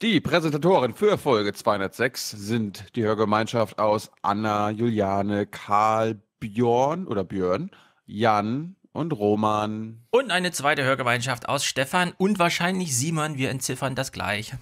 Die Präsentatoren für Folge 206 sind die Hörgemeinschaft aus Anna, Juliane, Karl, Björn oder Björn, Jan und Roman. Und eine zweite Hörgemeinschaft aus Stefan und wahrscheinlich Simon. Wir entziffern das gleich.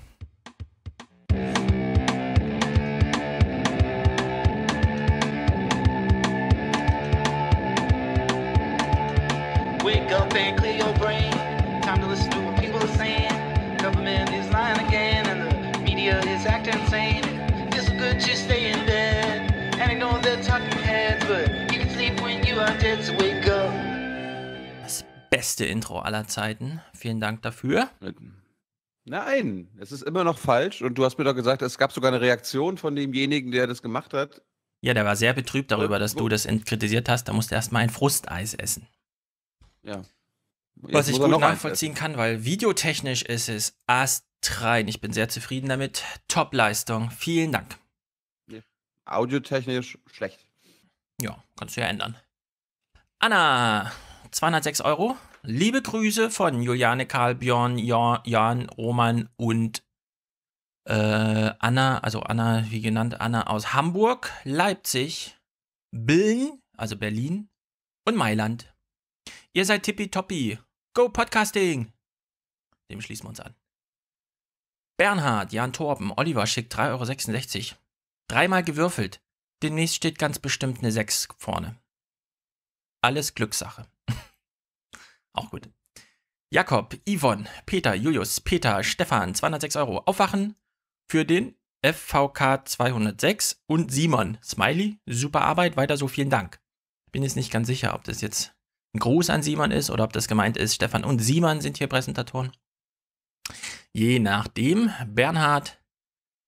beste Intro aller Zeiten. Vielen Dank dafür. Nein, es ist immer noch falsch. Und du hast mir doch gesagt, es gab sogar eine Reaktion von demjenigen, der das gemacht hat. Ja, der war sehr betrübt darüber, äh, dass du das kritisiert hast. Da musste er erstmal ein Frusteis essen. Ja. Jetzt Was ich gut nachvollziehen kann, weil videotechnisch ist es astrein. Ich bin sehr zufrieden damit. Top-Leistung. Vielen Dank. Ja. Audiotechnisch schlecht. Ja, kannst du ja ändern. Anna, 206 Euro. Liebe Grüße von Juliane, Karl, Björn, Jan, Roman und äh, Anna, also Anna, wie genannt, Anna aus Hamburg, Leipzig, Billen, also Berlin und Mailand. Ihr seid tippitoppi. Go Podcasting! Dem schließen wir uns an. Bernhard, Jan Torben, Oliver schickt 3,66 Euro. Dreimal gewürfelt. Demnächst steht ganz bestimmt eine 6 vorne. Alles Glückssache. Auch gut. Jakob, Yvonne, Peter, Julius, Peter, Stefan, 206 Euro. Aufwachen für den FVK 206 und Simon. Smiley, super Arbeit, weiter so, vielen Dank. Bin jetzt nicht ganz sicher, ob das jetzt ein Gruß an Simon ist oder ob das gemeint ist. Stefan und Simon sind hier Präsentatoren. Je nachdem. Bernhard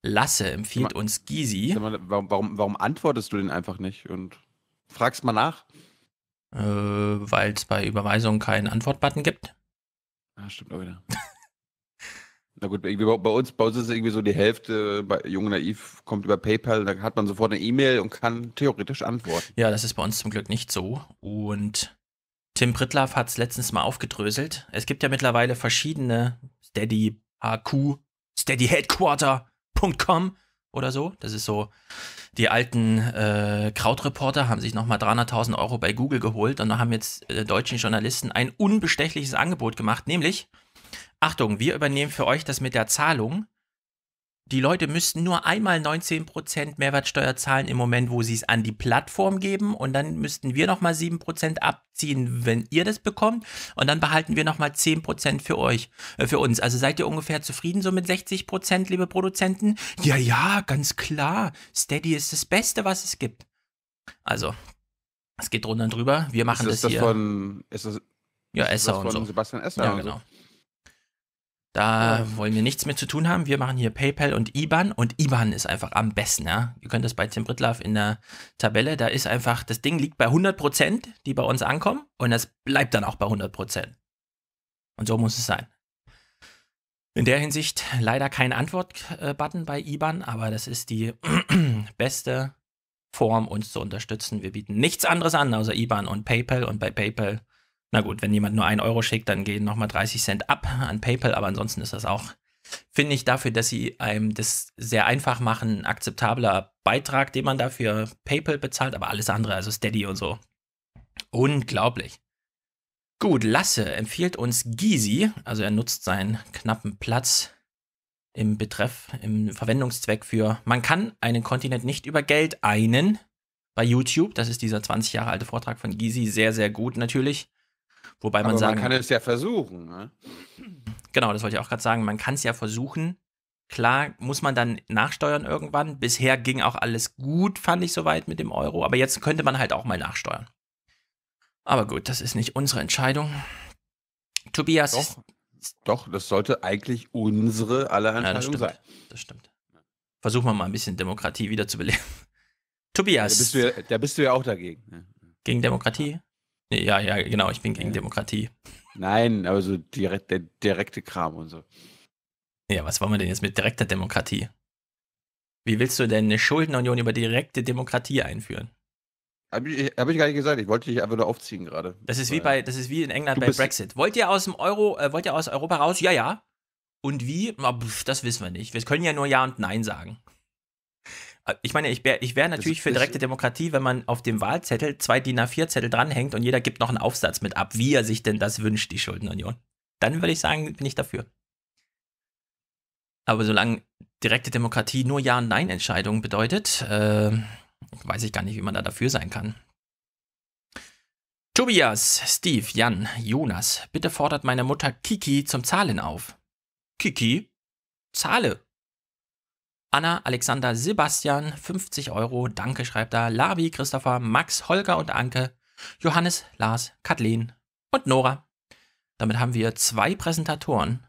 Lasse empfiehlt mal, uns Gysi. Mal, warum, warum, warum antwortest du denn einfach nicht und fragst mal nach? äh, weil es bei Überweisungen keinen Antwortbutton gibt. Ah, stimmt auch wieder. Na gut, bei uns, bei uns ist es irgendwie so die Hälfte, bei Jung und Naiv kommt über PayPal, da hat man sofort eine E-Mail und kann theoretisch antworten. Ja, das ist bei uns zum Glück nicht so. Und Tim Prittlaff hat es letztens mal aufgedröselt. Es gibt ja mittlerweile verschiedene Steady HQ, steadyheadquarter.com oder so. Das ist so, die alten äh, Krautreporter haben sich nochmal 300.000 Euro bei Google geholt und haben jetzt äh, deutschen Journalisten ein unbestechliches Angebot gemacht, nämlich, Achtung, wir übernehmen für euch das mit der Zahlung die Leute müssten nur einmal 19% Mehrwertsteuer zahlen im Moment, wo sie es an die Plattform geben. Und dann müssten wir nochmal 7% abziehen, wenn ihr das bekommt. Und dann behalten wir nochmal 10% für euch, äh, für uns. Also seid ihr ungefähr zufrieden so mit 60%, liebe Produzenten? Ja, ja, ganz klar. Steady ist das Beste, was es gibt. Also, es geht drunter und drüber. Wir machen ist das, das, hier. Von, ist das, ja, Esser und so. Sebastian Esser. Ja, genau. Da ja. Ähm. wollen wir nichts mit zu tun haben. Wir machen hier PayPal und IBAN und IBAN ist einfach am besten. Ja? Ihr könnt das bei Tim Britlaff in der Tabelle, da ist einfach, das Ding liegt bei 100 Prozent, die bei uns ankommen und das bleibt dann auch bei 100 Prozent. Und so muss es sein. In der Hinsicht leider kein Antwort-Button bei IBAN, aber das ist die beste Form, uns zu unterstützen. Wir bieten nichts anderes an außer IBAN und PayPal und bei PayPal na gut, wenn jemand nur 1 Euro schickt, dann gehen nochmal 30 Cent ab an PayPal, aber ansonsten ist das auch, finde ich, dafür, dass sie einem das sehr einfach machen, ein akzeptabler Beitrag, den man dafür PayPal bezahlt, aber alles andere, also Steady und so. Unglaublich. Gut, Lasse empfiehlt uns Gizi, also er nutzt seinen knappen Platz im Betreff, im Verwendungszweck für, man kann einen Kontinent nicht über Geld einen bei YouTube. Das ist dieser 20 Jahre alte Vortrag von Gizi, sehr, sehr gut natürlich. Wobei man Aber sagen. Man kann es ja versuchen, ne? Genau, das wollte ich auch gerade sagen. Man kann es ja versuchen. Klar, muss man dann nachsteuern irgendwann. Bisher ging auch alles gut, fand ich soweit mit dem Euro. Aber jetzt könnte man halt auch mal nachsteuern. Aber gut, das ist nicht unsere Entscheidung. Tobias. Doch, doch das sollte eigentlich unsere aller Entscheidung ja, das sein. Das stimmt. Versuchen wir mal ein bisschen Demokratie wiederzubeleben. Tobias. Da bist du ja, bist du ja auch dagegen. Ne? Gegen Demokratie? Ja. Ja, ja, genau, ich bin gegen ja. Demokratie. Nein, aber so direkt, der direkte Kram und so. Ja, was wollen wir denn jetzt mit direkter Demokratie? Wie willst du denn eine Schuldenunion über direkte Demokratie einführen? Habe ich, hab ich, gar nicht gesagt, ich wollte dich einfach nur aufziehen gerade. Das ist wie bei, das ist wie in England bei Brexit. Wollt ihr aus dem Euro, äh, wollt ihr aus Europa raus? Ja, ja. Und wie? Na, pf, das wissen wir nicht. Wir können ja nur Ja und Nein sagen. Ich meine, ich wäre wär natürlich für direkte Demokratie, wenn man auf dem Wahlzettel zwei DIN A4-Zettel dranhängt und jeder gibt noch einen Aufsatz mit ab, wie er sich denn das wünscht, die Schuldenunion. Dann würde ich sagen, bin ich dafür. Aber solange direkte Demokratie nur Ja- und Nein-Entscheidungen bedeutet, äh, weiß ich gar nicht, wie man da dafür sein kann. Tobias, Steve, Jan, Jonas, bitte fordert meine Mutter Kiki zum Zahlen auf. Kiki? Zahle, Anna, Alexander, Sebastian, 50 Euro, danke, schreibt da, Lavi, Christopher, Max, Holger und Anke, Johannes, Lars, Kathleen und Nora. Damit haben wir zwei Präsentatoren,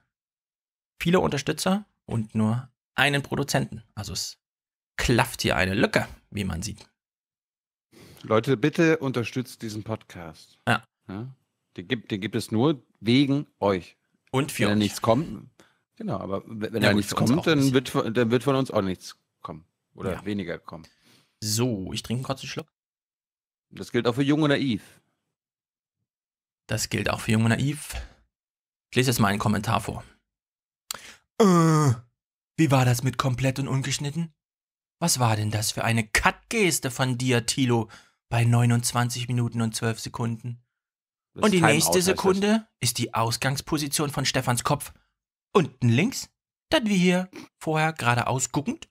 viele Unterstützer und nur einen Produzenten. Also es klafft hier eine Lücke, wie man sieht. Leute, bitte unterstützt diesen Podcast. Ja. ja? Den, gibt, den gibt es nur wegen euch. Und für Wenn euch. nichts kommt, Genau, aber wenn ja, da nichts kommt, dann wird, von, dann wird von uns auch nichts kommen. Oder ja. weniger kommen. So, ich trinke kurz einen kurzen Schluck. Das gilt auch für Jung und Naiv. Das gilt auch für Jung und Naiv. Ich lese jetzt mal einen Kommentar vor. Äh, wie war das mit komplett und ungeschnitten? Was war denn das für eine Cut-Geste von dir, Tilo, bei 29 Minuten und 12 Sekunden? Das und die nächste Sekunde ist die Ausgangsposition von Stefans Kopf. Unten links, dann wie hier vorher geradeaus guckend?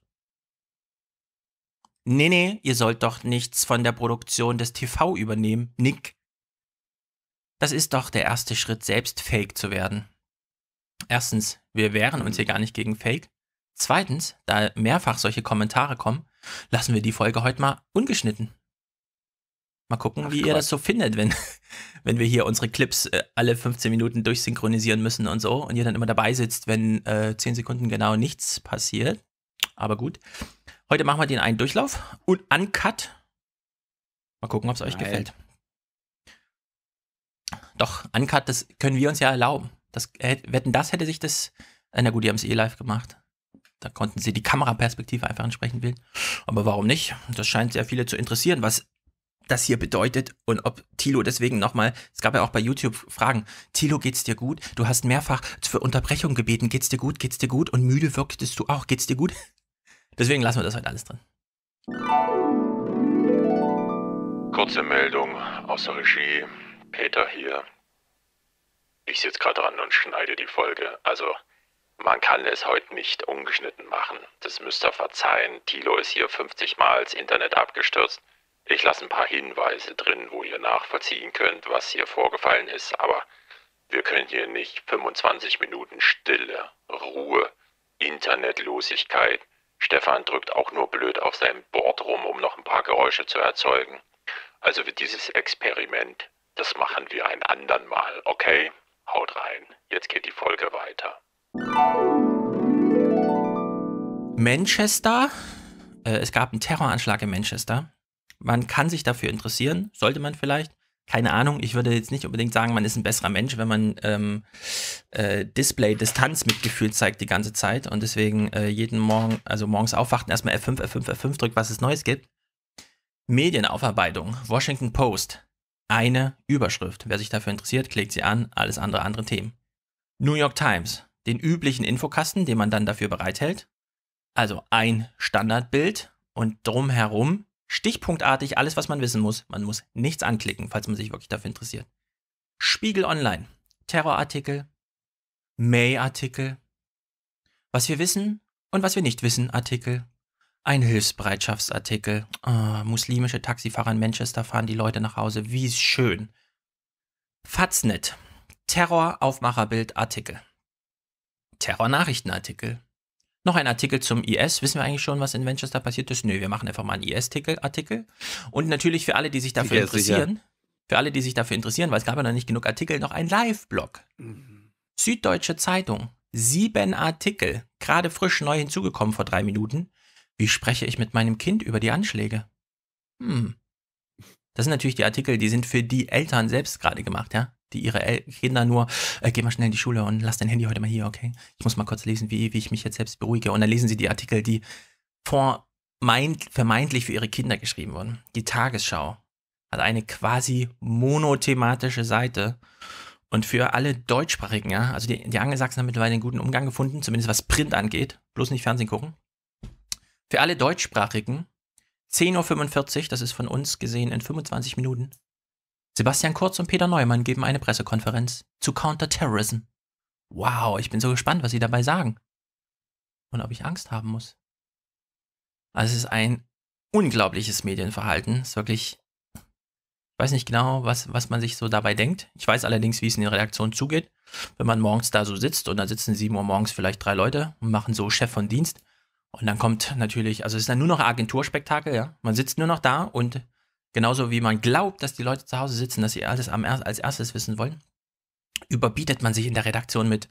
Nee, nee, ihr sollt doch nichts von der Produktion des TV übernehmen, Nick. Das ist doch der erste Schritt, selbst fake zu werden. Erstens, wir wehren uns hier gar nicht gegen Fake. Zweitens, da mehrfach solche Kommentare kommen, lassen wir die Folge heute mal ungeschnitten. Mal gucken, Ach, wie ihr das so findet, wenn, wenn wir hier unsere Clips äh, alle 15 Minuten durchsynchronisieren müssen und so und ihr dann immer dabei sitzt, wenn äh, 10 Sekunden genau nichts passiert. Aber gut. Heute machen wir den einen Durchlauf und uncut. Mal gucken, ob es euch Nein. gefällt. Doch, uncut, das können wir uns ja erlauben. Das, wetten, das hätte sich das. Äh, na gut, die haben es eh live gemacht. Da konnten sie die Kameraperspektive einfach entsprechend wählen. Aber warum nicht? Das scheint sehr viele zu interessieren, was das hier bedeutet und ob Tilo deswegen nochmal, es gab ja auch bei YouTube Fragen, Tilo, geht's dir gut? Du hast mehrfach für Unterbrechung gebeten, geht's dir gut, geht's dir gut? Und müde wirktest du auch, geht's dir gut? Deswegen lassen wir das heute halt alles drin. Kurze Meldung aus der Regie. Peter hier. Ich sitze gerade dran und schneide die Folge. Also, man kann es heute nicht ungeschnitten machen. Das müsst ihr verzeihen. Tilo ist hier 50 Mal ins Internet abgestürzt. Ich lasse ein paar Hinweise drin, wo ihr nachvollziehen könnt, was hier vorgefallen ist, aber wir können hier nicht 25 Minuten Stille, Ruhe, Internetlosigkeit. Stefan drückt auch nur blöd auf seinem Board rum, um noch ein paar Geräusche zu erzeugen. Also für dieses Experiment, das machen wir ein andern Mal, okay? Haut rein, jetzt geht die Folge weiter. Manchester? Äh, es gab einen Terroranschlag in Manchester man kann sich dafür interessieren, sollte man vielleicht. Keine Ahnung, ich würde jetzt nicht unbedingt sagen, man ist ein besserer Mensch, wenn man ähm, äh, Display-Distanz-Mitgefühl zeigt die ganze Zeit und deswegen äh, jeden Morgen, also morgens aufwachten, erstmal F5, F5, F5 drückt, was es Neues gibt. Medienaufarbeitung, Washington Post, eine Überschrift. Wer sich dafür interessiert, klickt sie an, alles andere andere Themen. New York Times, den üblichen Infokasten, den man dann dafür bereithält. Also ein Standardbild und drumherum stichpunktartig alles, was man wissen muss. Man muss nichts anklicken, falls man sich wirklich dafür interessiert. Spiegel Online, Terrorartikel, May-Artikel, was wir wissen und was wir nicht wissen, Artikel, ein Hilfsbereitschaftsartikel, oh, muslimische Taxifahrer in Manchester fahren die Leute nach Hause, wie schön. Faznet, terror artikel Terror-Nachrichtenartikel, noch ein Artikel zum IS. Wissen wir eigentlich schon, was in Manchester passiert ist? Nö, wir machen einfach mal einen IS-Artikel. Und natürlich für alle, die sich dafür interessieren, für alle, die sich dafür interessieren, weil es gab ja noch nicht genug Artikel, noch ein Live-Blog. Mhm. Süddeutsche Zeitung. Sieben Artikel, gerade frisch neu hinzugekommen vor drei Minuten. Wie spreche ich mit meinem Kind über die Anschläge? Hm. Das sind natürlich die Artikel, die sind für die Eltern selbst gerade gemacht, ja die ihre El Kinder nur, äh, geh mal schnell in die Schule und lass dein Handy heute mal hier, okay? Ich muss mal kurz lesen, wie, wie ich mich jetzt selbst beruhige. Und dann lesen sie die Artikel, die vor vermeintlich für ihre Kinder geschrieben wurden. Die Tagesschau hat eine quasi monothematische Seite. Und für alle Deutschsprachigen, ja, also die, die Angelsachsen haben mittlerweile einen guten Umgang gefunden, zumindest was Print angeht, bloß nicht Fernsehen gucken. Für alle Deutschsprachigen, 10.45 Uhr, das ist von uns gesehen in 25 Minuten, Sebastian Kurz und Peter Neumann geben eine Pressekonferenz zu Counterterrorism. Wow, ich bin so gespannt, was sie dabei sagen. Und ob ich Angst haben muss. Also es ist ein unglaubliches Medienverhalten. Es ist wirklich, ich weiß nicht genau, was, was man sich so dabei denkt. Ich weiß allerdings, wie es in den Redaktionen zugeht. Wenn man morgens da so sitzt und dann sitzen 7 Uhr morgens vielleicht drei Leute und machen so Chef von Dienst. Und dann kommt natürlich, also es ist dann nur noch Agenturspektakel, ja. Man sitzt nur noch da und genauso wie man glaubt, dass die Leute zu Hause sitzen, dass sie alles als erstes wissen wollen, überbietet man sich in der Redaktion mit.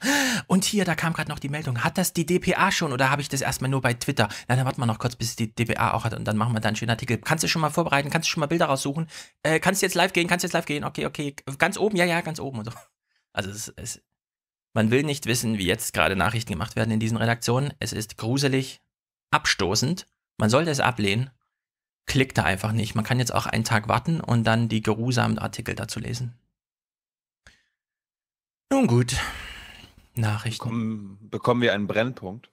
Und hier, da kam gerade noch die Meldung. Hat das die DPA schon oder habe ich das erstmal nur bei Twitter? Nein, dann warten wir noch kurz, bis die DPA auch hat und dann machen wir da einen schönen Artikel. Kannst du schon mal vorbereiten? Kannst du schon mal Bilder raussuchen? Äh, kannst du jetzt live gehen? Kannst du jetzt live gehen? Okay, okay. Ganz oben, ja, ja, ganz oben und so. Also es, es, man will nicht wissen, wie jetzt gerade Nachrichten gemacht werden in diesen Redaktionen. Es ist gruselig, abstoßend. Man sollte es ablehnen, klickt da einfach nicht. Man kann jetzt auch einen Tag warten und dann die geruhsamen Artikel dazu lesen. Nun gut. Nachrichten. Bekommen, bekommen wir einen Brennpunkt?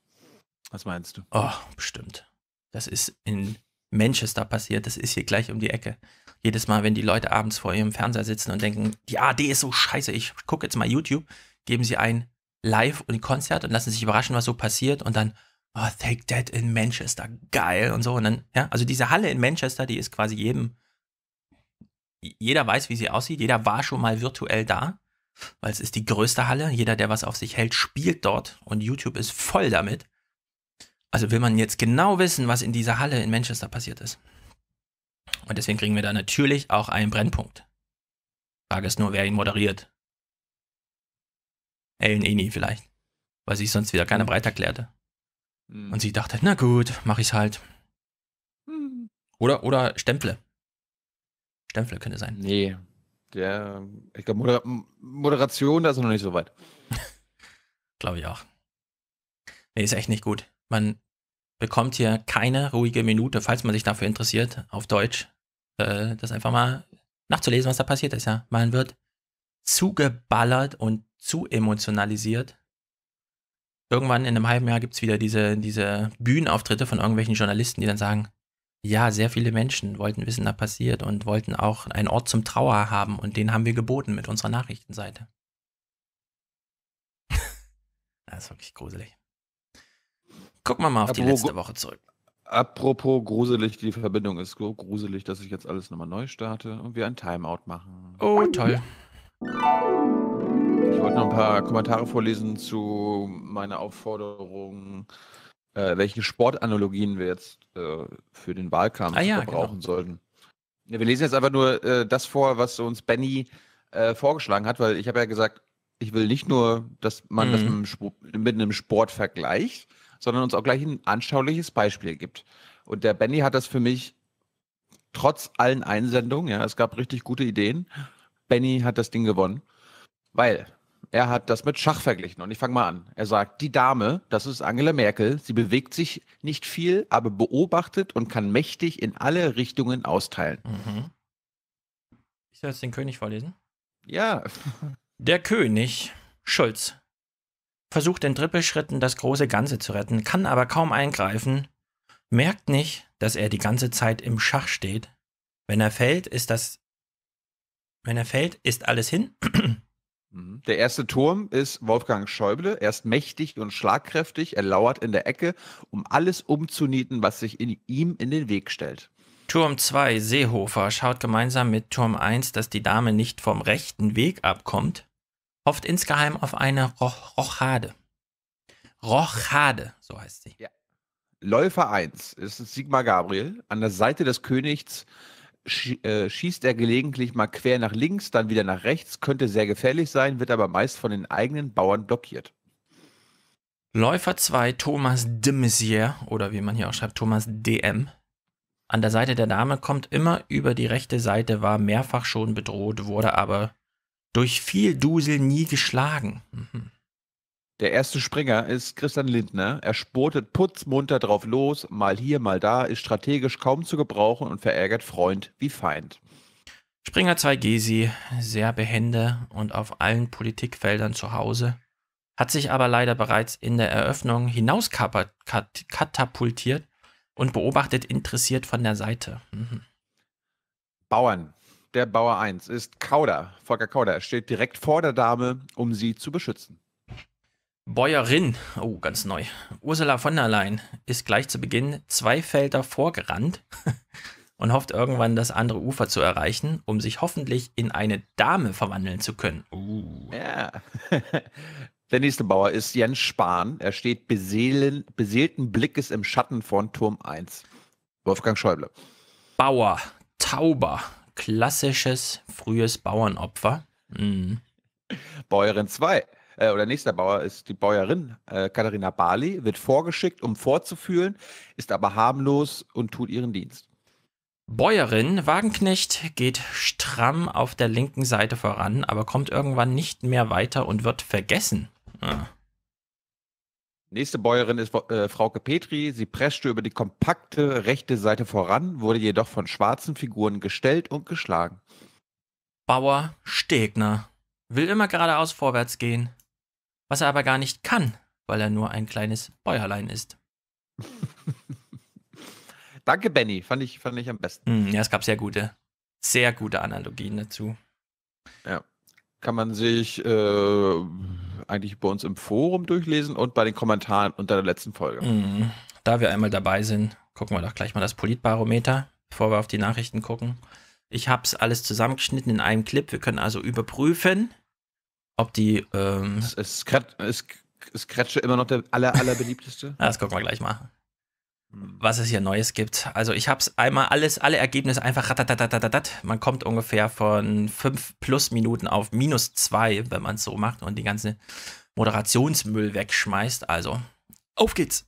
Was meinst du? Oh, bestimmt. Das ist in Manchester passiert. Das ist hier gleich um die Ecke. Jedes Mal, wenn die Leute abends vor ihrem Fernseher sitzen und denken, die AD ist so scheiße, ich gucke jetzt mal YouTube, geben sie ein Live- und Konzert und lassen sich überraschen, was so passiert und dann, oh, Take That in Manchester, geil und so. Und dann, ja, also diese Halle in Manchester, die ist quasi jedem, jeder weiß, wie sie aussieht, jeder war schon mal virtuell da, weil es ist die größte Halle. Jeder, der was auf sich hält, spielt dort und YouTube ist voll damit. Also will man jetzt genau wissen, was in dieser Halle in Manchester passiert ist. Und deswegen kriegen wir da natürlich auch einen Brennpunkt. Frage ist nur, wer ihn moderiert. Ellen Eni vielleicht, weil sich sonst wieder keiner breiterklärte. Hm. Und sie dachte, na gut, mach ich's halt. Hm. Oder, oder Stempfle. Stempfle könnte sein. Nee. Der, ich glaube, Moder Moderation, da ist noch nicht so weit. glaube ich auch. Nee, ist echt nicht gut. Man bekommt hier keine ruhige Minute, falls man sich dafür interessiert, auf Deutsch, äh, das einfach mal nachzulesen, was da passiert ist, ja. Man wird zugeballert und zu emotionalisiert irgendwann in einem halben Jahr gibt es wieder diese, diese Bühnenauftritte von irgendwelchen Journalisten, die dann sagen, ja, sehr viele Menschen wollten wissen, was passiert und wollten auch einen Ort zum Trauer haben und den haben wir geboten mit unserer Nachrichtenseite. das ist wirklich gruselig. Gucken wir mal auf apropos, die letzte Woche zurück. Apropos gruselig, die Verbindung ist so gruselig, dass ich jetzt alles nochmal neu starte und wir ein Timeout machen. Oh, toll. Ich wollte noch ein paar Kommentare vorlesen zu meiner Aufforderung, äh, welche Sportanalogien wir jetzt äh, für den Wahlkampf ah, ja, brauchen genau. sollten. Ja, wir lesen jetzt einfach nur äh, das vor, was uns Benny äh, vorgeschlagen hat, weil ich habe ja gesagt, ich will nicht nur, dass man mhm. das mit einem, Sport, mit einem Sport vergleicht, sondern uns auch gleich ein anschauliches Beispiel gibt. Und der Benny hat das für mich trotz allen Einsendungen, ja, es gab richtig gute Ideen. Benny hat das Ding gewonnen, weil er hat das mit Schach verglichen. Und ich fange mal an. Er sagt, die Dame, das ist Angela Merkel, sie bewegt sich nicht viel, aber beobachtet und kann mächtig in alle Richtungen austeilen. Mhm. Ich soll jetzt den König vorlesen? Ja. Der König, Schulz, versucht in Trippelschritten das große Ganze zu retten, kann aber kaum eingreifen, merkt nicht, dass er die ganze Zeit im Schach steht. Wenn er fällt, ist das. Wenn er fällt, ist alles hin. Mhm. Der erste Turm ist Wolfgang Schäuble. Er ist mächtig und schlagkräftig. Er lauert in der Ecke, um alles umzunieten, was sich in ihm in den Weg stellt. Turm 2 Seehofer schaut gemeinsam mit Turm 1, dass die Dame nicht vom rechten Weg abkommt, hofft insgeheim auf eine Roch Rochade. Rochade, so heißt sie. Ja. Läufer 1 ist Sigmar Gabriel an der Seite des Königs äh, schießt er gelegentlich mal quer nach links, dann wieder nach rechts, könnte sehr gefährlich sein, wird aber meist von den eigenen Bauern blockiert. Läufer 2 Thomas de Maizière, oder wie man hier auch schreibt, Thomas DM. An der Seite der Dame kommt immer über die rechte Seite, war mehrfach schon bedroht, wurde aber durch viel Dusel nie geschlagen. Mhm. Der erste Springer ist Christian Lindner. Er sportet putzmunter drauf los, mal hier, mal da, ist strategisch kaum zu gebrauchen und verärgert Freund wie Feind. Springer 2 Gesi, sehr behende und auf allen Politikfeldern zu Hause, hat sich aber leider bereits in der Eröffnung hinauskatapultiert und beobachtet interessiert von der Seite. Mhm. Bauern. Der Bauer 1 ist Kauder, Volker Kauder, er steht direkt vor der Dame, um sie zu beschützen. Bäuerin, oh, ganz neu, Ursula von der Leyen ist gleich zu Beginn zwei Felder vorgerannt und hofft irgendwann das andere Ufer zu erreichen, um sich hoffentlich in eine Dame verwandeln zu können. Uh. Ja. Der nächste Bauer ist Jens Spahn. Er steht beseelen, beseelten Blickes im Schatten von Turm 1. Wolfgang Schäuble. Bauer, Tauber, klassisches frühes Bauernopfer. Mhm. Bäuerin 2 äh, oder nächster Bauer ist die Bäuerin äh, Katharina Barley, wird vorgeschickt, um vorzufühlen, ist aber harmlos und tut ihren Dienst. Bäuerin Wagenknecht geht stramm auf der linken Seite voran, aber kommt irgendwann nicht mehr weiter und wird vergessen. Ah. Nächste Bäuerin ist äh, Frauke Petri. Sie preschte über die kompakte rechte Seite voran, wurde jedoch von schwarzen Figuren gestellt und geschlagen. Bauer Stegner will immer geradeaus vorwärts gehen, was er aber gar nicht kann, weil er nur ein kleines Bäuerlein ist. Danke, Benny. Fand ich, fand ich am besten. Mm, ja, es gab sehr gute, sehr gute Analogien dazu. Ja. Kann man sich äh, eigentlich bei uns im Forum durchlesen und bei den Kommentaren unter der letzten Folge. Mm, da wir einmal dabei sind, gucken wir doch gleich mal das Politbarometer, bevor wir auf die Nachrichten gucken. Ich habe es alles zusammengeschnitten in einem Clip. Wir können also überprüfen, ob die. Ähm, ist, ist, ist, ist Kretsche immer noch der aller, allerbeliebteste? das gucken wir gleich mal. Hm. Was es hier Neues gibt. Also ich habe es einmal alles, alle Ergebnisse einfach ratatatatat. Man kommt ungefähr von 5 plus Minuten auf minus 2, wenn man es so macht und die ganze Moderationsmüll wegschmeißt. Also, auf geht's.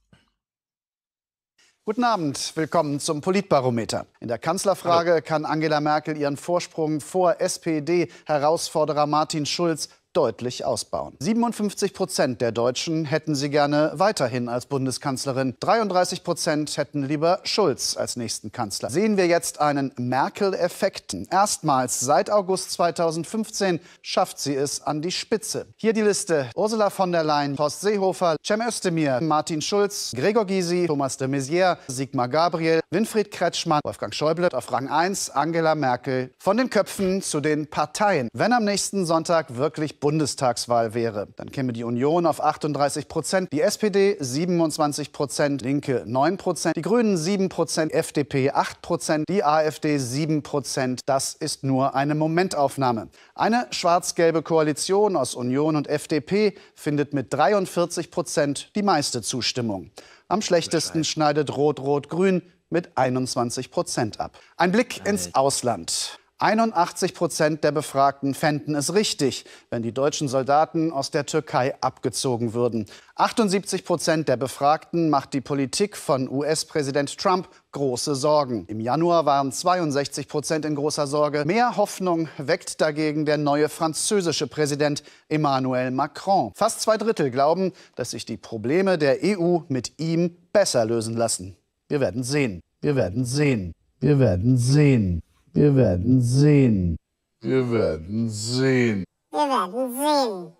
Guten Abend, willkommen zum Politbarometer. In der Kanzlerfrage Hallo. kann Angela Merkel ihren Vorsprung vor SPD-Herausforderer Martin Schulz deutlich ausbauen. 57 Prozent der Deutschen hätten sie gerne weiterhin als Bundeskanzlerin. 33 Prozent hätten lieber Schulz als nächsten Kanzler. Sehen wir jetzt einen Merkel-Effekt. Erstmals seit August 2015 schafft sie es an die Spitze. Hier die Liste. Ursula von der Leyen, Horst Seehofer, Cem Özdemir, Martin Schulz, Gregor Gysi, Thomas de Maizière, Sigmar Gabriel, Winfried Kretschmann, Wolfgang Schäuble auf Rang 1, Angela Merkel. Von den Köpfen zu den Parteien. Wenn am nächsten Sonntag wirklich Bundestagswahl wäre. Dann käme die Union auf 38 Prozent, die SPD 27 Prozent, Linke 9 Prozent, die Grünen 7 Prozent, FDP 8 Prozent, die AfD 7 Prozent. Das ist nur eine Momentaufnahme. Eine schwarz-gelbe Koalition aus Union und FDP findet mit 43 Prozent die meiste Zustimmung. Am schlechtesten schneidet Rot-Rot-Grün mit 21 Prozent ab. Ein Blick ins Ausland. 81 Prozent der Befragten fänden es richtig, wenn die deutschen Soldaten aus der Türkei abgezogen würden. 78 Prozent der Befragten macht die Politik von US-Präsident Trump große Sorgen. Im Januar waren 62 Prozent in großer Sorge. Mehr Hoffnung weckt dagegen der neue französische Präsident Emmanuel Macron. Fast zwei Drittel glauben, dass sich die Probleme der EU mit ihm besser lösen lassen. Wir werden sehen. Wir werden sehen. Wir werden sehen. Wir werden sehen. Wir werden sehen. Wir werden sehen.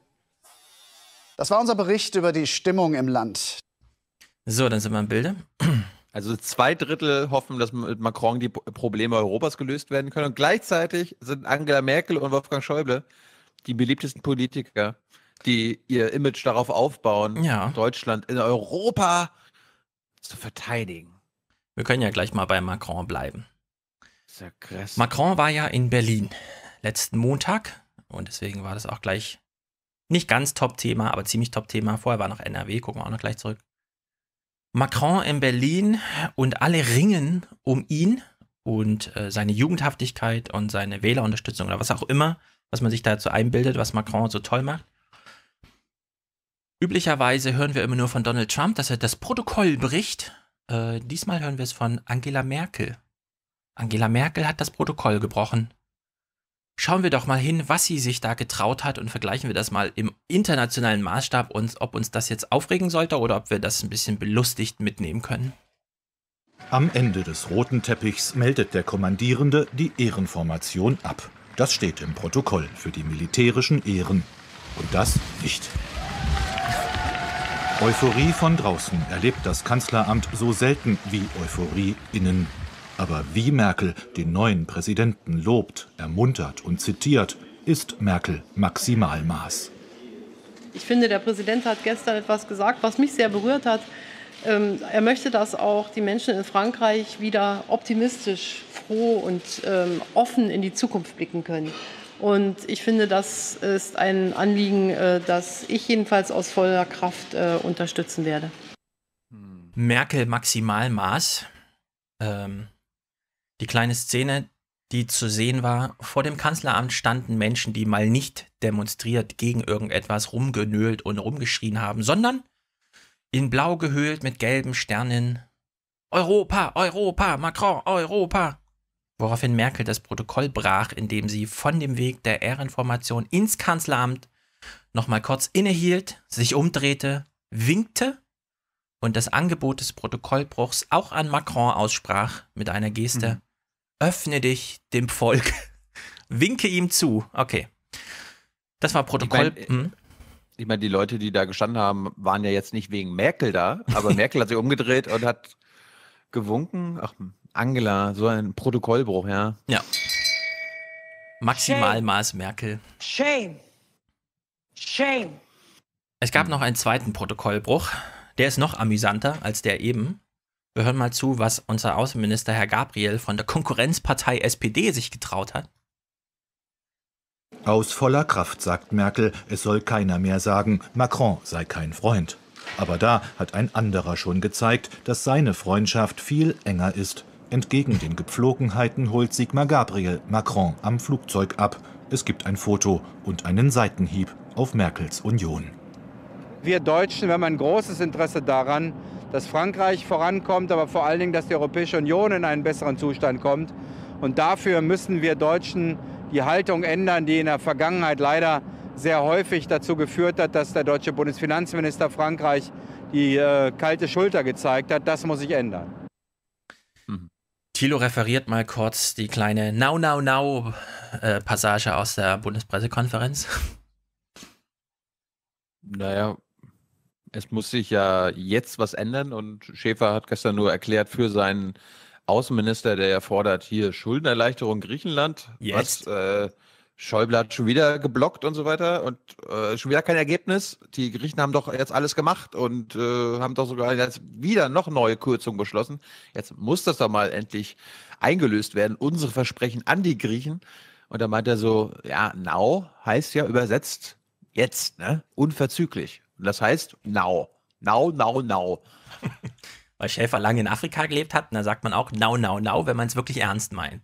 Das war unser Bericht über die Stimmung im Land. So, dann sind wir im Bilde. Also zwei Drittel hoffen, dass mit Macron die Probleme Europas gelöst werden können. Und gleichzeitig sind Angela Merkel und Wolfgang Schäuble die beliebtesten Politiker, die ihr Image darauf aufbauen, ja. Deutschland in Europa zu verteidigen. Wir können ja gleich mal bei Macron bleiben ist ja krass. Macron war ja in Berlin letzten Montag und deswegen war das auch gleich nicht ganz Top-Thema, aber ziemlich Top-Thema. Vorher war noch NRW, gucken wir auch noch gleich zurück. Macron in Berlin und alle ringen um ihn und äh, seine Jugendhaftigkeit und seine Wählerunterstützung oder was auch immer, was man sich dazu einbildet, was Macron so toll macht. Üblicherweise hören wir immer nur von Donald Trump, dass er das Protokoll bricht. Äh, diesmal hören wir es von Angela Merkel. Angela Merkel hat das Protokoll gebrochen. Schauen wir doch mal hin, was sie sich da getraut hat und vergleichen wir das mal im internationalen Maßstab und ob uns das jetzt aufregen sollte oder ob wir das ein bisschen belustigt mitnehmen können. Am Ende des roten Teppichs meldet der Kommandierende die Ehrenformation ab. Das steht im Protokoll für die militärischen Ehren. Und das nicht. Euphorie von draußen erlebt das Kanzleramt so selten wie Euphorie innen. Aber wie Merkel den neuen Präsidenten lobt, ermuntert und zitiert, ist Merkel Maximalmaß. Ich finde, der Präsident hat gestern etwas gesagt, was mich sehr berührt hat. Ähm, er möchte, dass auch die Menschen in Frankreich wieder optimistisch, froh und ähm, offen in die Zukunft blicken können. Und ich finde, das ist ein Anliegen, äh, das ich jedenfalls aus voller Kraft äh, unterstützen werde. Merkel Maximalmaß. Ähm, die kleine Szene, die zu sehen war, vor dem Kanzleramt standen Menschen, die mal nicht demonstriert gegen irgendetwas rumgenölt und rumgeschrien haben, sondern in Blau gehüllt mit gelben Sternen Europa, Europa, Macron, Europa. Woraufhin Merkel das Protokoll brach, indem sie von dem Weg der Ehrenformation ins Kanzleramt nochmal kurz innehielt, sich umdrehte, winkte und das Angebot des Protokollbruchs auch an Macron aussprach mit einer Geste, mhm öffne dich dem Volk, winke ihm zu. Okay. Das war Protokoll. Ich meine, äh, hm? ich mein, die Leute, die da gestanden haben, waren ja jetzt nicht wegen Merkel da, aber Merkel hat sich umgedreht und hat gewunken. Ach, Angela, so ein Protokollbruch, ja. Ja. Maximalmaß Merkel. Shame. Shame. Es gab noch einen zweiten Protokollbruch. Der ist noch amüsanter als der eben. Wir hören mal zu, was unser Außenminister Herr Gabriel von der Konkurrenzpartei SPD sich getraut hat. Aus voller Kraft sagt Merkel, es soll keiner mehr sagen, Macron sei kein Freund. Aber da hat ein anderer schon gezeigt, dass seine Freundschaft viel enger ist. Entgegen den Gepflogenheiten holt Sigmar Gabriel Macron am Flugzeug ab. Es gibt ein Foto und einen Seitenhieb auf Merkels Union wir Deutschen, wir haben ein großes Interesse daran, dass Frankreich vorankommt, aber vor allen Dingen, dass die Europäische Union in einen besseren Zustand kommt. Und dafür müssen wir Deutschen die Haltung ändern, die in der Vergangenheit leider sehr häufig dazu geführt hat, dass der deutsche Bundesfinanzminister Frankreich die äh, kalte Schulter gezeigt hat. Das muss sich ändern. Mhm. Thilo referiert mal kurz die kleine Now, Now, Now-Passage äh, aus der Bundespressekonferenz. Naja, es muss sich ja jetzt was ändern und Schäfer hat gestern nur erklärt für seinen Außenminister, der ja fordert hier Schuldenerleichterung Griechenland. Jetzt. Was, äh, Schäuble hat schon wieder geblockt und so weiter und äh, schon wieder kein Ergebnis. Die Griechen haben doch jetzt alles gemacht und äh, haben doch sogar jetzt wieder noch neue Kürzungen beschlossen. Jetzt muss das doch mal endlich eingelöst werden, unsere Versprechen an die Griechen. Und da meint er so, ja, now heißt ja übersetzt jetzt, ne? Unverzüglich das heißt now. Now, now, now. Weil Schäfer lange in Afrika gelebt hat, und da sagt man auch now, now, now, wenn man es wirklich ernst meint.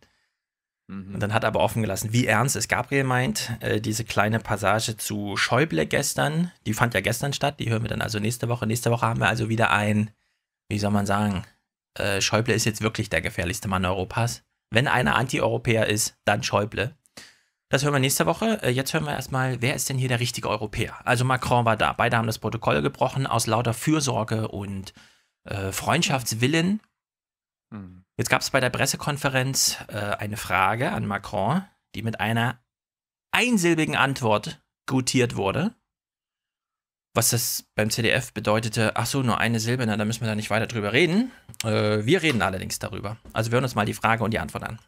Mhm. Und dann hat er aber offen gelassen, wie ernst es Gabriel meint. Äh, diese kleine Passage zu Schäuble gestern, die fand ja gestern statt, die hören wir dann also nächste Woche. Nächste Woche haben wir also wieder ein, wie soll man sagen, äh, Schäuble ist jetzt wirklich der gefährlichste Mann Europas. Wenn einer Antieuropäer ist, dann Schäuble. Das hören wir nächste Woche. Äh, jetzt hören wir erstmal, wer ist denn hier der richtige Europäer? Also Macron war da. Beide haben das Protokoll gebrochen aus lauter Fürsorge und äh, Freundschaftswillen. Mhm. Jetzt gab es bei der Pressekonferenz äh, eine Frage an Macron, die mit einer einsilbigen Antwort gutiert wurde. Was das beim CDF bedeutete, ach so, nur eine Silbe, na, da müssen wir da nicht weiter drüber reden. Äh, wir reden allerdings darüber. Also wir hören uns mal die Frage und die Antwort an.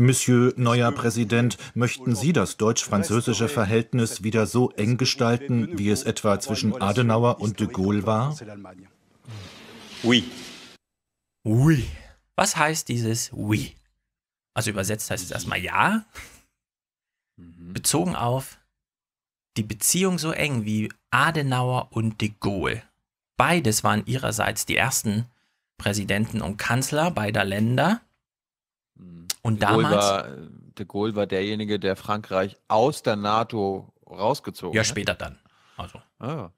Monsieur, neuer Präsident, möchten Sie das deutsch-französische Verhältnis wieder so eng gestalten, wie es etwa zwischen Adenauer und de Gaulle war? Oui. Oui. Was heißt dieses Oui? Also übersetzt heißt es erstmal Ja, mhm. bezogen auf die Beziehung so eng wie Adenauer und de Gaulle. Beides waren ihrerseits die ersten Präsidenten und Kanzler beider Länder. Mhm. Und damals. War, äh, de Gaulle war derjenige, der Frankreich aus der NATO rausgezogen hat. Ja, später dann. Also. Ah.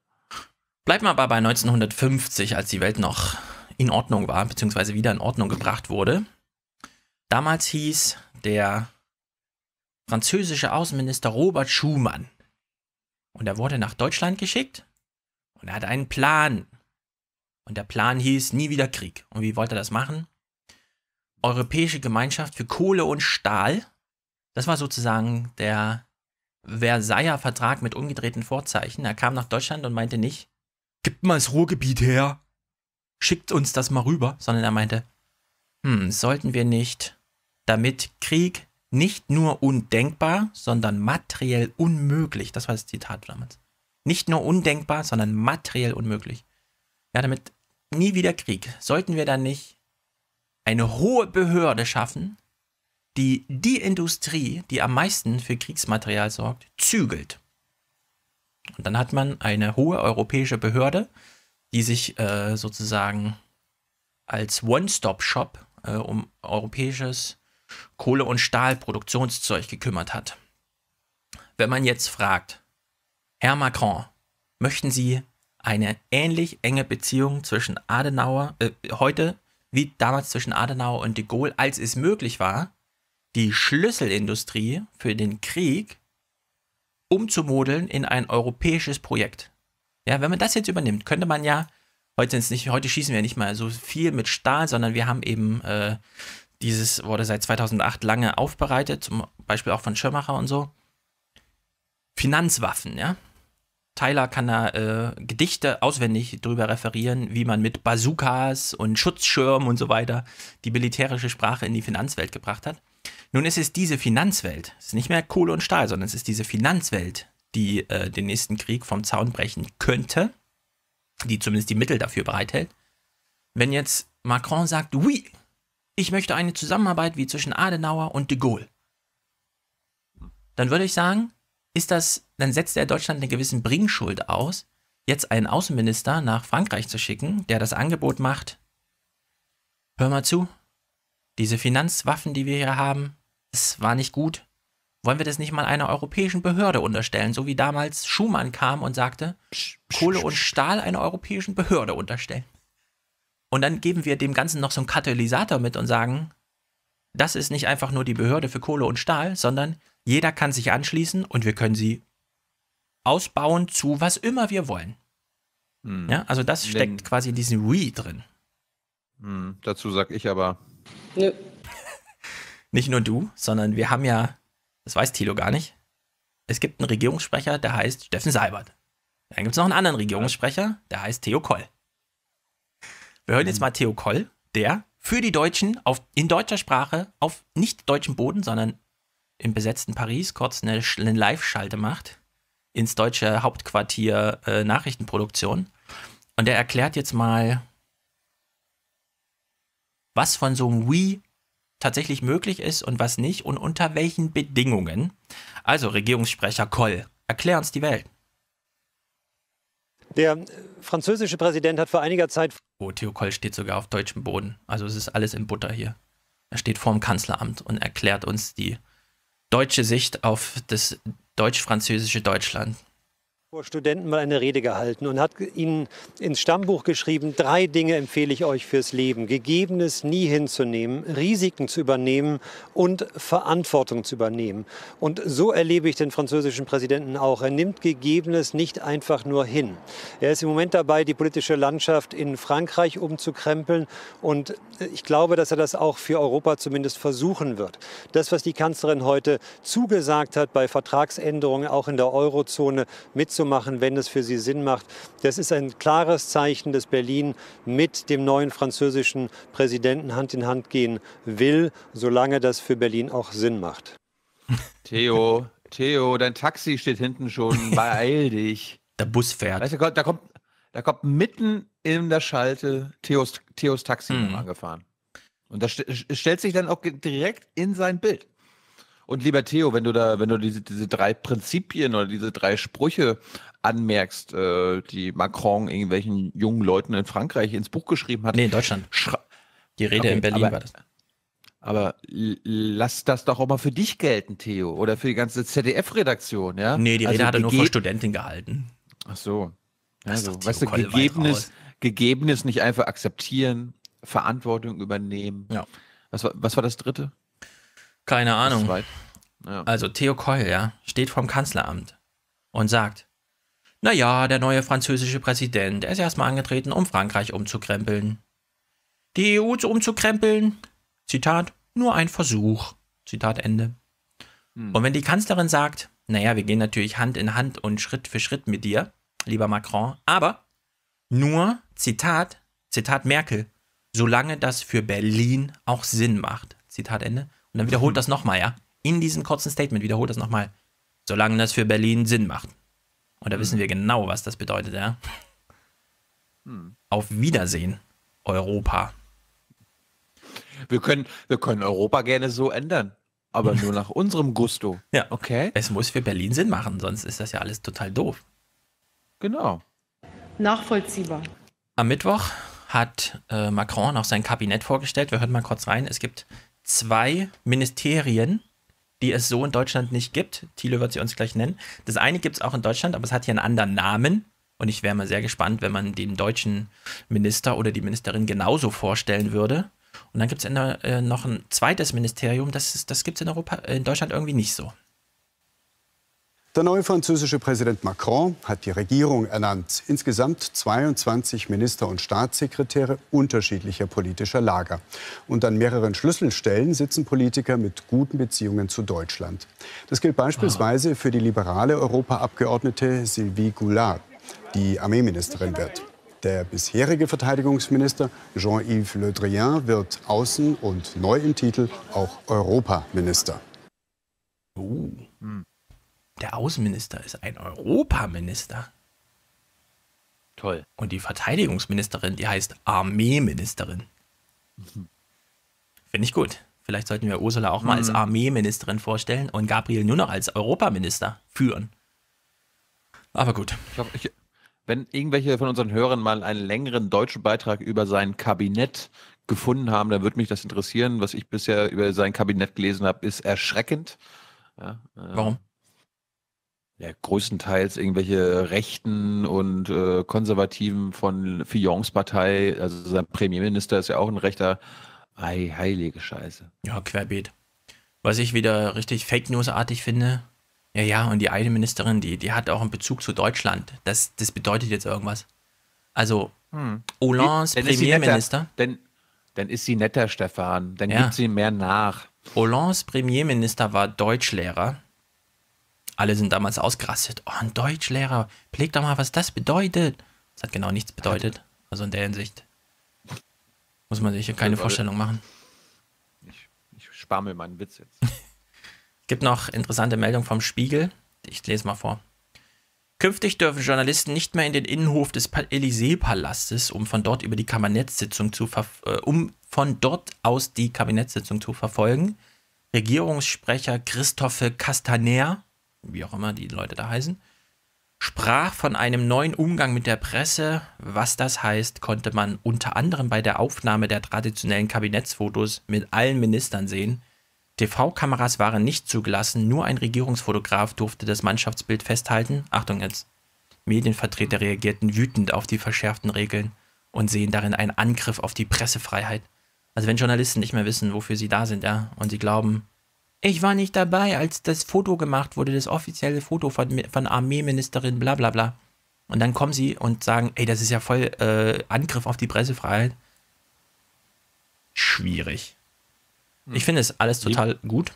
Bleiben wir aber bei 1950, als die Welt noch in Ordnung war, beziehungsweise wieder in Ordnung gebracht wurde. Damals hieß der französische Außenminister Robert Schumann. Und er wurde nach Deutschland geschickt und er hatte einen Plan. Und der Plan hieß nie wieder Krieg. Und wie wollte er das machen? Europäische Gemeinschaft für Kohle und Stahl. Das war sozusagen der Versailler Vertrag mit umgedrehten Vorzeichen. Er kam nach Deutschland und meinte nicht, gibt mal das Ruhrgebiet her, schickt uns das mal rüber, sondern er meinte, hm, sollten wir nicht, damit Krieg nicht nur undenkbar, sondern materiell unmöglich, das war das Zitat damals, nicht nur undenkbar, sondern materiell unmöglich. Ja, damit nie wieder Krieg. Sollten wir dann nicht eine hohe Behörde schaffen, die die Industrie, die am meisten für Kriegsmaterial sorgt, zügelt. Und dann hat man eine hohe europäische Behörde, die sich äh, sozusagen als One-Stop-Shop äh, um europäisches Kohle- und Stahlproduktionszeug gekümmert hat. Wenn man jetzt fragt, Herr Macron, möchten Sie eine ähnlich enge Beziehung zwischen Adenauer, äh, heute wie damals zwischen Adenauer und de Gaulle, als es möglich war, die Schlüsselindustrie für den Krieg umzumodeln in ein europäisches Projekt. Ja, wenn man das jetzt übernimmt, könnte man ja, heute, nicht, heute schießen wir nicht mal so viel mit Stahl, sondern wir haben eben, äh, dieses wurde seit 2008 lange aufbereitet, zum Beispiel auch von Schirmacher und so. Finanzwaffen, ja. Tyler kann da äh, Gedichte auswendig drüber referieren, wie man mit Bazookas und Schutzschirmen und so weiter die militärische Sprache in die Finanzwelt gebracht hat. Nun ist es diese Finanzwelt, es ist nicht mehr Kohle und Stahl, sondern es ist diese Finanzwelt, die äh, den nächsten Krieg vom Zaun brechen könnte, die zumindest die Mittel dafür bereithält. Wenn jetzt Macron sagt, oui, ich möchte eine Zusammenarbeit wie zwischen Adenauer und de Gaulle, dann würde ich sagen, ist das, dann setzt er Deutschland eine gewissen Bringschuld aus, jetzt einen Außenminister nach Frankreich zu schicken, der das Angebot macht, hör mal zu, diese Finanzwaffen, die wir hier haben, es war nicht gut. Wollen wir das nicht mal einer europäischen Behörde unterstellen, so wie damals Schumann kam und sagte, Kohle und Stahl einer europäischen Behörde unterstellen. Und dann geben wir dem Ganzen noch so einen Katalysator mit und sagen, das ist nicht einfach nur die Behörde für Kohle und Stahl, sondern jeder kann sich anschließen und wir können sie ausbauen zu was immer wir wollen. Hm. Ja, also das steckt Wenn, quasi in diesem We drin. Hm, dazu sag ich aber. Nö. nicht nur du, sondern wir haben ja, das weiß Thilo gar nicht, es gibt einen Regierungssprecher, der heißt Steffen Seibert. Dann gibt es noch einen anderen Regierungssprecher, der heißt Theo Koll. Wir hören jetzt hm. mal Theo Koll, der für die Deutschen auf, in deutscher Sprache auf nicht deutschem Boden, sondern im besetzten Paris kurz eine, eine Live-Schalte macht ins deutsche Hauptquartier äh, Nachrichtenproduktion. Und der erklärt jetzt mal, was von so einem Wii tatsächlich möglich ist und was nicht und unter welchen Bedingungen. Also Regierungssprecher Koll, erklär uns die Welt. Der äh, französische Präsident hat vor einiger Zeit. Oh, Theo Koll steht sogar auf deutschem Boden. Also es ist alles in Butter hier. Er steht vorm Kanzleramt und erklärt uns die deutsche Sicht auf das deutsch-französische Deutschland vor Studenten mal eine Rede gehalten und hat ihnen ins Stammbuch geschrieben, drei Dinge empfehle ich euch fürs Leben. Gegebenes nie hinzunehmen, Risiken zu übernehmen und Verantwortung zu übernehmen. Und so erlebe ich den französischen Präsidenten auch. Er nimmt Gegebenes nicht einfach nur hin. Er ist im Moment dabei, die politische Landschaft in Frankreich umzukrempeln. Und ich glaube, dass er das auch für Europa zumindest versuchen wird. Das, was die Kanzlerin heute zugesagt hat bei Vertragsänderungen auch in der Eurozone mitzunehmen, machen, wenn es für sie Sinn macht. Das ist ein klares Zeichen, dass Berlin mit dem neuen französischen Präsidenten Hand in Hand gehen will, solange das für Berlin auch Sinn macht. Theo, Theo, dein Taxi steht hinten schon, beeil dich. Der Bus fährt. Weißt du, da, kommt, da kommt mitten in der Schalte Theos, Theos Taxi mhm. angefahren. Und das st stellt sich dann auch direkt in sein Bild. Und lieber Theo, wenn du da, wenn du diese, diese drei Prinzipien oder diese drei Sprüche anmerkst, äh, die Macron irgendwelchen jungen Leuten in Frankreich ins Buch geschrieben hat. Nee, in Deutschland. die Rede okay, in Berlin aber, war das. Aber lass das doch auch mal für dich gelten, Theo, oder für die ganze ZDF-Redaktion, ja? Nee, die Rede also, hat er nur vor Studentin gehalten. Ach so. Also, ja, weißt du, Gegebenes, Gegebenes nicht einfach akzeptieren, Verantwortung übernehmen. Ja. Was war, was war das dritte? Keine Ahnung. Ja. Also Theo Keul, ja, steht vom Kanzleramt und sagt, naja, der neue französische Präsident, er ist erstmal angetreten, um Frankreich umzukrempeln. Die EU zu umzukrempeln, Zitat, nur ein Versuch, Zitat Ende. Hm. Und wenn die Kanzlerin sagt, naja, wir gehen natürlich Hand in Hand und Schritt für Schritt mit dir, lieber Macron, aber nur, Zitat, Zitat Merkel, solange das für Berlin auch Sinn macht, Zitat Ende, und dann wiederholt mhm. das nochmal, ja? In diesem kurzen Statement wiederholt das nochmal. Solange das für Berlin Sinn macht. Und da mhm. wissen wir genau, was das bedeutet, ja? Mhm. Auf Wiedersehen, Europa. Wir können, wir können Europa gerne so ändern, aber nur nach unserem Gusto. Ja. Okay. Es muss für Berlin Sinn machen, sonst ist das ja alles total doof. Genau. Nachvollziehbar. Am Mittwoch hat äh, Macron noch sein Kabinett vorgestellt. Wir hören mal kurz rein. Es gibt zwei Ministerien, die es so in Deutschland nicht gibt. Thilo wird sie uns gleich nennen. Das eine gibt es auch in Deutschland, aber es hat hier einen anderen Namen. Und ich wäre mal sehr gespannt, wenn man den deutschen Minister oder die Ministerin genauso vorstellen würde. Und dann gibt es äh, noch ein zweites Ministerium, das, das gibt es in, äh, in Deutschland irgendwie nicht so. Der neue französische Präsident Macron hat die Regierung ernannt. Insgesamt 22 Minister und Staatssekretäre unterschiedlicher politischer Lager. Und an mehreren Schlüsselstellen sitzen Politiker mit guten Beziehungen zu Deutschland. Das gilt beispielsweise für die liberale Europaabgeordnete Sylvie Goulard, die Armeeministerin wird. Der bisherige Verteidigungsminister Jean-Yves Le Drian wird Außen- und neu im Titel auch Europaminister. Oh. Hm. Der Außenminister ist ein Europaminister. Toll. Und die Verteidigungsministerin, die heißt Armeeministerin. Mhm. Finde ich gut. Vielleicht sollten wir Ursula auch mhm. mal als mhm. Armeeministerin vorstellen und Gabriel nur noch als Europaminister führen. Aber gut. Ich hoffe, ich, wenn irgendwelche von unseren Hörern mal einen längeren deutschen Beitrag über sein Kabinett gefunden haben, dann würde mich das interessieren. Was ich bisher über sein Kabinett gelesen habe, ist erschreckend. Ja, äh, Warum? ja, größtenteils irgendwelche Rechten und äh, Konservativen von Fillons Partei, also sein Premierminister ist ja auch ein rechter, ei, heilige Scheiße. Ja, querbeet. Was ich wieder richtig Fake News-artig finde, ja, ja, und die eine Ministerin, die, die hat auch einen Bezug zu Deutschland. Das, das bedeutet jetzt irgendwas. Also, hm. Hollands Premierminister. Dann, dann ist sie netter, Stefan. Dann ja. gibt sie mehr nach. Hollands Premierminister war Deutschlehrer alle sind damals ausgerastet. Oh, ein Deutschlehrer, blick doch mal, was das bedeutet. Das hat genau nichts bedeutet. Also in der Hinsicht muss man sich hier keine Vorstellung machen. Ich, ich spare mir meinen Witz jetzt. Gibt noch interessante Meldung vom Spiegel. Ich lese mal vor. Künftig dürfen Journalisten nicht mehr in den Innenhof des Élysée-Palastes, um von dort über die Kabinettssitzung zu äh, um von dort aus die Kabinettssitzung zu verfolgen. Regierungssprecher Christophe Castaner wie auch immer die Leute da heißen, sprach von einem neuen Umgang mit der Presse. Was das heißt, konnte man unter anderem bei der Aufnahme der traditionellen Kabinettsfotos mit allen Ministern sehen. TV-Kameras waren nicht zugelassen, nur ein Regierungsfotograf durfte das Mannschaftsbild festhalten. Achtung jetzt. Medienvertreter reagierten wütend auf die verschärften Regeln und sehen darin einen Angriff auf die Pressefreiheit. Also wenn Journalisten nicht mehr wissen, wofür sie da sind, ja, und sie glauben, ich war nicht dabei, als das Foto gemacht wurde, das offizielle Foto von, von Armeeministerin bla bla bla. Und dann kommen sie und sagen, ey, das ist ja voll äh, Angriff auf die Pressefreiheit. Schwierig. Hm. Ich finde es alles total Wie? gut.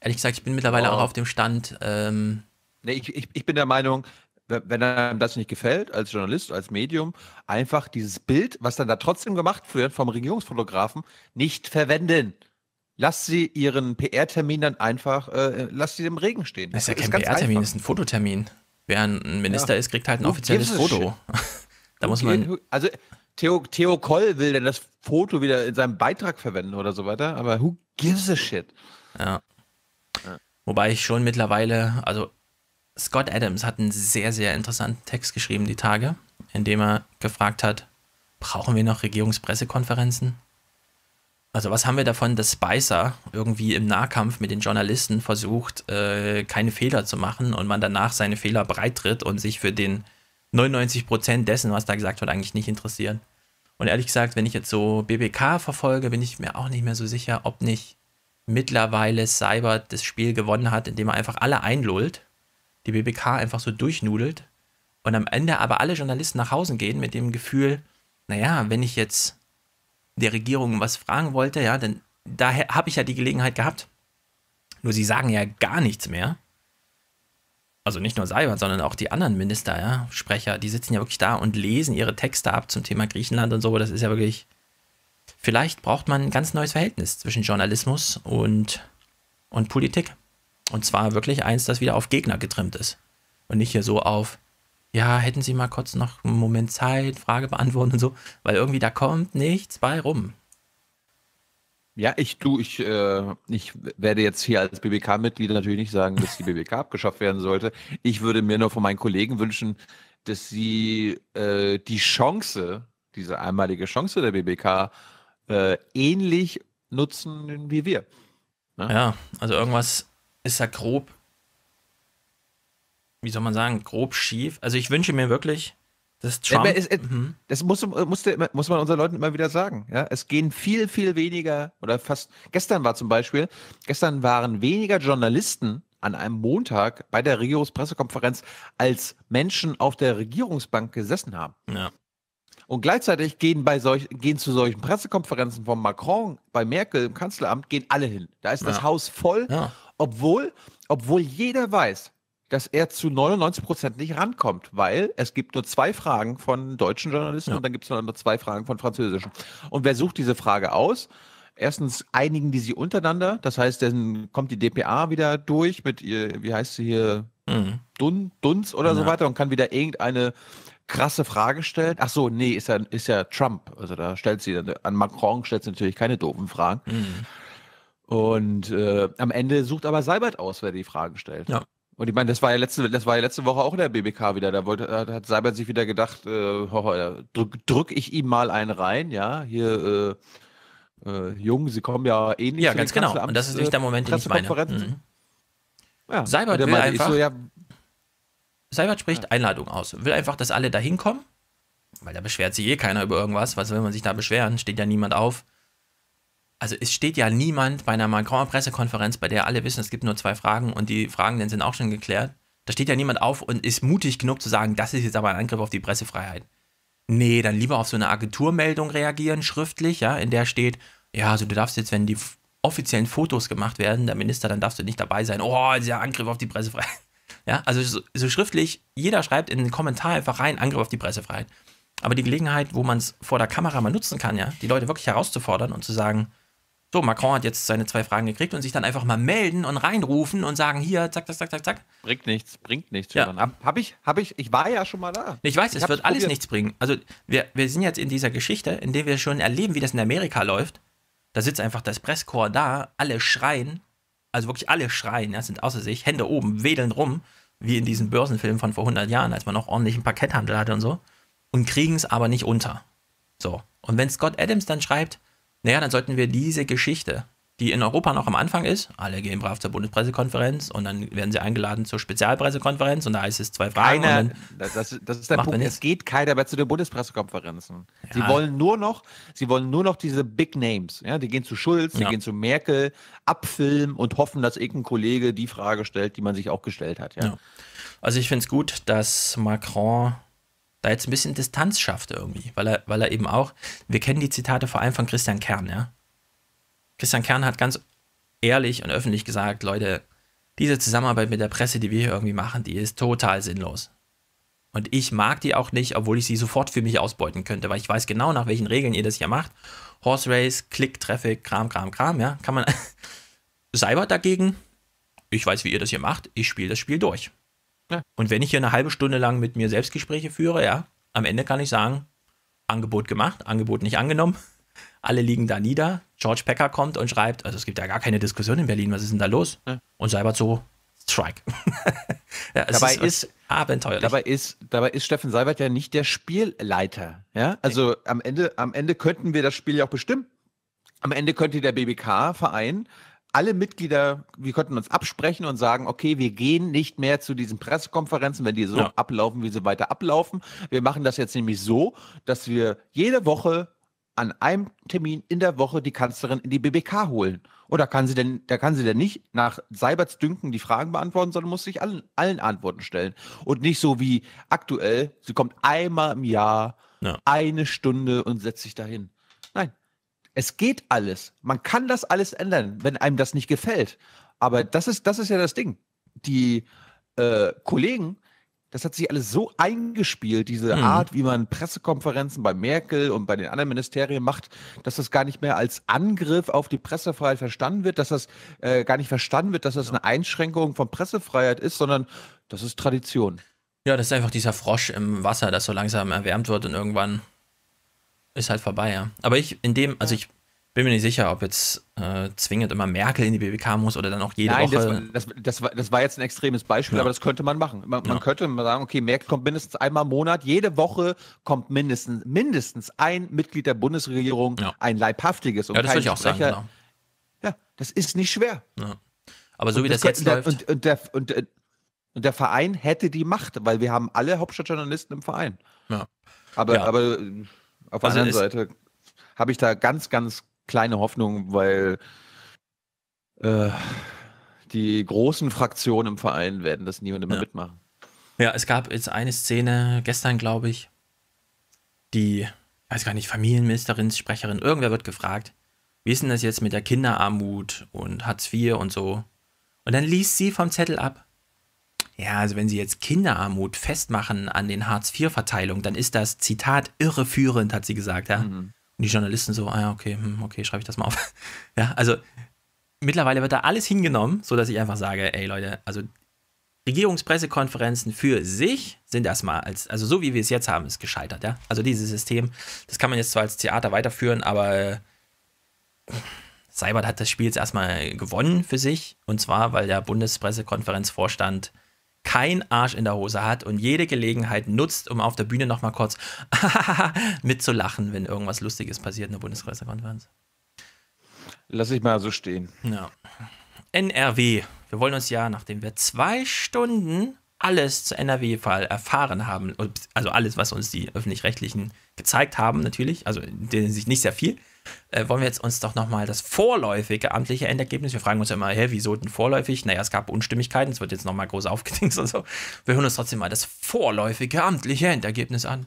Ehrlich gesagt, ich bin mittlerweile oh. auch auf dem Stand. Ähm, nee, ich, ich, ich bin der Meinung, wenn einem das nicht gefällt, als Journalist, als Medium, einfach dieses Bild, was dann da trotzdem gemacht wird vom Regierungsfotografen, nicht verwenden. Lass sie ihren PR-Termin dann einfach, äh, lass sie im Regen stehen. Das ist ja kein PR-Termin, das ist ein Fototermin. Wer ein Minister ja. ist, kriegt halt ein who offizielles Foto. da muss man. also Theo, Theo Koll will denn das Foto wieder in seinem Beitrag verwenden oder so weiter, aber who gives a shit? Ja. ja. Wobei ich schon mittlerweile, also Scott Adams hat einen sehr, sehr interessanten Text geschrieben die Tage, in dem er gefragt hat, brauchen wir noch Regierungspressekonferenzen? Also was haben wir davon, dass Spicer irgendwie im Nahkampf mit den Journalisten versucht, äh, keine Fehler zu machen und man danach seine Fehler breitritt und sich für den 99% dessen, was da gesagt wird, eigentlich nicht interessieren. Und ehrlich gesagt, wenn ich jetzt so BBK verfolge, bin ich mir auch nicht mehr so sicher, ob nicht mittlerweile Cybert das Spiel gewonnen hat, indem er einfach alle einlullt, die BBK einfach so durchnudelt und am Ende aber alle Journalisten nach Hause gehen mit dem Gefühl, naja, wenn ich jetzt der Regierung was fragen wollte, ja, denn da habe ich ja die Gelegenheit gehabt. Nur sie sagen ja gar nichts mehr. Also nicht nur Seibert, sondern auch die anderen Minister, ja, Sprecher, die sitzen ja wirklich da und lesen ihre Texte ab zum Thema Griechenland und so. Das ist ja wirklich. Vielleicht braucht man ein ganz neues Verhältnis zwischen Journalismus und, und Politik. Und zwar wirklich eins, das wieder auf Gegner getrimmt ist. Und nicht hier so auf ja, hätten Sie mal kurz noch einen Moment Zeit, Frage beantworten und so, weil irgendwie da kommt nichts bei rum. Ja, ich du, ich, äh, ich werde jetzt hier als BBK-Mitglied natürlich nicht sagen, dass die BBK abgeschafft werden sollte. Ich würde mir nur von meinen Kollegen wünschen, dass sie äh, die Chance, diese einmalige Chance der BBK, äh, ähnlich nutzen wie wir. Ne? Ja, also irgendwas ist da grob wie soll man sagen, grob schief. Also ich wünsche mir wirklich, dass Trump. Es, es, mhm. Das muss, muss, muss man unseren Leuten immer wieder sagen. Ja? Es gehen viel, viel weniger oder fast. Gestern war zum Beispiel, gestern waren weniger Journalisten an einem Montag bei der Regierungspressekonferenz, als Menschen auf der Regierungsbank gesessen haben. Ja. Und gleichzeitig gehen, bei solch, gehen zu solchen Pressekonferenzen von Macron bei Merkel im Kanzleramt, gehen alle hin. Da ist ja. das Haus voll, ja. obwohl, obwohl jeder weiß, dass er zu 99 Prozent nicht rankommt, weil es gibt nur zwei Fragen von deutschen Journalisten ja. und dann gibt es nur zwei Fragen von französischen. Und wer sucht diese Frage aus? Erstens einigen die sie untereinander, das heißt, dann kommt die DPA wieder durch mit ihr, wie heißt sie hier, mhm. Dun, Dunz oder ja. so weiter und kann wieder irgendeine krasse Frage stellen. Ach so, nee, ist ja, ist ja Trump. Also da stellt sie, an Macron stellt sie natürlich keine doofen Fragen. Mhm. Und äh, am Ende sucht aber Seibert aus, wer die Fragen stellt. Ja. Und ich meine, das war ja letzte, das war ja letzte Woche auch in der BBK wieder. Da wollte, hat Seibert sich wieder gedacht, äh, drück, drück ich ihm mal einen rein, ja, hier äh, äh, Jung, sie kommen ja ähnlich. Eh ja, ganz genau. Und das ist nicht der Moment, den ich meine. Mhm. Ja, Seibert will meinte, einfach. So, ja, Seibert spricht ja. Einladung aus. Will einfach, dass alle da hinkommen, weil da beschwert sich eh keiner über irgendwas. Was will man sich da beschweren? Steht ja niemand auf also es steht ja niemand bei einer Macron-Pressekonferenz, bei der alle wissen, es gibt nur zwei Fragen und die Fragen sind auch schon geklärt. Da steht ja niemand auf und ist mutig genug zu sagen, das ist jetzt aber ein Angriff auf die Pressefreiheit. Nee, dann lieber auf so eine Agenturmeldung reagieren, schriftlich, ja, in der steht, ja, also du darfst jetzt, wenn die offiziellen Fotos gemacht werden, der Minister, dann darfst du nicht dabei sein. Oh, dieser Angriff auf die Pressefreiheit. Ja, also so, so schriftlich, jeder schreibt in den Kommentar einfach rein, Angriff auf die Pressefreiheit. Aber die Gelegenheit, wo man es vor der Kamera mal nutzen kann, ja, die Leute wirklich herauszufordern und zu sagen, so, Macron hat jetzt seine zwei Fragen gekriegt und sich dann einfach mal melden und reinrufen und sagen, hier, zack, zack, zack, zack, zack. Bringt nichts, bringt nichts. Ja. Hab, ich, hab ich, ich war ja schon mal da. Ich weiß, ich es wird alles probiert. nichts bringen. Also wir, wir sind jetzt in dieser Geschichte, in der wir schon erleben, wie das in Amerika läuft. Da sitzt einfach das Presskorps da, alle schreien, also wirklich alle schreien, ja, sind außer sich, Hände oben, wedeln rum, wie in diesen Börsenfilmen von vor 100 Jahren, als man noch ordentlich einen Parketthandel hatte und so, und kriegen es aber nicht unter. So, und wenn Scott Adams dann schreibt, naja, dann sollten wir diese Geschichte, die in Europa noch am Anfang ist, alle gehen brav zur Bundespressekonferenz und dann werden sie eingeladen zur Spezialpressekonferenz und da ist es zwei Fragen. Keiner, das, das, ist der Punkt, es geht keiner mehr zu den Bundespressekonferenzen. Ja. Sie wollen nur noch, sie wollen nur noch diese Big Names. Ja? Die gehen zu Schulz, ja. die gehen zu Merkel, abfilmen und hoffen, dass irgendein Kollege die Frage stellt, die man sich auch gestellt hat. Ja. ja. Also ich finde es gut, dass Macron da jetzt ein bisschen Distanz schafft irgendwie, weil er, weil er eben auch, wir kennen die Zitate vor allem von Christian Kern, ja. Christian Kern hat ganz ehrlich und öffentlich gesagt, Leute, diese Zusammenarbeit mit der Presse, die wir hier irgendwie machen, die ist total sinnlos. Und ich mag die auch nicht, obwohl ich sie sofort für mich ausbeuten könnte, weil ich weiß genau, nach welchen Regeln ihr das hier macht. Horse Race, Click, Traffic, Kram, Kram, Kram, ja. Kann man. Cyber dagegen, ich weiß, wie ihr das hier macht, ich spiele das Spiel durch. Ja. Und wenn ich hier eine halbe Stunde lang mit mir Selbstgespräche führe, ja, am Ende kann ich sagen, Angebot gemacht, Angebot nicht angenommen. Alle liegen da nieder. George Packer kommt und schreibt, also es gibt ja gar keine Diskussion in Berlin, was ist denn da los? Ja. Und Seibert so, Strike. ja, dabei ist, ist abenteuerlich. Dabei ist, dabei ist Steffen Seibert ja nicht der Spielleiter. Ja? Also nee. am, Ende, am Ende könnten wir das Spiel ja auch bestimmen. Am Ende könnte der BBK-Verein alle Mitglieder, wir konnten uns absprechen und sagen, okay, wir gehen nicht mehr zu diesen Pressekonferenzen, wenn die so ja. ablaufen, wie sie weiter ablaufen. Wir machen das jetzt nämlich so, dass wir jede Woche an einem Termin in der Woche die Kanzlerin in die BBK holen. Oder kann sie denn, da kann sie denn nicht nach Seiberts Dünken die Fragen beantworten, sondern muss sich allen, allen Antworten stellen. Und nicht so wie aktuell, sie kommt einmal im Jahr, ja. eine Stunde und setzt sich dahin. Nein, es geht alles. Man kann das alles ändern, wenn einem das nicht gefällt. Aber das ist, das ist ja das Ding. Die äh, Kollegen, das hat sich alles so eingespielt, diese hm. Art, wie man Pressekonferenzen bei Merkel und bei den anderen Ministerien macht, dass das gar nicht mehr als Angriff auf die Pressefreiheit verstanden wird, dass das äh, gar nicht verstanden wird, dass das eine Einschränkung von Pressefreiheit ist, sondern das ist Tradition. Ja, das ist einfach dieser Frosch im Wasser, das so langsam erwärmt wird und irgendwann ist halt vorbei, ja. Aber ich, in dem, also ich bin mir nicht sicher, ob jetzt äh, zwingend immer Merkel in die BBK muss oder dann auch jede Nein, Woche. Das, das, das, war, das war jetzt ein extremes Beispiel, ja. aber das könnte man machen. Man, ja. man könnte sagen, okay, Merkel kommt mindestens einmal im Monat, jede Woche kommt mindestens, mindestens ein Mitglied der Bundesregierung, ja. ein leibhaftiges und ja, das würde ich auch Sprecher. Sagen, genau. Ja, das ist nicht schwer. Aber so und wie das, das jetzt der, läuft. Und, und, der, und, äh, und der Verein hätte die Macht, weil wir haben alle Hauptstadtjournalisten im Verein. Ja. Aber, aber auf also der anderen Seite habe ich da ganz, ganz kleine Hoffnung, weil äh, die großen Fraktionen im Verein werden das nie und immer ja. mitmachen. Ja, es gab jetzt eine Szene gestern, glaube ich, die, weiß gar nicht, Familienministerin, Sprecherin, irgendwer wird gefragt, wie ist denn das jetzt mit der Kinderarmut und Hartz IV und so? Und dann liest sie vom Zettel ab, ja, also wenn Sie jetzt Kinderarmut festmachen an den Hartz-IV-Verteilungen, dann ist das, Zitat, irreführend, hat sie gesagt, ja. Mhm. Und die Journalisten so, ah, okay, hm, okay, schreibe ich das mal auf. ja, also mittlerweile wird da alles hingenommen, sodass ich einfach sage, ey Leute, also Regierungspressekonferenzen für sich sind erstmal als, also so wie wir es jetzt haben, ist gescheitert, ja. Also dieses System, das kann man jetzt zwar als Theater weiterführen, aber äh, Seibert hat das Spiel jetzt erstmal gewonnen für sich. Und zwar, weil der Bundespressekonferenzvorstand kein Arsch in der Hose hat und jede Gelegenheit nutzt, um auf der Bühne nochmal kurz mitzulachen, wenn irgendwas Lustiges passiert in der Bundespressekonferenz. Lass ich mal so stehen. Ja. NRW. Wir wollen uns ja, nachdem wir zwei Stunden alles zu NRW-Fall erfahren haben, also alles, was uns die öffentlich-rechtlichen gezeigt haben, natürlich, also denen sich nicht sehr viel, äh, wollen wir jetzt uns doch nochmal das vorläufige amtliche Endergebnis, wir fragen uns ja immer, hä, wieso denn vorläufig? Naja, es gab Unstimmigkeiten, es wird jetzt nochmal groß aufgedingst und so. Wir hören uns trotzdem mal das vorläufige amtliche Endergebnis an.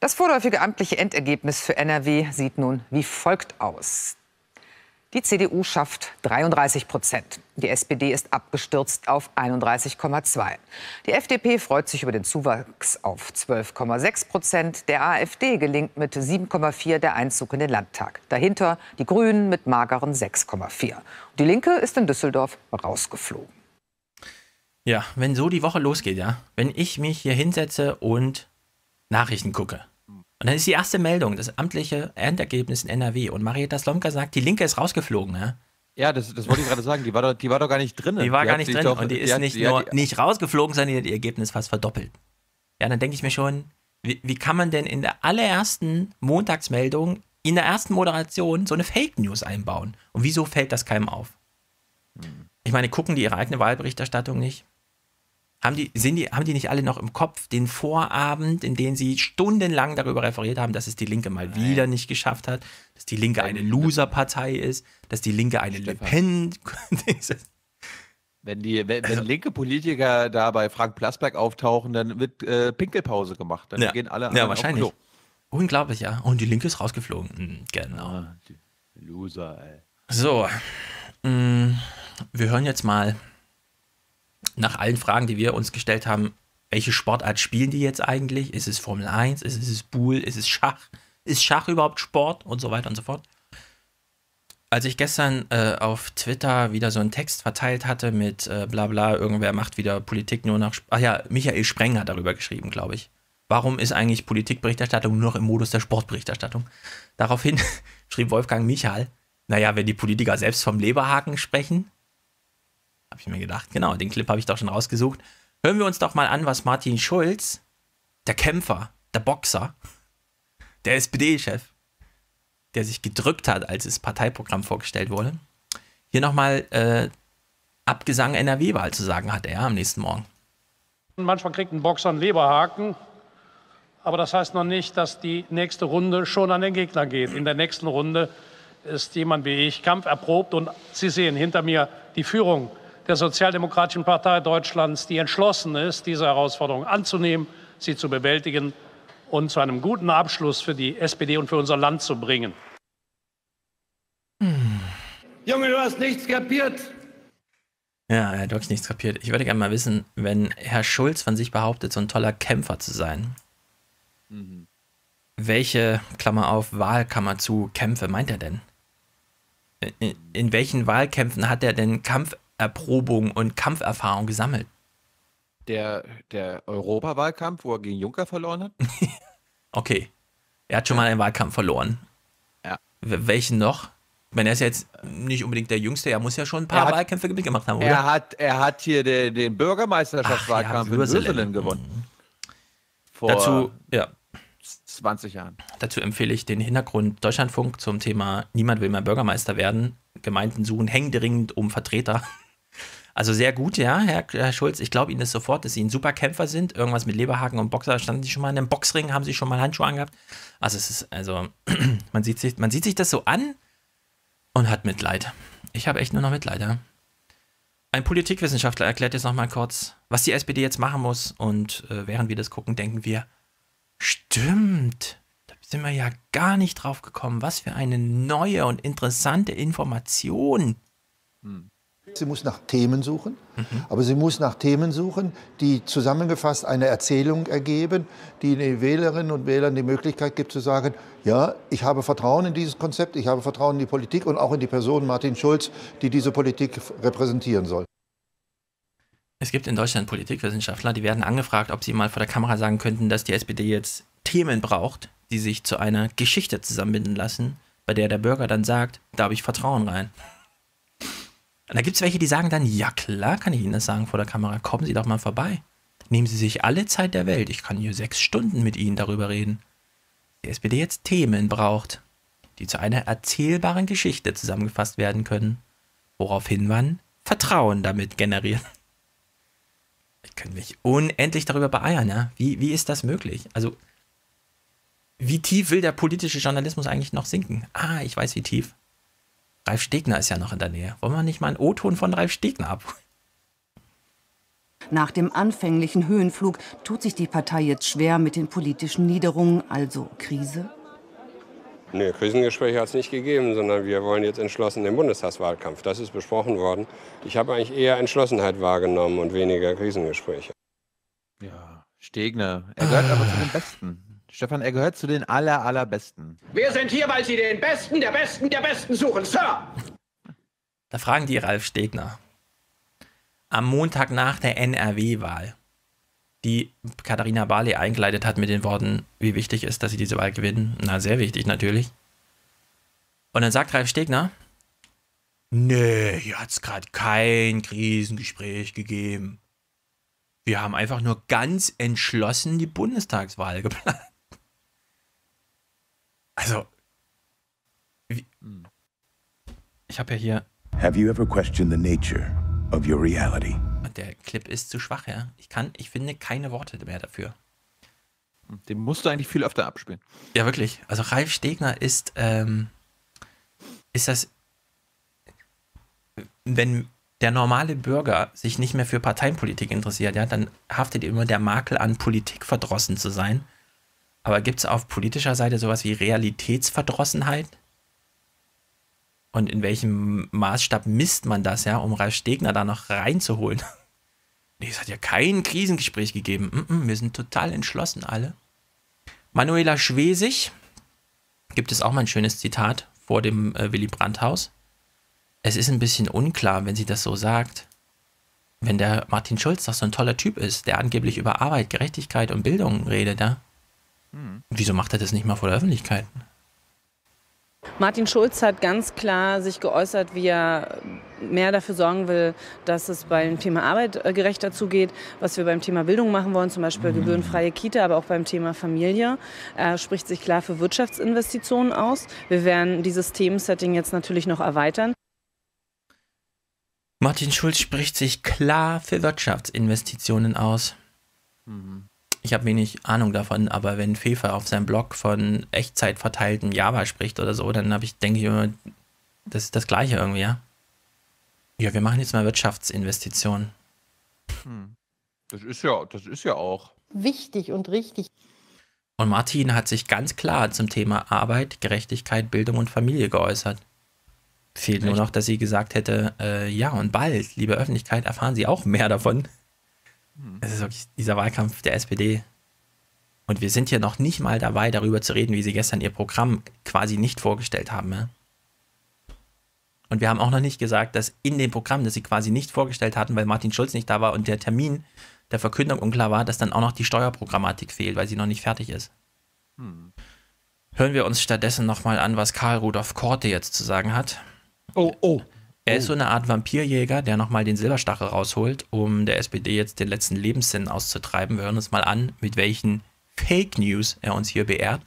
Das vorläufige amtliche Endergebnis für NRW sieht nun wie folgt aus. Die CDU schafft 33 Prozent. Die SPD ist abgestürzt auf 31,2. Die FDP freut sich über den Zuwachs auf 12,6 Prozent. Der AfD gelingt mit 7,4 der Einzug in den Landtag. Dahinter die Grünen mit mageren 6,4. Die Linke ist in Düsseldorf rausgeflogen. Ja, wenn so die Woche losgeht, ja. Wenn ich mich hier hinsetze und Nachrichten gucke und dann ist die erste Meldung, das amtliche Endergebnis in NRW. Und Marietta Slomka sagt, die Linke ist rausgeflogen. Ja, ja das, das wollte ich gerade sagen. Die war, doch, die war doch gar nicht drin. Die war die gar nicht drin. Doch, und die, die ist hat, nicht die nur nicht rausgeflogen, sondern die hat ihr Ergebnis fast verdoppelt. Ja, dann denke ich mir schon, wie, wie kann man denn in der allerersten Montagsmeldung, in der ersten Moderation so eine Fake News einbauen? Und wieso fällt das keinem auf? Hm. Ich meine, gucken die ihre eigene Wahlberichterstattung nicht? haben die, sind die, haben die nicht alle noch im Kopf den Vorabend, in dem sie stundenlang darüber referiert haben, dass es die Linke mal Nein. wieder nicht geschafft hat, dass die Linke eine Loser-Partei ist, dass die Linke eine Stefan. Le Pen. wenn die, wenn, wenn, also linke Politiker da bei Frank Plasberg auftauchen, dann wird äh, Pinkelpause gemacht. Dann ja. gehen alle Ja, wahrscheinlich. Unglaublich, ja. Und die Linke ist rausgeflogen. Hm, genau. Ah, Loser, ey. So. Hm, wir hören jetzt mal nach allen Fragen, die wir uns gestellt haben, welche Sportart spielen die jetzt eigentlich? Ist es Formel 1? Ist es Buhl? Ist es Schach? Ist Schach überhaupt Sport? Und so weiter und so fort. Als ich gestern äh, auf Twitter wieder so einen Text verteilt hatte mit äh, bla bla, irgendwer macht wieder Politik nur nach. Sp Ach ja, Michael Spreng hat darüber geschrieben, glaube ich. Warum ist eigentlich Politikberichterstattung nur noch im Modus der Sportberichterstattung? Daraufhin schrieb Wolfgang Michael, naja, wenn die Politiker selbst vom Leberhaken sprechen, habe ich mir gedacht. Genau, den Clip habe ich doch schon rausgesucht. Hören wir uns doch mal an, was Martin Schulz, der Kämpfer, der Boxer, der SPD-Chef, der sich gedrückt hat, als das Parteiprogramm vorgestellt wurde, hier nochmal äh, Abgesang NRW-Wahl zu sagen hatte, er am nächsten Morgen. Manchmal kriegt ein Boxer einen Leberhaken, aber das heißt noch nicht, dass die nächste Runde schon an den Gegner geht. In der nächsten Runde ist jemand wie ich kampferprobt und Sie sehen hinter mir die Führung der Sozialdemokratischen Partei Deutschlands, die entschlossen ist, diese Herausforderung anzunehmen, sie zu bewältigen und zu einem guten Abschluss für die SPD und für unser Land zu bringen. Hm. Junge, du hast nichts kapiert. Ja, er hat wirklich nichts kapiert. Ich würde gerne mal wissen, wenn Herr Schulz von sich behauptet, so ein toller Kämpfer zu sein, mhm. welche, Klammer auf, Wahlkammer zu Kämpfe meint er denn? In, in welchen Wahlkämpfen hat er denn Kampf, Erprobung und Kampferfahrung gesammelt. Der, der Europawahlkampf, wo er gegen Juncker verloren hat? okay. Er hat schon mal einen Wahlkampf verloren. Ja. Welchen noch? Ich meine, er ist jetzt nicht unbedingt der Jüngste, er muss ja schon ein paar hat, Wahlkämpfe gemacht haben, oder? Er hat, er hat hier den, den Bürgermeisterschaftswahlkampf ja, in Würselen gewonnen. Mhm. Vor Dazu, ja. 20 Jahren. Dazu empfehle ich den Hintergrund Deutschlandfunk zum Thema Niemand will mehr Bürgermeister werden. Gemeinden suchen hängendringend um Vertreter. Also sehr gut, ja, Herr, Herr Schulz. Ich glaube Ihnen das sofort, dass Sie ein super Kämpfer sind. Irgendwas mit Leberhaken und Boxer. Standen Sie schon mal in einem Boxring? Haben Sie schon mal Handschuhe angehabt? Also es ist, also man sieht sich, man sieht sich das so an und hat Mitleid. Ich habe echt nur noch Mitleid, ja. Ein Politikwissenschaftler erklärt jetzt nochmal kurz, was die SPD jetzt machen muss. Und äh, während wir das gucken, denken wir, stimmt, da sind wir ja gar nicht drauf gekommen. Was für eine neue und interessante Information. Hm. Sie muss nach Themen suchen, mhm. aber sie muss nach Themen suchen, die zusammengefasst eine Erzählung ergeben, die den Wählerinnen und Wählern die Möglichkeit gibt zu sagen, ja, ich habe Vertrauen in dieses Konzept, ich habe Vertrauen in die Politik und auch in die Person Martin Schulz, die diese Politik repräsentieren soll. Es gibt in Deutschland Politikwissenschaftler, die werden angefragt, ob sie mal vor der Kamera sagen könnten, dass die SPD jetzt Themen braucht, die sich zu einer Geschichte zusammenbinden lassen, bei der der Bürger dann sagt, da habe ich Vertrauen rein. Und da gibt es welche, die sagen dann, ja klar, kann ich Ihnen das sagen vor der Kamera, kommen Sie doch mal vorbei. Nehmen Sie sich alle Zeit der Welt. Ich kann hier sechs Stunden mit Ihnen darüber reden. Die SPD jetzt Themen braucht, die zu einer erzählbaren Geschichte zusammengefasst werden können, woraufhin man Vertrauen damit generiert. Ich könnte mich unendlich darüber beeiern, ja? Wie, wie ist das möglich? Also, wie tief will der politische Journalismus eigentlich noch sinken? Ah, ich weiß, wie tief. Ralf Stegner ist ja noch in der Nähe. Wollen wir nicht mal einen O-Ton von Ralf Stegner abholen? Nach dem anfänglichen Höhenflug tut sich die Partei jetzt schwer mit den politischen Niederungen, also Krise? Nee, Krisengespräche hat es nicht gegeben, sondern wir wollen jetzt entschlossen den Bundestagswahlkampf. Das ist besprochen worden. Ich habe eigentlich eher Entschlossenheit wahrgenommen und weniger Krisengespräche. Ja, Stegner. Er gehört aber zu den Besten. Stefan, er gehört zu den aller, allerbesten. Wir sind hier, weil Sie den Besten der Besten der Besten suchen, Sir! Da fragen die Ralf Stegner. Am Montag nach der NRW-Wahl, die Katharina Barley eingeleitet hat mit den Worten, wie wichtig ist, dass sie diese Wahl gewinnen. Na, sehr wichtig natürlich. Und dann sagt Ralf Stegner, nee, hier hat es gerade kein Krisengespräch gegeben. Wir haben einfach nur ganz entschlossen die Bundestagswahl geplant. Also. Wie, hm. ich habe ja hier. Have you ever questioned the nature of your reality? Der Clip ist zu schwach, ja. Ich kann, ich finde keine Worte mehr dafür. Den musst du eigentlich viel öfter abspielen. Ja, wirklich. Also Ralf Stegner ist, ähm, ist das, wenn der normale Bürger sich nicht mehr für Parteienpolitik interessiert, ja, dann haftet immer der Makel an, Politik verdrossen zu sein. Aber gibt es auf politischer Seite sowas wie Realitätsverdrossenheit? Und in welchem Maßstab misst man das, ja, um Ralf Stegner da noch reinzuholen? Nee, es hat ja kein Krisengespräch gegeben. wir sind total entschlossen alle. Manuela Schwesig gibt es auch mal ein schönes Zitat vor dem äh, Willy Brandt-Haus. Es ist ein bisschen unklar, wenn sie das so sagt. Wenn der Martin Schulz doch so ein toller Typ ist, der angeblich über Arbeit, Gerechtigkeit und Bildung redet, ja? Hm. Wieso macht er das nicht mal vor der Öffentlichkeit? Martin Schulz hat ganz klar sich geäußert, wie er mehr dafür sorgen will, dass es beim Thema Arbeit äh, gerechter zugeht, was wir beim Thema Bildung machen wollen, zum Beispiel hm. gebührenfreie Kita, aber auch beim Thema Familie. Er spricht sich klar für Wirtschaftsinvestitionen aus. Wir werden dieses Themensetting jetzt natürlich noch erweitern. Martin Schulz spricht sich klar für Wirtschaftsinvestitionen aus. Mhm ich habe wenig Ahnung davon, aber wenn Fefe auf seinem Blog von Echtzeit verteilten Java spricht oder so, dann habe ich, denke ich immer, das ist das Gleiche irgendwie, ja? Ja, wir machen jetzt mal Wirtschaftsinvestitionen. Hm. Das ist ja, das ist ja auch. Wichtig und richtig. Und Martin hat sich ganz klar zum Thema Arbeit, Gerechtigkeit, Bildung und Familie geäußert. Fehlt Echt? nur noch, dass sie gesagt hätte, äh, ja und bald, liebe Öffentlichkeit, erfahren Sie auch mehr davon. Hm. Es ist wirklich dieser Wahlkampf der SPD. Und wir sind ja noch nicht mal dabei, darüber zu reden, wie sie gestern ihr Programm quasi nicht vorgestellt haben. Ne? Und wir haben auch noch nicht gesagt, dass in dem Programm, das sie quasi nicht vorgestellt hatten, weil Martin Schulz nicht da war und der Termin der Verkündung unklar war, dass dann auch noch die Steuerprogrammatik fehlt, weil sie noch nicht fertig ist. Hm. Hören wir uns stattdessen nochmal an, was Karl Rudolf Korte jetzt zu sagen hat. Oh, oh. Er oh. ist so eine Art Vampirjäger, der nochmal den Silberstachel rausholt, um der SPD jetzt den letzten Lebenssinn auszutreiben. Wir hören uns mal an, mit welchen Fake News er uns hier beehrt.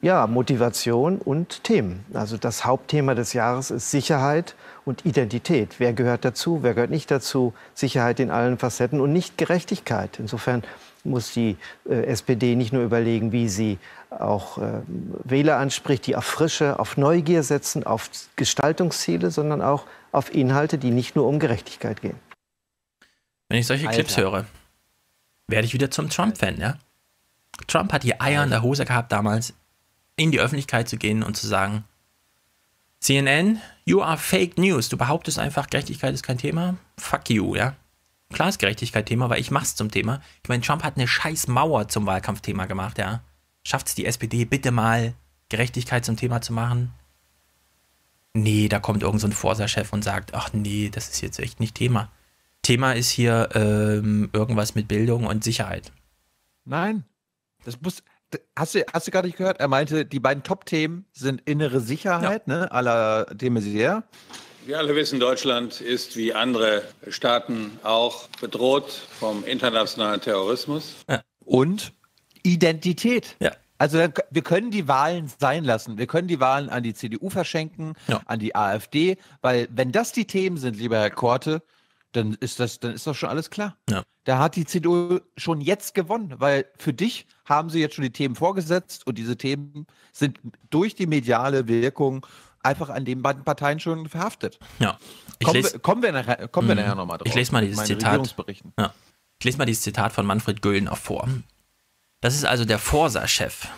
Ja, Motivation und Themen. Also das Hauptthema des Jahres ist Sicherheit und Identität. Wer gehört dazu, wer gehört nicht dazu? Sicherheit in allen Facetten und nicht Gerechtigkeit. Insofern muss die äh, SPD nicht nur überlegen, wie sie auch äh, Wähler anspricht, die auf Frische, auf Neugier setzen, auf Gestaltungsziele, sondern auch auf Inhalte, die nicht nur um Gerechtigkeit gehen. Wenn ich solche Alter. Clips höre, werde ich wieder zum Trump-Fan, ja? Trump hat die Eier in der Hose gehabt damals, in die Öffentlichkeit zu gehen und zu sagen, CNN, you are fake news. Du behauptest einfach, Gerechtigkeit ist kein Thema. Fuck you, ja? Klar ist Gerechtigkeit Thema, weil ich mach's zum Thema. Ich meine, Trump hat eine scheiß Mauer zum Wahlkampfthema gemacht, ja. Schafft's die SPD bitte mal, Gerechtigkeit zum Thema zu machen? Nee, da kommt irgend so ein Forsa-Chef und sagt, ach nee, das ist jetzt echt nicht Thema. Thema ist hier ähm, irgendwas mit Bildung und Sicherheit. Nein, das muss, Hast du, hast du gerade nicht gehört? Er meinte, die beiden Top-Themen sind innere Sicherheit, ja. ne, à la de Maizière, wir alle wissen, Deutschland ist wie andere Staaten auch bedroht vom internationalen Terrorismus. Ja. Und Identität. Ja. Also wir können die Wahlen sein lassen. Wir können die Wahlen an die CDU verschenken, ja. an die AfD, weil wenn das die Themen sind, lieber Herr Korte, dann ist das, dann ist doch schon alles klar. Ja. Da hat die CDU schon jetzt gewonnen, weil für dich haben sie jetzt schon die Themen vorgesetzt und diese Themen sind durch die mediale Wirkung einfach an den beiden Parteien schon verhaftet. Ja. Kommen, lese, wir, kommen, wir, nachher, kommen wir mhm. nachher nochmal drauf. Ich lese mal dieses Zitat. Ja. Ich lese mal dieses Zitat von Manfred Güllner vor. Das ist also der Forsa-Chef.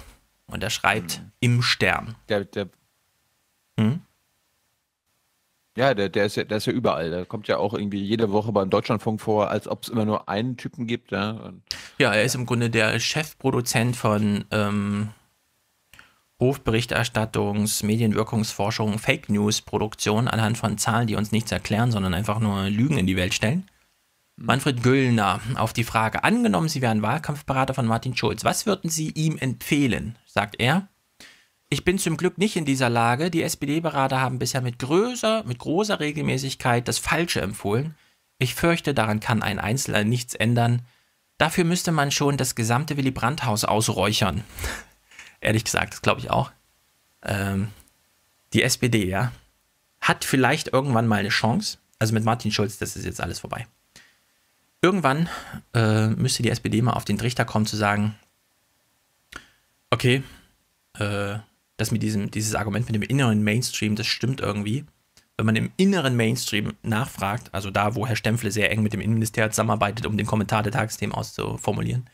Und er schreibt hm. im Stern. Der, der hm? Ja, der, der, ist ja, der ist ja überall. Der kommt ja auch irgendwie jede Woche beim Deutschlandfunk vor, als ob es immer nur einen Typen gibt. Ja, ja er ist im Grunde der Chefproduzent von ähm, Hofberichterstattungs-, Medienwirkungsforschung, Fake News-Produktion anhand von Zahlen, die uns nichts erklären, sondern einfach nur Lügen in die Welt stellen? Mhm. Manfred Güllner auf die Frage, angenommen, Sie wären Wahlkampfberater von Martin Schulz, was würden Sie ihm empfehlen? Sagt er, ich bin zum Glück nicht in dieser Lage. Die SPD-Berater haben bisher mit, größer, mit großer Regelmäßigkeit das Falsche empfohlen. Ich fürchte, daran kann ein Einzelner nichts ändern. Dafür müsste man schon das gesamte Willy Brandt-Haus ausräuchern ehrlich gesagt, das glaube ich auch. Ähm, die SPD, ja, hat vielleicht irgendwann mal eine Chance. Also mit Martin Schulz, das ist jetzt alles vorbei. Irgendwann äh, müsste die SPD mal auf den Trichter kommen zu sagen, okay, äh, das mit diesem, dieses Argument mit dem inneren Mainstream, das stimmt irgendwie. Wenn man im inneren Mainstream nachfragt, also da, wo Herr Stempfle sehr eng mit dem Innenministerium zusammenarbeitet, um den Kommentar der Tagesthemen auszuformulieren,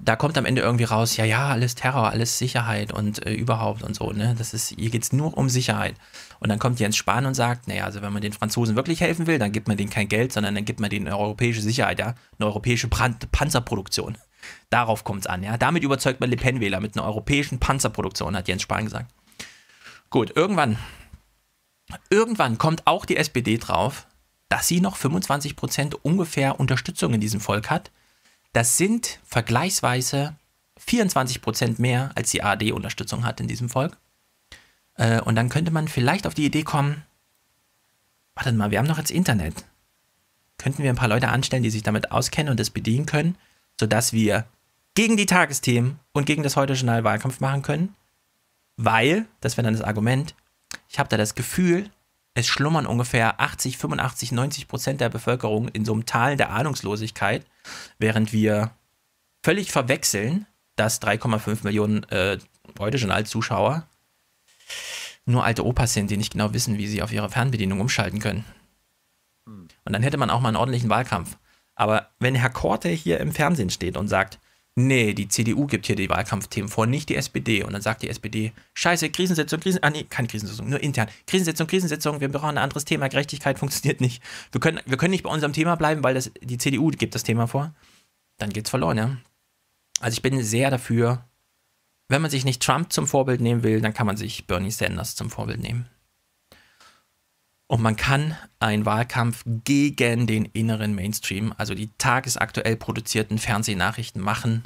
da kommt am Ende irgendwie raus, ja, ja, alles Terror, alles Sicherheit und äh, überhaupt und so, ne? Das ist, hier geht es nur um Sicherheit. Und dann kommt Jens Spahn und sagt, naja, also wenn man den Franzosen wirklich helfen will, dann gibt man denen kein Geld, sondern dann gibt man denen eine europäische Sicherheit, ja, eine europäische Brand Panzerproduktion. Darauf kommt es an, ja. Damit überzeugt man Le Pen-Wähler mit einer europäischen Panzerproduktion, hat Jens Spahn gesagt. Gut, irgendwann, irgendwann kommt auch die SPD drauf, dass sie noch 25% ungefähr Unterstützung in diesem Volk hat das sind vergleichsweise 24 Prozent mehr, als die ARD-Unterstützung hat in diesem Volk. Äh, und dann könnte man vielleicht auf die Idee kommen, wartet mal, wir haben doch jetzt Internet. Könnten wir ein paar Leute anstellen, die sich damit auskennen und das bedienen können, sodass wir gegen die Tagesthemen und gegen das heute Journal Wahlkampf machen können? Weil, das wäre dann das Argument, ich habe da das Gefühl, es schlummern ungefähr 80, 85, 90 Prozent der Bevölkerung in so einem Tal der Ahnungslosigkeit während wir völlig verwechseln, dass 3,5 Millionen äh, heute schon alt Zuschauer nur alte Opas sind, die nicht genau wissen, wie sie auf ihre Fernbedienung umschalten können. Hm. Und dann hätte man auch mal einen ordentlichen Wahlkampf. Aber wenn Herr Korte hier im Fernsehen steht und sagt, nee, die CDU gibt hier die Wahlkampfthemen vor, nicht die SPD. Und dann sagt die SPD, scheiße, Krisensitzung, Krisensitzung, ah nee, keine Krisensitzung, nur intern. Krisensitzung, Krisensitzung, wir brauchen ein anderes Thema, Gerechtigkeit funktioniert nicht. Wir können, wir können nicht bei unserem Thema bleiben, weil das, die CDU gibt das Thema vor. Dann geht's verloren, ja. Also ich bin sehr dafür, wenn man sich nicht Trump zum Vorbild nehmen will, dann kann man sich Bernie Sanders zum Vorbild nehmen. Und man kann einen Wahlkampf gegen den inneren Mainstream, also die tagesaktuell produzierten Fernsehnachrichten machen.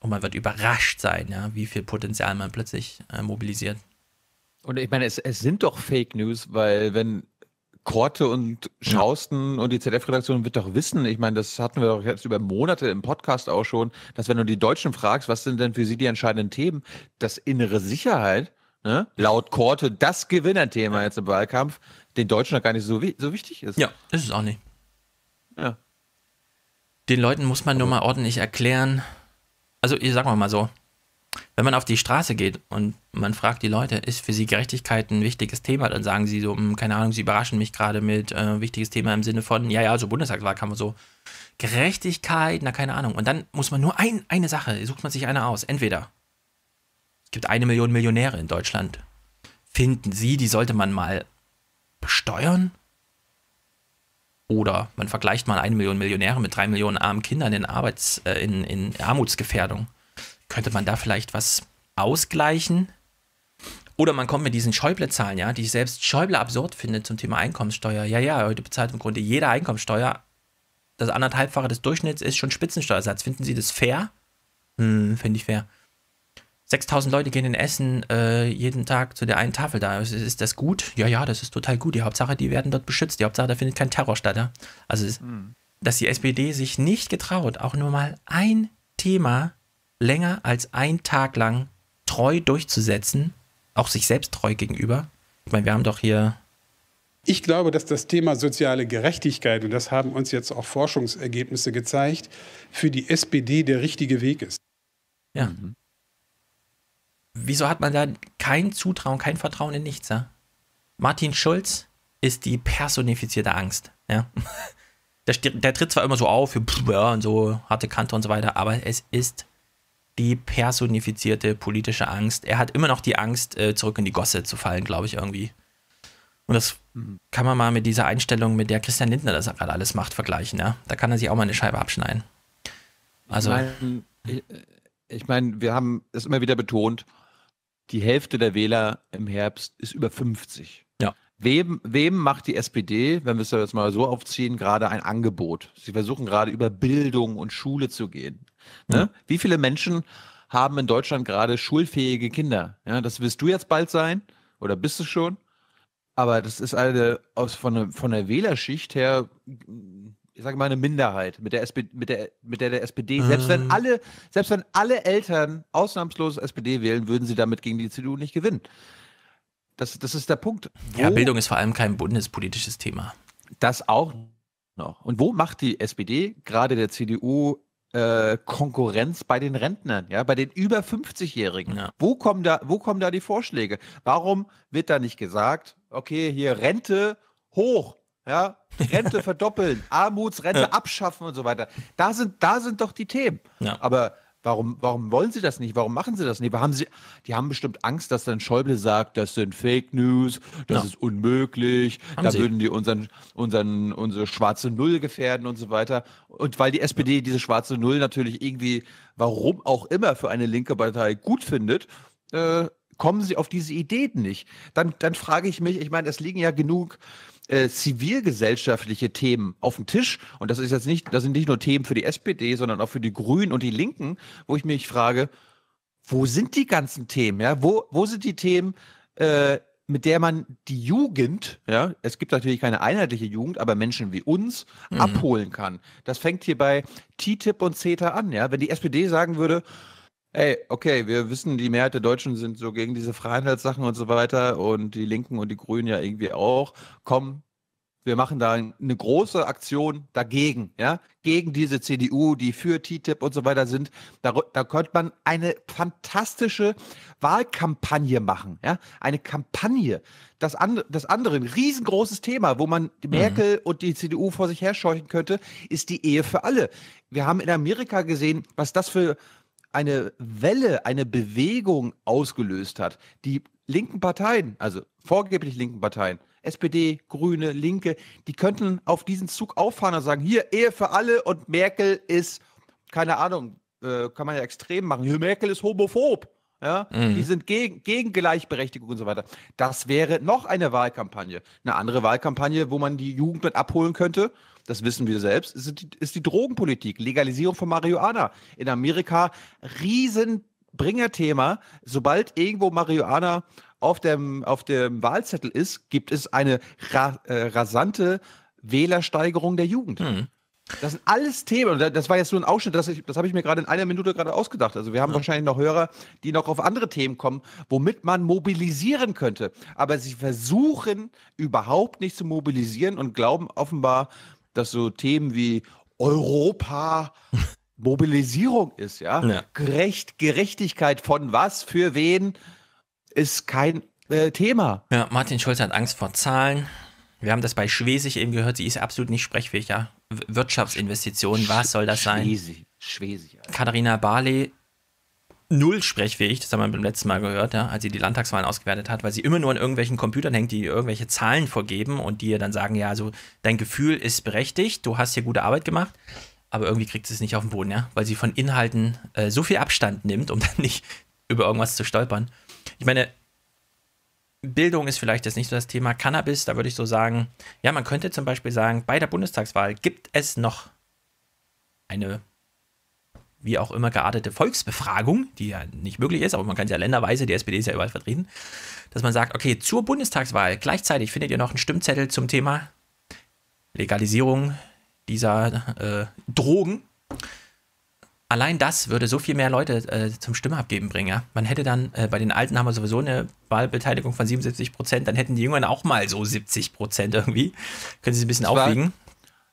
Und man wird überrascht sein, ja, wie viel Potenzial man plötzlich äh, mobilisiert. Und ich meine, es, es, sind doch Fake News, weil wenn Korte und Schausten ja. und die ZDF-Redaktion wird doch wissen, ich meine, das hatten wir doch jetzt über Monate im Podcast auch schon, dass wenn du die Deutschen fragst, was sind denn für sie die entscheidenden Themen, das innere Sicherheit, ne? laut Korte das Gewinnerthema ja. jetzt im Wahlkampf, den Deutschen gar nicht so, so wichtig ist. Ja, ist es auch nicht. Ja. Den Leuten muss man nur mal ordentlich erklären. Also, ich sag mal so, wenn man auf die Straße geht und man fragt die Leute, ist für sie Gerechtigkeit ein wichtiges Thema, dann sagen sie so, hm, keine Ahnung, sie überraschen mich gerade mit äh, wichtiges Thema im Sinne von, ja, ja, so Bundestagswahlkampf und so. Gerechtigkeit, na keine Ahnung. Und dann muss man nur ein, eine Sache, sucht man sich eine aus. Entweder es gibt eine Million Millionäre in Deutschland. Finden Sie, die sollte man mal besteuern? Oder man vergleicht mal eine Million Millionäre mit drei Millionen armen Kindern in, Arbeits-, äh, in, in Armutsgefährdung. Könnte man da vielleicht was ausgleichen? Oder man kommt mit diesen Schäuble-Zahlen, ja, die ich selbst Schäuble absurd finde zum Thema Einkommenssteuer. Ja, ja, heute bezahlt im Grunde jeder Einkommenssteuer. Das anderthalbfache des Durchschnitts ist schon Spitzensteuersatz. Finden Sie das fair? Hm, finde ich fair. 6000 Leute gehen in Essen äh, jeden Tag zu der einen Tafel da. Ist, ist, das gut? Ja, ja, das ist total gut. Die Hauptsache, die werden dort beschützt. Die Hauptsache, da findet kein Terror statt. Ja? Also, mhm. dass die SPD sich nicht getraut, auch nur mal ein Thema länger als ein Tag lang treu durchzusetzen, auch sich selbst treu gegenüber. Ich meine, wir haben doch hier ich glaube, dass das Thema soziale Gerechtigkeit, und das haben uns jetzt auch Forschungsergebnisse gezeigt, für die SPD der richtige Weg ist. Ja. Mhm wieso hat man da kein Zutrauen, kein Vertrauen in nichts? Ja? Martin Schulz ist die personifizierte Angst. Ja? Der, der, tritt zwar immer so auf, ja, und so harte Kante und so weiter, aber es ist die personifizierte politische Angst. Er hat immer noch die Angst, äh, zurück in die Gosse zu fallen, glaube ich, irgendwie. Und das mhm. kann man mal mit dieser Einstellung, mit der Christian Lindner das gerade alles macht, vergleichen. Ja? Da kann er sich auch mal eine Scheibe abschneiden. Also. Ich meine, ich, äh, ich mein, wir haben es immer wieder betont, die Hälfte der Wähler im Herbst ist über 50. Ja. Wem, wem macht die SPD, wenn wir es jetzt mal so aufziehen, gerade ein Angebot? Sie versuchen gerade über Bildung und Schule zu gehen. Ne? Ja. Wie viele Menschen haben in Deutschland gerade schulfähige Kinder? Ja, das wirst du jetzt bald sein oder bist du schon? Aber das ist eine aus von, von der Wählerschicht her ich sage mal, eine Minderheit, mit der, SPD, mit der, mit der, der SPD, ähm. selbst, wenn ah. alle, selbst wenn alle Eltern ausnahmslos SPD wählen, würden sie damit gegen die CDU nicht gewinnen. Das, das ist der Punkt. Ja, Bildung ist vor allem kein bundespolitisches Thema. Das auch noch. Und wo macht die SPD gerade der CDU äh, Konkurrenz bei den Rentnern, ja, bei den über 50-Jährigen. Ja. Wo, wo kommen da die Vorschläge? Warum wird da nicht gesagt, okay, hier Rente hoch, ja, Rente verdoppeln, Armutsrente ja. abschaffen und so weiter. Da sind, da sind doch die Themen. Ja. Aber warum, warum wollen sie das nicht? Warum machen sie das nicht? Haben sie, die haben bestimmt Angst, dass dann Schäuble sagt, das sind Fake News, das ja. ist unmöglich, haben da sie. würden die unseren, unseren, unsere schwarze Null gefährden und so weiter. Und weil die SPD diese schwarze Null natürlich irgendwie, warum auch immer, für eine linke Partei gut findet, äh, kommen sie auf diese Ideen nicht. Dann, dann frage ich mich, ich meine, es liegen ja genug äh, zivilgesellschaftliche Themen auf dem Tisch. Und das ist jetzt nicht, das sind nicht nur Themen für die SPD, sondern auch für die Grünen und die Linken, wo ich mich frage, wo sind die ganzen Themen? Ja? Wo, wo sind die Themen, äh, mit der man die Jugend, ja, es gibt natürlich keine einheitliche Jugend, aber Menschen wie uns mhm. abholen kann. Das fängt hier bei TTIP und CETA an, ja. Wenn die SPD sagen würde, Ey, okay, wir wissen, die Mehrheit der Deutschen sind so gegen diese Freihandelssachen und so weiter und die Linken und die Grünen ja irgendwie auch. Komm, wir machen da eine große Aktion dagegen, ja, gegen diese CDU, die für TTIP und so weiter sind. Da, da könnte man eine fantastische Wahlkampagne machen, ja, eine Kampagne. Das, and, das andere, ein riesengroßes Thema, wo man mhm. Merkel und die CDU vor sich herscheuchen könnte, ist die Ehe für alle. Wir haben in Amerika gesehen, was das für eine Welle, eine Bewegung ausgelöst hat. Die linken Parteien, also vorgeblich linken Parteien, SPD, Grüne, Linke, die könnten auf diesen Zug auffahren und sagen, hier Ehe für alle und Merkel ist, keine Ahnung, äh, kann man ja extrem machen, hier Merkel ist homophob. Ja? Mhm. Die sind gegen, gegen Gleichberechtigung und so weiter. Das wäre noch eine Wahlkampagne. Eine andere Wahlkampagne, wo man die Jugend mit abholen könnte, das wissen wir selbst, ist die, ist die Drogenpolitik, Legalisierung von Marihuana. In Amerika riesen Bringerthema. Sobald irgendwo Marihuana auf dem, auf dem Wahlzettel ist, gibt es eine ra äh, rasante Wählersteigerung der Jugend. Hm. Das sind alles Themen. Das war jetzt nur ein Ausschnitt, das, das habe ich mir gerade in einer Minute gerade ausgedacht. Also wir haben ja. wahrscheinlich noch Hörer, die noch auf andere Themen kommen, womit man mobilisieren könnte. Aber sie versuchen überhaupt nicht zu mobilisieren und glauben offenbar, dass so Themen wie Europa Mobilisierung ist, ja? ja. Gerecht, Gerechtigkeit von was, für wen, ist kein äh, Thema. Ja, Martin Schulz hat Angst vor Zahlen. Wir haben das bei Schwesig eben gehört, sie ist absolut nicht sprechfähig, ja. Wirtschaftsinvestitionen, was soll das sein? Schwesig, Schwesig. Alter. Katharina Barley null sprechfähig, das haben wir beim letzten Mal gehört, ja, als sie die Landtagswahlen ausgewertet hat, weil sie immer nur an irgendwelchen Computern hängt, die ihr irgendwelche Zahlen vorgeben und die ihr dann sagen, ja, also dein Gefühl ist berechtigt, du hast hier gute Arbeit gemacht, aber irgendwie kriegt sie es nicht auf den Boden, ja, weil sie von Inhalten äh, so viel Abstand nimmt, um dann nicht über irgendwas zu stolpern. Ich meine, Bildung ist vielleicht jetzt nicht so das Thema. Cannabis, da würde ich so sagen, ja, man könnte zum Beispiel sagen, bei der Bundestagswahl gibt es noch eine wie auch immer geartete Volksbefragung, die ja nicht möglich ist, aber man kann es ja länderweise, die SPD ist ja überall vertreten, dass man sagt, okay, zur Bundestagswahl gleichzeitig findet ihr noch einen Stimmzettel zum Thema Legalisierung dieser äh, Drogen. Allein das würde so viel mehr Leute äh, zum Stimmeabgeben bringen. Ja? Man hätte dann, äh, bei den Alten haben wir sowieso eine Wahlbeteiligung von 77 Prozent, dann hätten die Jüngeren auch mal so 70 Prozent irgendwie. Können sie ein bisschen das aufwiegen.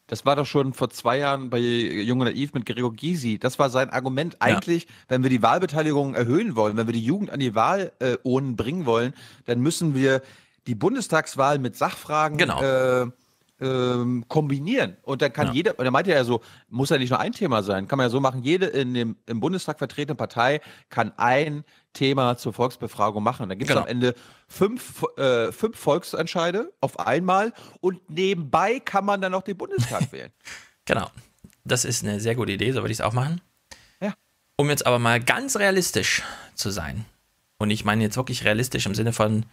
Das war doch schon vor zwei Jahren bei Junge Naiv mit Gregor Gysi. Das war sein Argument. Eigentlich, ja. wenn wir die Wahlbeteiligung erhöhen wollen, wenn wir die Jugend an die Wahlurnen äh, bringen wollen, dann müssen wir die Bundestagswahl mit Sachfragen genau. äh, ähm, kombinieren. Und dann kann ja. jeder, und dann meinte er ja so, muss ja nicht nur ein Thema sein, kann man ja so machen, jede in dem, im Bundestag vertretene Partei kann ein Thema zur Volksbefragung machen. Und dann gibt es genau. am Ende fünf, äh, fünf Volksentscheide auf einmal und nebenbei kann man dann auch den Bundestag wählen. Genau. Das ist eine sehr gute Idee, so würde ich es auch machen. Ja. Um jetzt aber mal ganz realistisch zu sein. Und ich meine jetzt wirklich realistisch im Sinne von,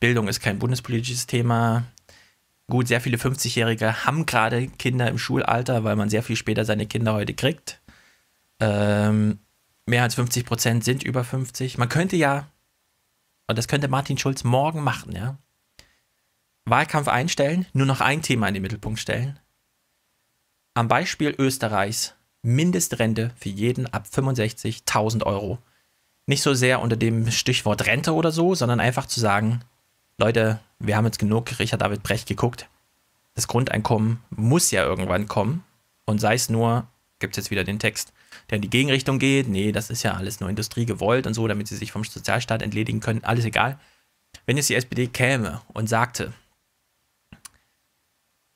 Bildung ist kein bundespolitisches Thema, Gut, sehr viele 50-Jährige haben gerade Kinder im Schulalter, weil man sehr viel später seine Kinder heute kriegt. Ähm, mehr als 50 Prozent sind über 50. Man könnte ja, und das könnte Martin Schulz morgen machen, ja, Wahlkampf einstellen, nur noch ein Thema in den Mittelpunkt stellen. Am Beispiel Österreichs Mindestrente für jeden ab 65.000 Euro. Nicht so sehr unter dem Stichwort Rente oder so, sondern einfach zu sagen, Leute, wir haben jetzt genug Richard David Brecht geguckt. Das Grundeinkommen muss ja irgendwann kommen. Und sei es nur, gibt es jetzt wieder den Text, der in die Gegenrichtung geht. Nee, das ist ja alles nur Industrie gewollt und so, damit sie sich vom Sozialstaat entledigen können. Alles egal. Wenn jetzt die SPD käme und sagte,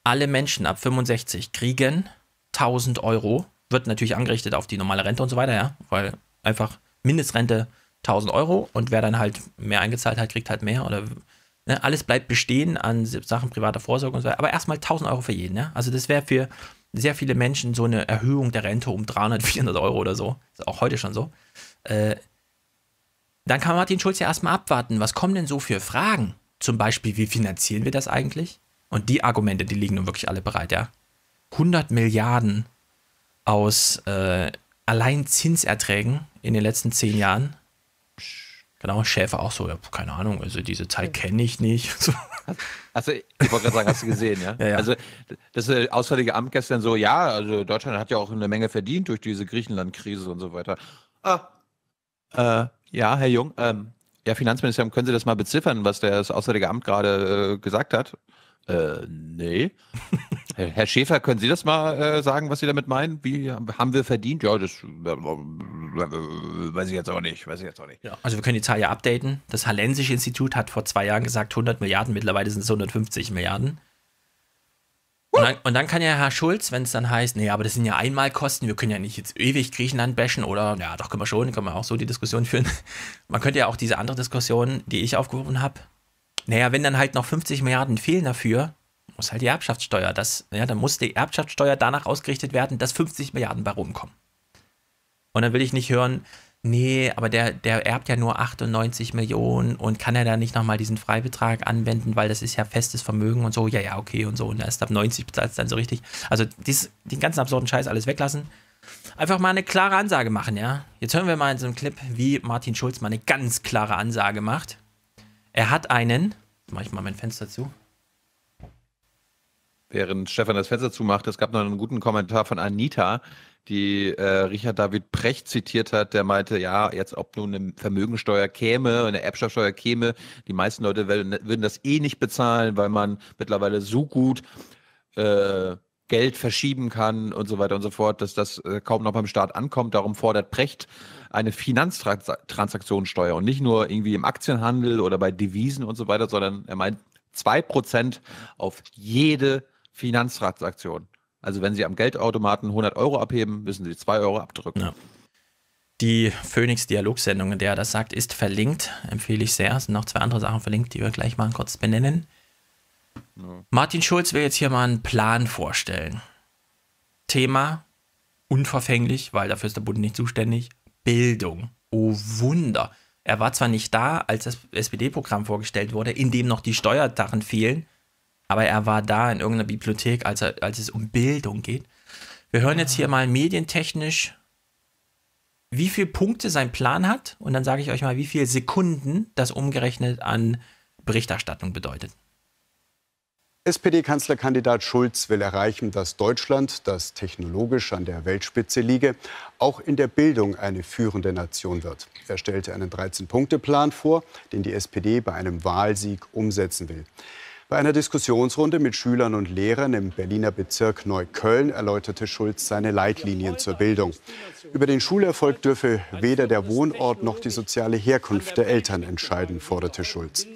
alle Menschen ab 65 kriegen 1000 Euro, wird natürlich angerichtet auf die normale Rente und so weiter, ja, weil einfach Mindestrente 1000 Euro und wer dann halt mehr eingezahlt hat, kriegt halt mehr oder Ne, alles bleibt bestehen an Sachen privater Vorsorge und so weiter. Aber erstmal 1000 Euro für jeden. Ja? Also das wäre für sehr viele Menschen so eine Erhöhung der Rente um 300, 400 Euro oder so. Ist auch heute schon so. Äh, dann kann Martin Schulz ja erstmal abwarten. Was kommen denn so für Fragen? Zum Beispiel, wie finanzieren wir das eigentlich? Und die Argumente, die liegen nun wirklich alle bereit, ja. 100 Milliarden aus äh, allein Zinserträgen in den letzten 10 Jahren. Genau, Schäfer auch so, ja, keine Ahnung, also diese Zeit kenne ich nicht. So. Hast, ich wollte gerade sagen, hast du gesehen, ja? ja, ja. Also das äh, Auswärtige Amt gestern so, ja, also Deutschland hat ja auch eine Menge verdient durch diese Griechenland-Krise und so weiter. Ah, äh, ja, Herr Jung, ähm, ja, Finanzministerium, können Sie das mal beziffern, was das Auswärtige Amt gerade äh, gesagt hat? Äh, nee. Herr Schäfer, können Sie das mal äh, sagen, was Sie damit meinen? Wie haben wir verdient? Ja, das äh, weiß ich jetzt auch nicht. Weiß ich jetzt auch nicht. Ja, also wir können die Zahl ja updaten. Das Hallensische Institut hat vor zwei Jahren gesagt 100 Milliarden, mittlerweile sind es 150 Milliarden. Und dann, und dann kann ja Herr Schulz, wenn es dann heißt, nee, aber das sind ja Einmalkosten, wir können ja nicht jetzt ewig Griechenland bashen oder, ja, doch können wir schon, können wir auch so die Diskussion führen. Man könnte ja auch diese andere Diskussion, die ich aufgerufen habe, naja, wenn dann halt noch 50 Milliarden fehlen dafür, muss halt die Erbschaftssteuer, das, ja, dann muss die Erbschaftssteuer danach ausgerichtet werden, dass 50 Milliarden bei rumkommen. Und dann will ich nicht hören, nee, aber der, der erbt ja nur 98 Millionen und kann er da nicht nochmal diesen Freibetrag anwenden, weil das ist ja festes Vermögen und so, ja, ja, okay und so. Und erst ab 90 bezahlt es dann so richtig. Also dies, den ganzen absurden Scheiß alles weglassen. Einfach mal eine klare Ansage machen, ja. Jetzt hören wir mal in so einem Clip, wie Martin Schulz mal eine ganz klare Ansage macht. Er hat einen. Mach ich mal mein Fenster zu. Während Stefan das Fenster zumacht, es gab noch einen guten Kommentar von Anita, die äh, Richard David Precht zitiert hat, der meinte, ja, jetzt ob nun eine Vermögensteuer käme, eine Erbschaftssteuer käme, die meisten Leute würden, das eh nicht bezahlen, weil man mittlerweile so gut äh, Geld verschieben kann und so weiter und so fort, dass das äh, kaum noch beim Staat ankommt. Darum fordert Precht eine Finanztransaktionssteuer und nicht nur irgendwie im Aktienhandel oder bei Devisen und so weiter, sondern er meint 2% auf jede Finanztransaktion. Also wenn Sie am Geldautomaten 100 Euro abheben, müssen Sie 2 Euro abdrücken. Ja. Die Phoenix Dialogsendung, in der er das sagt, ist verlinkt. Empfehle ich sehr. Es sind noch zwei andere Sachen verlinkt, die wir gleich mal kurz benennen. Ja. Martin Schulz will jetzt hier mal einen Plan vorstellen. Thema unverfänglich, weil dafür ist der Bund nicht zuständig. Bildung. Oh Wunder. Er war zwar nicht da, als das SPD-Programm vorgestellt wurde, in dem noch die Steuerdachen fehlen, aber er war da in irgendeiner Bibliothek, als, er, als es um Bildung geht. Wir hören jetzt hier ah. mal medientechnisch, wie viele Punkte sein Plan hat und dann sage ich euch mal, wie viele Sekunden das umgerechnet an Berichterstattung bedeutet. SPD-Kanzlerkandidat Schulz will erreichen, dass Deutschland, das technologisch an der Weltspitze liege, auch in der Bildung eine führende Nation wird. Er stellte einen 13-Punkte-Plan vor, den die SPD bei einem Wahlsieg umsetzen will. Bei einer Diskussionsrunde mit Schülern und Lehrern im Berliner Bezirk Neukölln erläuterte Schulz seine Leitlinien zur Bildung. Über den Schulerfolg dürfe weder der Wohnort noch die soziale Herkunft der Eltern entscheiden, forderte Schulz.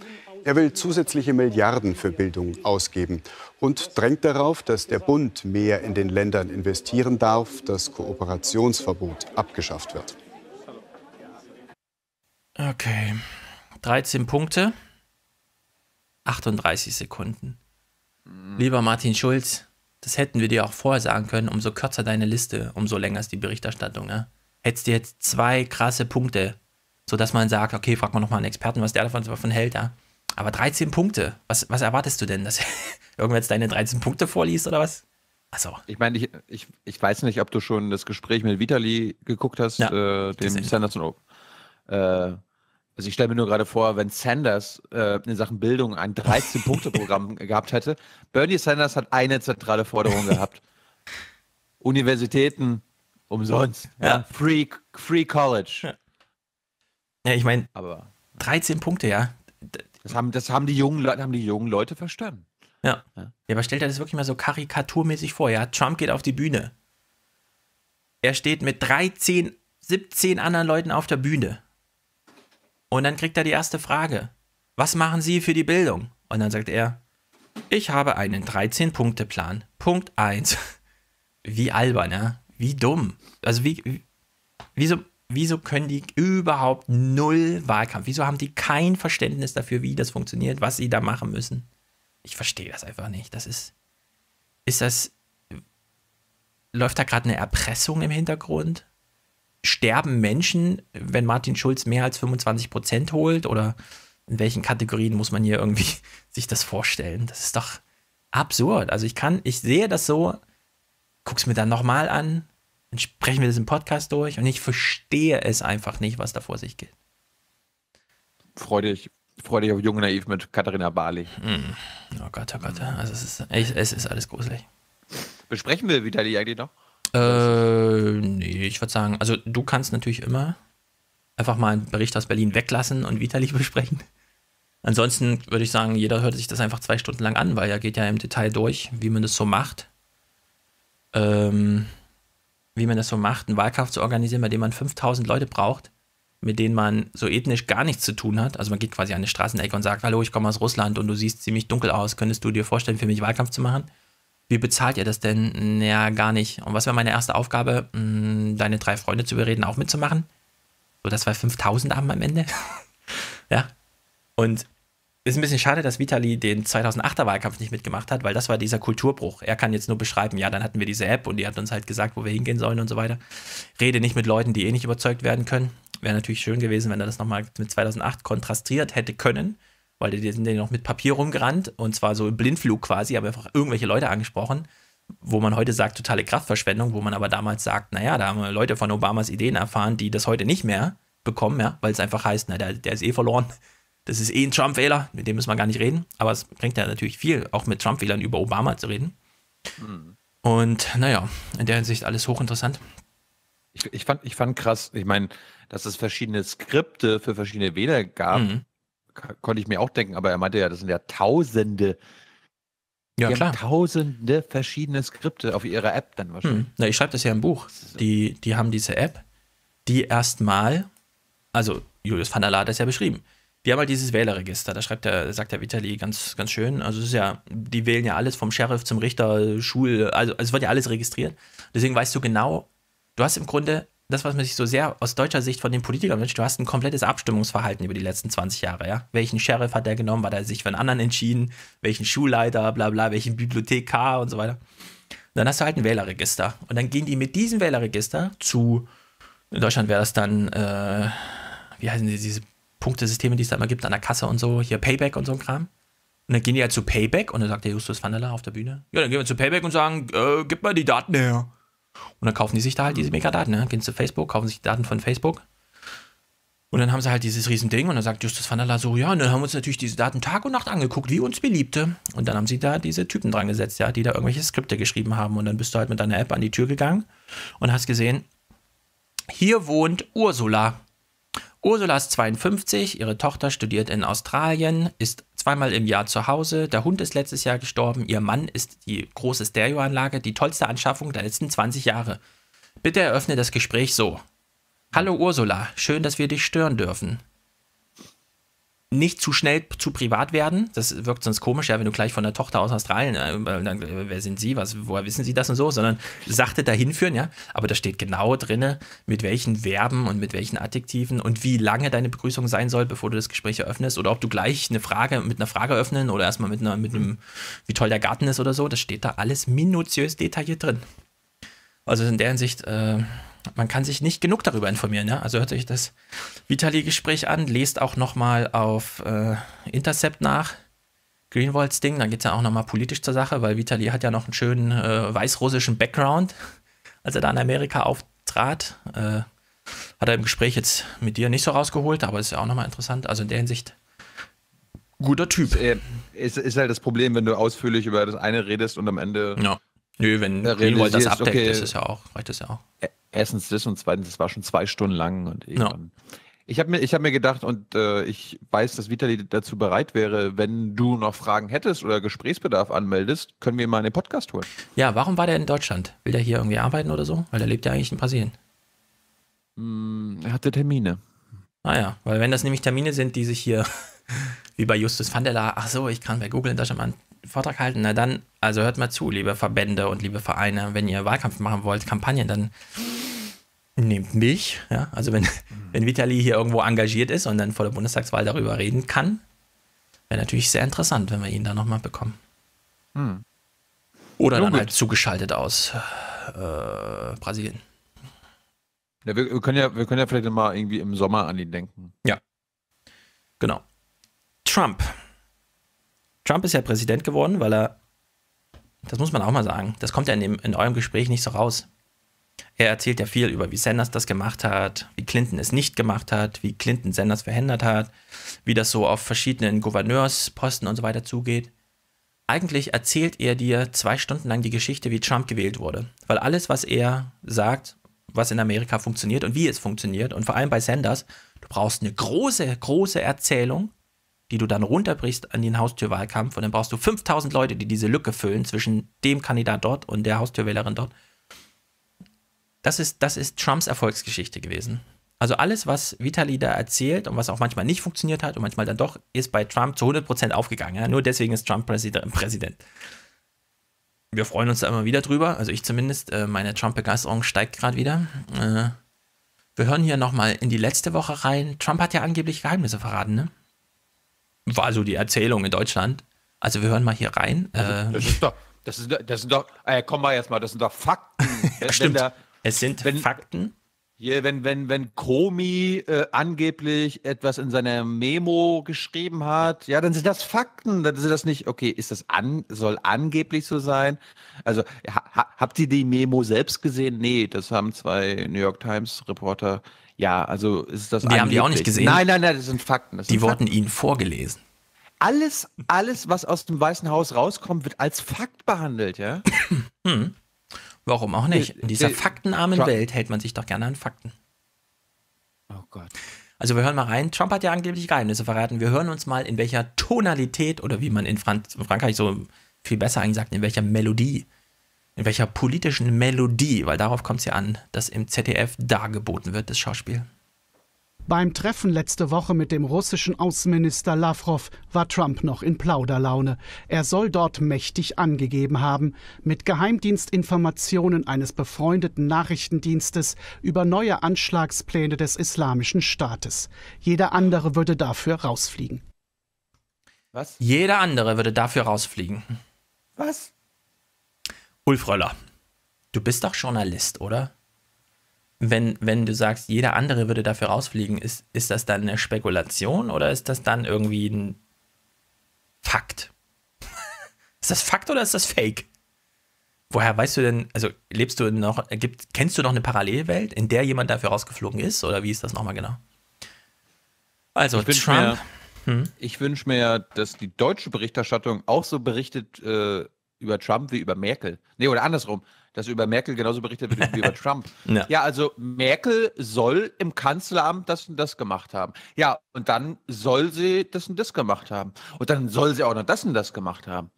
Er will zusätzliche Milliarden für Bildung ausgeben und drängt darauf, dass der Bund mehr in den Ländern investieren darf, das Kooperationsverbot abgeschafft wird. Okay, 13 Punkte, 38 Sekunden. Lieber Martin Schulz, das hätten wir dir auch vorher sagen können, umso kürzer deine Liste, umso länger ist die Berichterstattung. Ne? Hättest du jetzt zwei krasse Punkte, sodass man sagt, okay, frag mal nochmal einen Experten, was der davon hält. Ja? Aber 13 Punkte, was, was erwartest du denn, dass irgendwer jetzt deine 13 Punkte vorliest oder was? Achso. Ich meine, ich, ich, ich weiß nicht, ob du schon das Gespräch mit Vitali geguckt hast, ja, äh, dem Sanders und Open. Äh, also ich stelle mir nur gerade vor, wenn Sanders äh, in Sachen Bildung ein 13-Punkte-Programm gehabt hätte. Bernie Sanders hat eine zentrale Forderung gehabt. Universitäten umsonst. Ja. ja. Free, free College. Ja, ja ich meine, 13 Punkte, ja. Das haben, das haben, die, jungen Leute, haben die jungen Leute verstanden. Ja. ja. aber stellt euch das wirklich mal so karikaturmäßig vor. Ja, Trump geht auf die Bühne. Er steht mit 13, 17 anderen Leuten auf der Bühne. Und dann kriegt er die erste Frage. Was machen Sie für die Bildung? Und dann sagt er, ich habe einen 13-Punkte-Plan. Punkt 1. Wie albern, ja? Wie dumm. Also wie, wie wieso, Wieso können die überhaupt null Wahlkampf? Wieso haben die kein Verständnis dafür, wie das funktioniert, was sie da machen müssen? Ich verstehe das einfach nicht. Das ist. Ist das. Läuft da gerade eine Erpressung im Hintergrund? Sterben Menschen, wenn Martin Schulz mehr als 25 Prozent holt? Oder in welchen Kategorien muss man hier irgendwie sich das vorstellen? Das ist doch absurd. Also ich kann, ich sehe das so, guck's mir dann nochmal an, dann sprechen wir das im Podcast durch und ich verstehe es einfach nicht, was da vor sich geht. Freu dich, freu dich auf Jung und Naiv mit Katharina Barley. Mm. Oh Gott, oh Gott. Also es ist, es, es ist alles gruselig. Besprechen wir Vitali eigentlich noch? Äh, nee, ich würde sagen, also du kannst natürlich immer einfach mal einen Bericht aus Berlin weglassen und Vitali besprechen. Ansonsten würde ich sagen, jeder hört sich das einfach zwei Stunden lang an, weil er geht ja im Detail durch, wie man das so macht. Ähm, wie man das so macht, einen Wahlkampf zu organisieren, bei dem man 5000 Leute braucht, mit denen man so ethnisch gar nichts zu tun hat. Also man geht quasi an eine Straßenecke und sagt, hallo, ich komme aus Russland und du siehst ziemlich dunkel aus, könntest du dir vorstellen, für mich Wahlkampf zu machen? Wie bezahlt ihr das denn? Naja, gar nicht. Und was war meine erste Aufgabe? Mm, deine drei Freunde zu überreden, auch mitzumachen. So, das war 5000 haben am Ende. ja. Und ist ein bisschen schade, dass Vitali den 2008er Wahlkampf nicht mitgemacht hat, weil das war dieser Kulturbruch. Er kann jetzt nur beschreiben, ja, dann hatten wir diese App und die hat uns halt gesagt, wo wir hingehen sollen und so weiter. Rede nicht mit Leuten, die eh nicht überzeugt werden können. Wäre natürlich schön gewesen, wenn er das nochmal mit 2008 kontrastiert hätte können, weil die sind ja noch mit Papier rumgerannt und zwar so im Blindflug quasi, aber einfach irgendwelche Leute angesprochen, wo man heute sagt, totale Kraftverschwendung, wo man aber damals sagt, naja, da haben wir Leute von Obamas Ideen erfahren, die das heute nicht mehr bekommen, ja, weil es einfach heißt, na, der, der ist eh verloren das ist eh ein Trump-Wähler, mit dem müssen wir gar nicht reden, aber es bringt ja natürlich viel, auch mit Trump-Wählern über Obama zu reden. Mhm. Und naja, in der Hinsicht alles hochinteressant. Ich, ich, fand, ich fand krass, ich meine, dass es verschiedene Skripte für verschiedene Wähler gab, mhm. konnte ich mir auch denken, aber er meinte ja, das sind ja tausende. Ja, klar. tausende verschiedene Skripte auf ihrer App dann hm. wahrscheinlich. Hm. Na, ich schreibe das ja im Buch. Die, die haben diese App, die erstmal, also Julius van der Laar hat das ja beschrieben, wir haben halt dieses Wählerregister, da schreibt der, sagt der Vitali ganz, ganz schön. Also es ist ja, die wählen ja alles vom Sheriff zum Richter, Schul, also, also es wird ja alles registriert. Deswegen weißt du genau, du hast im Grunde das, was man sich so sehr aus deutscher Sicht von den Politikern wünscht, du hast ein komplettes Abstimmungsverhalten über die letzten 20 Jahre, ja. Welchen Sheriff hat der genommen, war der sich für einen anderen entschieden, welchen Schulleiter, bla bla, welchen Bibliothekar und so weiter. Und dann hast du halt ein Wählerregister. Und dann gehen die mit diesem Wählerregister zu, in Deutschland wäre das dann, äh, wie heißen die, diese Punktesysteme, die es da immer gibt an der Kasse und so, hier Payback und so ein Kram. Und dann gehen die halt zu Payback und dann sagt der Justus Vandala auf der Bühne, ja, dann gehen wir zu Payback und sagen, äh, gib mal die Daten her. Und dann kaufen die sich da halt diese Megadaten, ne? Gehen zu Facebook, kaufen sich die Daten von Facebook. Und dann haben sie halt dieses Riesending und dann sagt Justus Vandala so, ja, und dann haben wir uns natürlich diese Daten Tag und Nacht angeguckt, wie uns beliebte. Und dann haben sie da diese Typen dran gesetzt, ja, die da irgendwelche Skripte geschrieben haben. Und dann bist du halt mit deiner App an die Tür gegangen und hast gesehen, hier wohnt Ursula. Ursula ist 52, ihre Tochter studiert in Australien, ist zweimal im Jahr zu Hause, der Hund ist letztes Jahr gestorben, ihr Mann ist die große Stereoanlage, die tollste Anschaffung der letzten 20 Jahre. Bitte eröffne das Gespräch so. Hallo Ursula, schön, dass wir dich stören dürfen nicht zu schnell zu privat werden. Das wirkt sonst komisch, ja, wenn du gleich von der Tochter aus Australien, äh, dann, äh, wer sind sie, was, woher wissen sie das und so, sondern sachte dahin führen, ja. Aber da steht genau drin, mit welchen Verben und mit welchen Adjektiven und wie lange deine Begrüßung sein soll, bevor du das Gespräch eröffnest oder ob du gleich eine Frage mit einer Frage öffnen oder erstmal mit, einer, mit einem, mhm. wie toll der Garten ist oder so. Das steht da alles minutiös detailliert drin. Also in der Hinsicht, äh, man kann sich nicht genug darüber informieren. Ja? Also hört euch das Vitali-Gespräch an, lest auch nochmal auf äh, Intercept nach, Greenwalds Ding, dann geht es ja auch nochmal politisch zur Sache, weil Vitali hat ja noch einen schönen äh, weißrussischen Background, als er da in Amerika auftrat. Äh, hat er im Gespräch jetzt mit dir nicht so rausgeholt, aber ist ja auch nochmal interessant. Also in der Hinsicht guter Typ. Äh, ist, ist, halt das Problem, wenn du ausführlich über das eine redest und am Ende. Ja. Nö, wenn Greenwald das abdeckt, okay. ist es ja auch, reicht es ja auch erstens das und zweitens, es war schon zwei Stunden lang und ja. Ich habe mir, hab mir gedacht, und äh, ich weiß, dass Vitali dazu bereit wäre, wenn du noch Fragen hättest oder Gesprächsbedarf anmeldest, können wir mal einen Podcast holen. Ja, warum war der in Deutschland? Will der hier irgendwie arbeiten oder so? Weil der lebt ja eigentlich in Brasilien. Mm, er hatte Termine. Ah ja, weil wenn das nämlich Termine sind, die sich hier, wie bei Justus van der La, ach so, ich kann bei Google in Deutschland mal einen Vortrag halten, na dann, also hört mal zu, liebe Verbände und liebe Vereine, wenn ihr Wahlkampf machen wollt, Kampagnen, dann nehmt mich. Ja? Also wenn, mhm. wenn Vitali hier irgendwo engagiert ist und dann vor der Bundestagswahl darüber reden kann, wäre natürlich sehr interessant, wenn wir ihn da nochmal bekommen. Hm. Oder so dann gut. halt zugeschaltet aus äh, Brasilien. Ja wir, wir können ja, wir können ja vielleicht mal irgendwie im Sommer an ihn denken. Ja. Genau. Trump. Trump ist ja Präsident geworden, weil er, das muss man auch mal sagen, das kommt ja in, dem, in eurem Gespräch nicht so raus. Er erzählt ja viel über, wie Sanders das gemacht hat, wie Clinton es nicht gemacht hat, wie Clinton Sanders verhindert hat, wie das so auf verschiedenen Gouverneursposten und so weiter zugeht. Eigentlich erzählt er dir zwei Stunden lang die Geschichte, wie Trump gewählt wurde. Weil alles, was er sagt, was in Amerika funktioniert und wie es funktioniert, und vor allem bei Sanders, du brauchst eine große, große Erzählung, die du dann runterbrichst an den Haustürwahlkampf und dann brauchst du 5000 Leute, die diese Lücke füllen zwischen dem Kandidat dort und der Haustürwählerin dort. Das ist, das ist Trumps Erfolgsgeschichte gewesen. Also alles, was Vitali da erzählt und was auch manchmal nicht funktioniert hat und manchmal dann doch, ist bei Trump zu 100% aufgegangen. Ja? Nur deswegen ist Trump Präsident. Präsident. Wir freuen uns da immer wieder drüber. Also ich zumindest, äh, meine Trump-Begeisterung steigt gerade wieder. Äh, wir hören hier nochmal in die letzte Woche rein. Trump hat ja angeblich Geheimnisse verraten, ne? war so die Erzählung in Deutschland. Also wir hören mal hier rein. Also, äh, das ist doch, das sind doch, äh, komm mal jetzt mal, das sind doch Fakten. ja, stimmt. Da, es sind wenn, Fakten. Hier, wenn, wenn, wenn Komi äh, angeblich etwas in seiner Memo geschrieben hat, ja, dann sind das Fakten. Dann sind das nicht, okay, ist das an, soll angeblich so sein? Also, ha, habt ihr die Memo selbst gesehen? Nee, das haben zwei New York Times Reporter äh, ja, also ist das. Die haben die auch nicht gesehen. Nein, nein, nein, das sind Fakten. Das die sind wurden Fakten. ihnen vorgelesen. Alles, alles, was aus dem Weißen Haus rauskommt, wird als Fakt behandelt, ja? hm. Warum auch nicht? In dieser äh, äh, faktenarmen Trump. Welt hält man sich doch gerne an Fakten. Oh Gott. Also wir hören mal rein. Trump hat ja angeblich Geheimnisse verraten. Wir hören uns mal, in welcher Tonalität oder wie man in Franz Frankreich so viel besser eigentlich sagt, in welcher Melodie in welcher politischen Melodie, weil darauf kommt es ja an, dass im ZDF dargeboten wird, das Schauspiel. Beim Treffen letzte Woche mit dem russischen Außenminister Lavrov war Trump noch in Plauderlaune. Er soll dort mächtig angegeben haben, mit Geheimdienstinformationen eines befreundeten Nachrichtendienstes über neue Anschlagspläne des Islamischen Staates. Jeder andere würde dafür rausfliegen. Was? Jeder andere würde dafür rausfliegen. Was? Ulf Röller, du bist doch Journalist, oder? Wenn, wenn du sagst, jeder andere würde dafür rausfliegen, ist, ist das dann eine Spekulation oder ist das dann irgendwie ein Fakt? ist das Fakt oder ist das Fake? Woher weißt du denn, also lebst du noch, gibt, kennst du noch eine Parallelwelt, in der jemand dafür rausgeflogen ist oder wie ist das nochmal genau? Also, ich Trump. Mir, hm? Ich wünsche mir ja, dass die deutsche Berichterstattung auch so berichtet, äh, über Trump wie über Merkel. Nee, oder andersrum, dass über Merkel genauso berichtet wird wie über Trump. Ja. ja. also Merkel soll im Kanzleramt das und das gemacht haben. Ja, und dann soll sie das und das gemacht haben. Und dann soll sie auch noch das und das gemacht haben.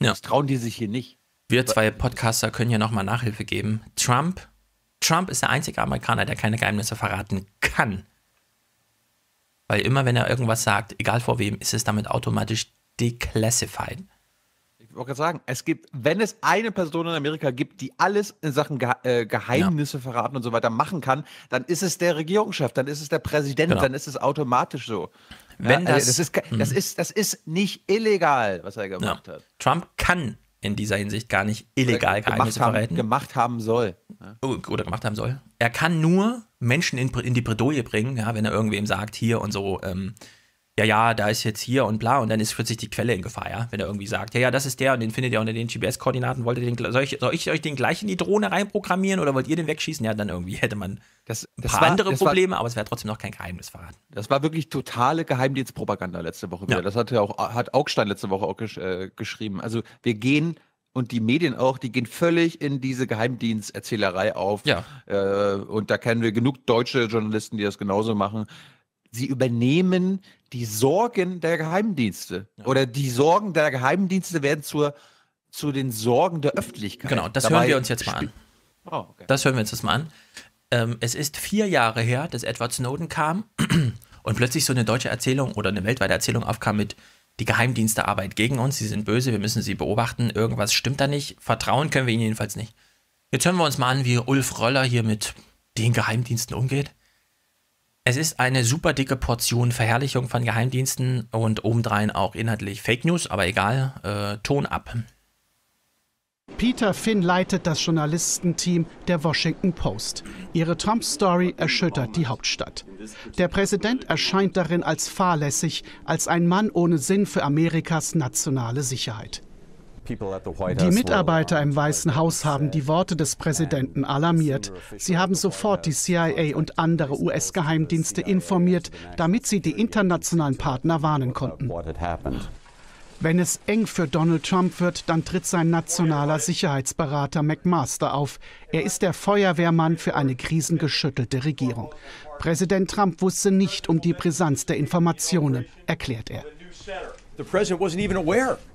Ja. Das trauen die sich hier nicht. Wir zwei Podcaster können hier nochmal Nachhilfe geben. Trump, Trump ist der einzige Amerikaner, der keine Geheimnisse verraten kann. Weil immer, wenn er irgendwas sagt, egal vor wem, ist es damit automatisch declassified wollte gerade sagen, es gibt, wenn es eine Person in Amerika gibt, die alles in Sachen Ge äh, Geheimnisse ja. verraten und so weiter machen kann, dann ist es der Regierungschef, dann ist es der Präsident, genau. dann ist es automatisch so. Wenn ja, also das, das, ist, das, mhm. ist, das ist nicht illegal, was er gemacht ja. hat. Trump kann in dieser Hinsicht gar nicht illegal Geheimnisse haben, verraten. Gemacht haben soll. Oh, oder gemacht haben soll. Er kann nur Menschen in, in die Bredouille bringen, ja, wenn er irgendwem sagt, hier und so, ähm, ja, ja, da ist jetzt hier und bla, und dann ist plötzlich die Quelle in Gefahr, ja. Wenn er irgendwie sagt, ja, ja, das ist der und den findet ihr unter den GPS-Koordinaten, wollt ihr den, soll ich, soll ich euch den gleich in die Drohne reinprogrammieren oder wollt ihr den wegschießen? Ja, dann irgendwie hätte man das, ein das paar war, andere Probleme, war, aber es wäre trotzdem noch kein Geheimnis verraten. Das war wirklich totale Geheimdienstpropaganda letzte Woche wieder. Ja. Das hat ja auch, hat Augstein letzte Woche auch gesch äh, geschrieben. Also wir gehen und die Medien auch, die gehen völlig in diese Geheimdiensterzählerei auf. Ja. Äh, und da kennen wir genug deutsche Journalisten, die das genauso machen sie übernehmen die Sorgen der Geheimdienste. Ja. Oder die Sorgen der Geheimdienste werden zur, zu den Sorgen der Öffentlichkeit. Genau, das Dabei hören wir uns jetzt mal an. Oh, okay. Das hören wir uns jetzt mal an. Ähm, es ist vier Jahre her, dass Edward Snowden kam und plötzlich so eine deutsche Erzählung oder eine weltweite Erzählung aufkam mit die Geheimdienste arbeiten gegen uns, sie sind böse, wir müssen sie beobachten, irgendwas stimmt da nicht, vertrauen können wir ihnen jedenfalls nicht. Jetzt hören wir uns mal an, wie Ulf Röller hier mit den Geheimdiensten umgeht. Es ist eine super dicke Portion Verherrlichung von Geheimdiensten und obendrein auch inhaltlich Fake News, aber egal, äh, Ton ab. Peter Finn leitet das Journalistenteam der Washington Post. Ihre Trump-Story erschüttert die Hauptstadt. Der Präsident erscheint darin als fahrlässig, als ein Mann ohne Sinn für Amerikas nationale Sicherheit. Die Mitarbeiter im Weißen Haus haben die Worte des Präsidenten alarmiert. Sie haben sofort die CIA und andere US-Geheimdienste informiert, damit sie die internationalen Partner warnen konnten. Wenn es eng für Donald Trump wird, dann tritt sein nationaler Sicherheitsberater McMaster auf. Er ist der Feuerwehrmann für eine krisengeschüttelte Regierung. Präsident Trump wusste nicht um die Brisanz der Informationen, erklärt er.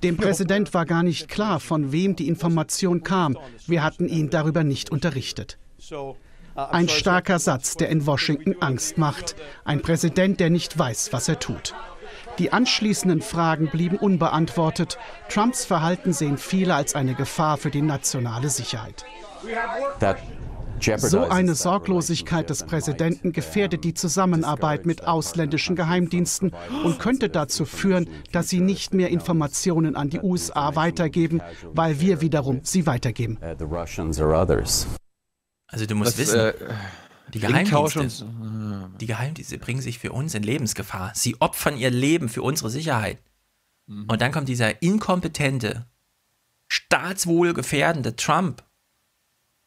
Dem Präsident war gar nicht klar, von wem die Information kam. Wir hatten ihn darüber nicht unterrichtet. Uh, Ein starker Satz, der in Washington Angst macht. Ein Präsident, der nicht weiß, was er tut. Die anschließenden Fragen blieben unbeantwortet. Trumps Verhalten sehen viele als eine Gefahr für die nationale Sicherheit. So eine Sorglosigkeit des Präsidenten gefährdet die Zusammenarbeit mit ausländischen Geheimdiensten und könnte dazu führen, dass sie nicht mehr Informationen an die USA weitergeben, weil wir wiederum sie weitergeben. Uh, also du musst wissen, äh, die Geheimdienste, die Geheimdienste bringen sich für uns in Lebensgefahr. Sie opfern ihr Leben für unsere Sicherheit. Mhm. Und dann kommt dieser inkompetente, staatswohlgefährdende Trump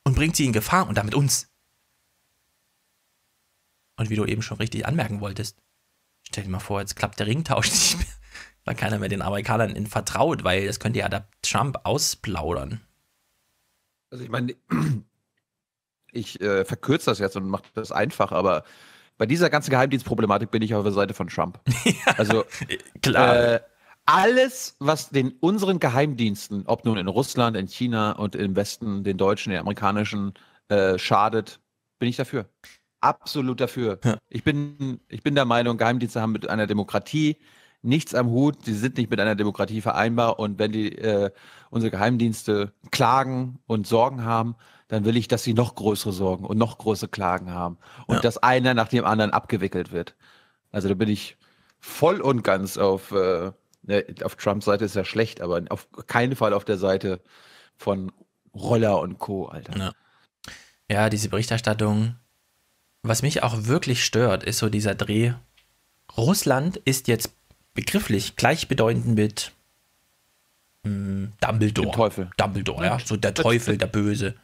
und bringt sie in Gefahr und damit uns. Und wie du eben schon richtig anmerken wolltest, stell dir mal vor, jetzt klappt der Ringtausch nicht mehr. weil keiner mehr den Amerikanern in vertraut, weil das könnte ja der Trump ausplaudern. Also ich meine, ich äh, verkürze das jetzt und mache das einfach, aber bei dieser ganzen Geheimdienstproblematik bin ich auf der Seite von Trump. also klar. Äh, alles, was den unseren Geheimdiensten, ob nun in Russland, in China und im Westen, den deutschen, den amerikanischen, äh, schadet, bin ich dafür. Absolut dafür. Ja. Ich, bin, ich bin der Meinung, Geheimdienste haben mit einer Demokratie nichts am Hut. Sie sind nicht mit einer Demokratie vereinbar. Und wenn die, äh, unsere Geheimdienste Klagen und Sorgen haben, dann will ich, dass sie noch größere Sorgen und noch größere Klagen haben. Und ja. dass einer nach dem anderen abgewickelt wird. Also da bin ich voll und ganz auf. Äh, Ne, auf Trumps Seite ist ja schlecht, aber auf keinen Fall auf der Seite von Roller und Co., Alter. Ja. ja, diese Berichterstattung. Was mich auch wirklich stört, ist so dieser Dreh. Russland ist jetzt begrifflich gleichbedeutend mit mh, hm, Dumbledore. Dem Teufel. Dumbledore, ja. ja. So der Teufel, der Böse.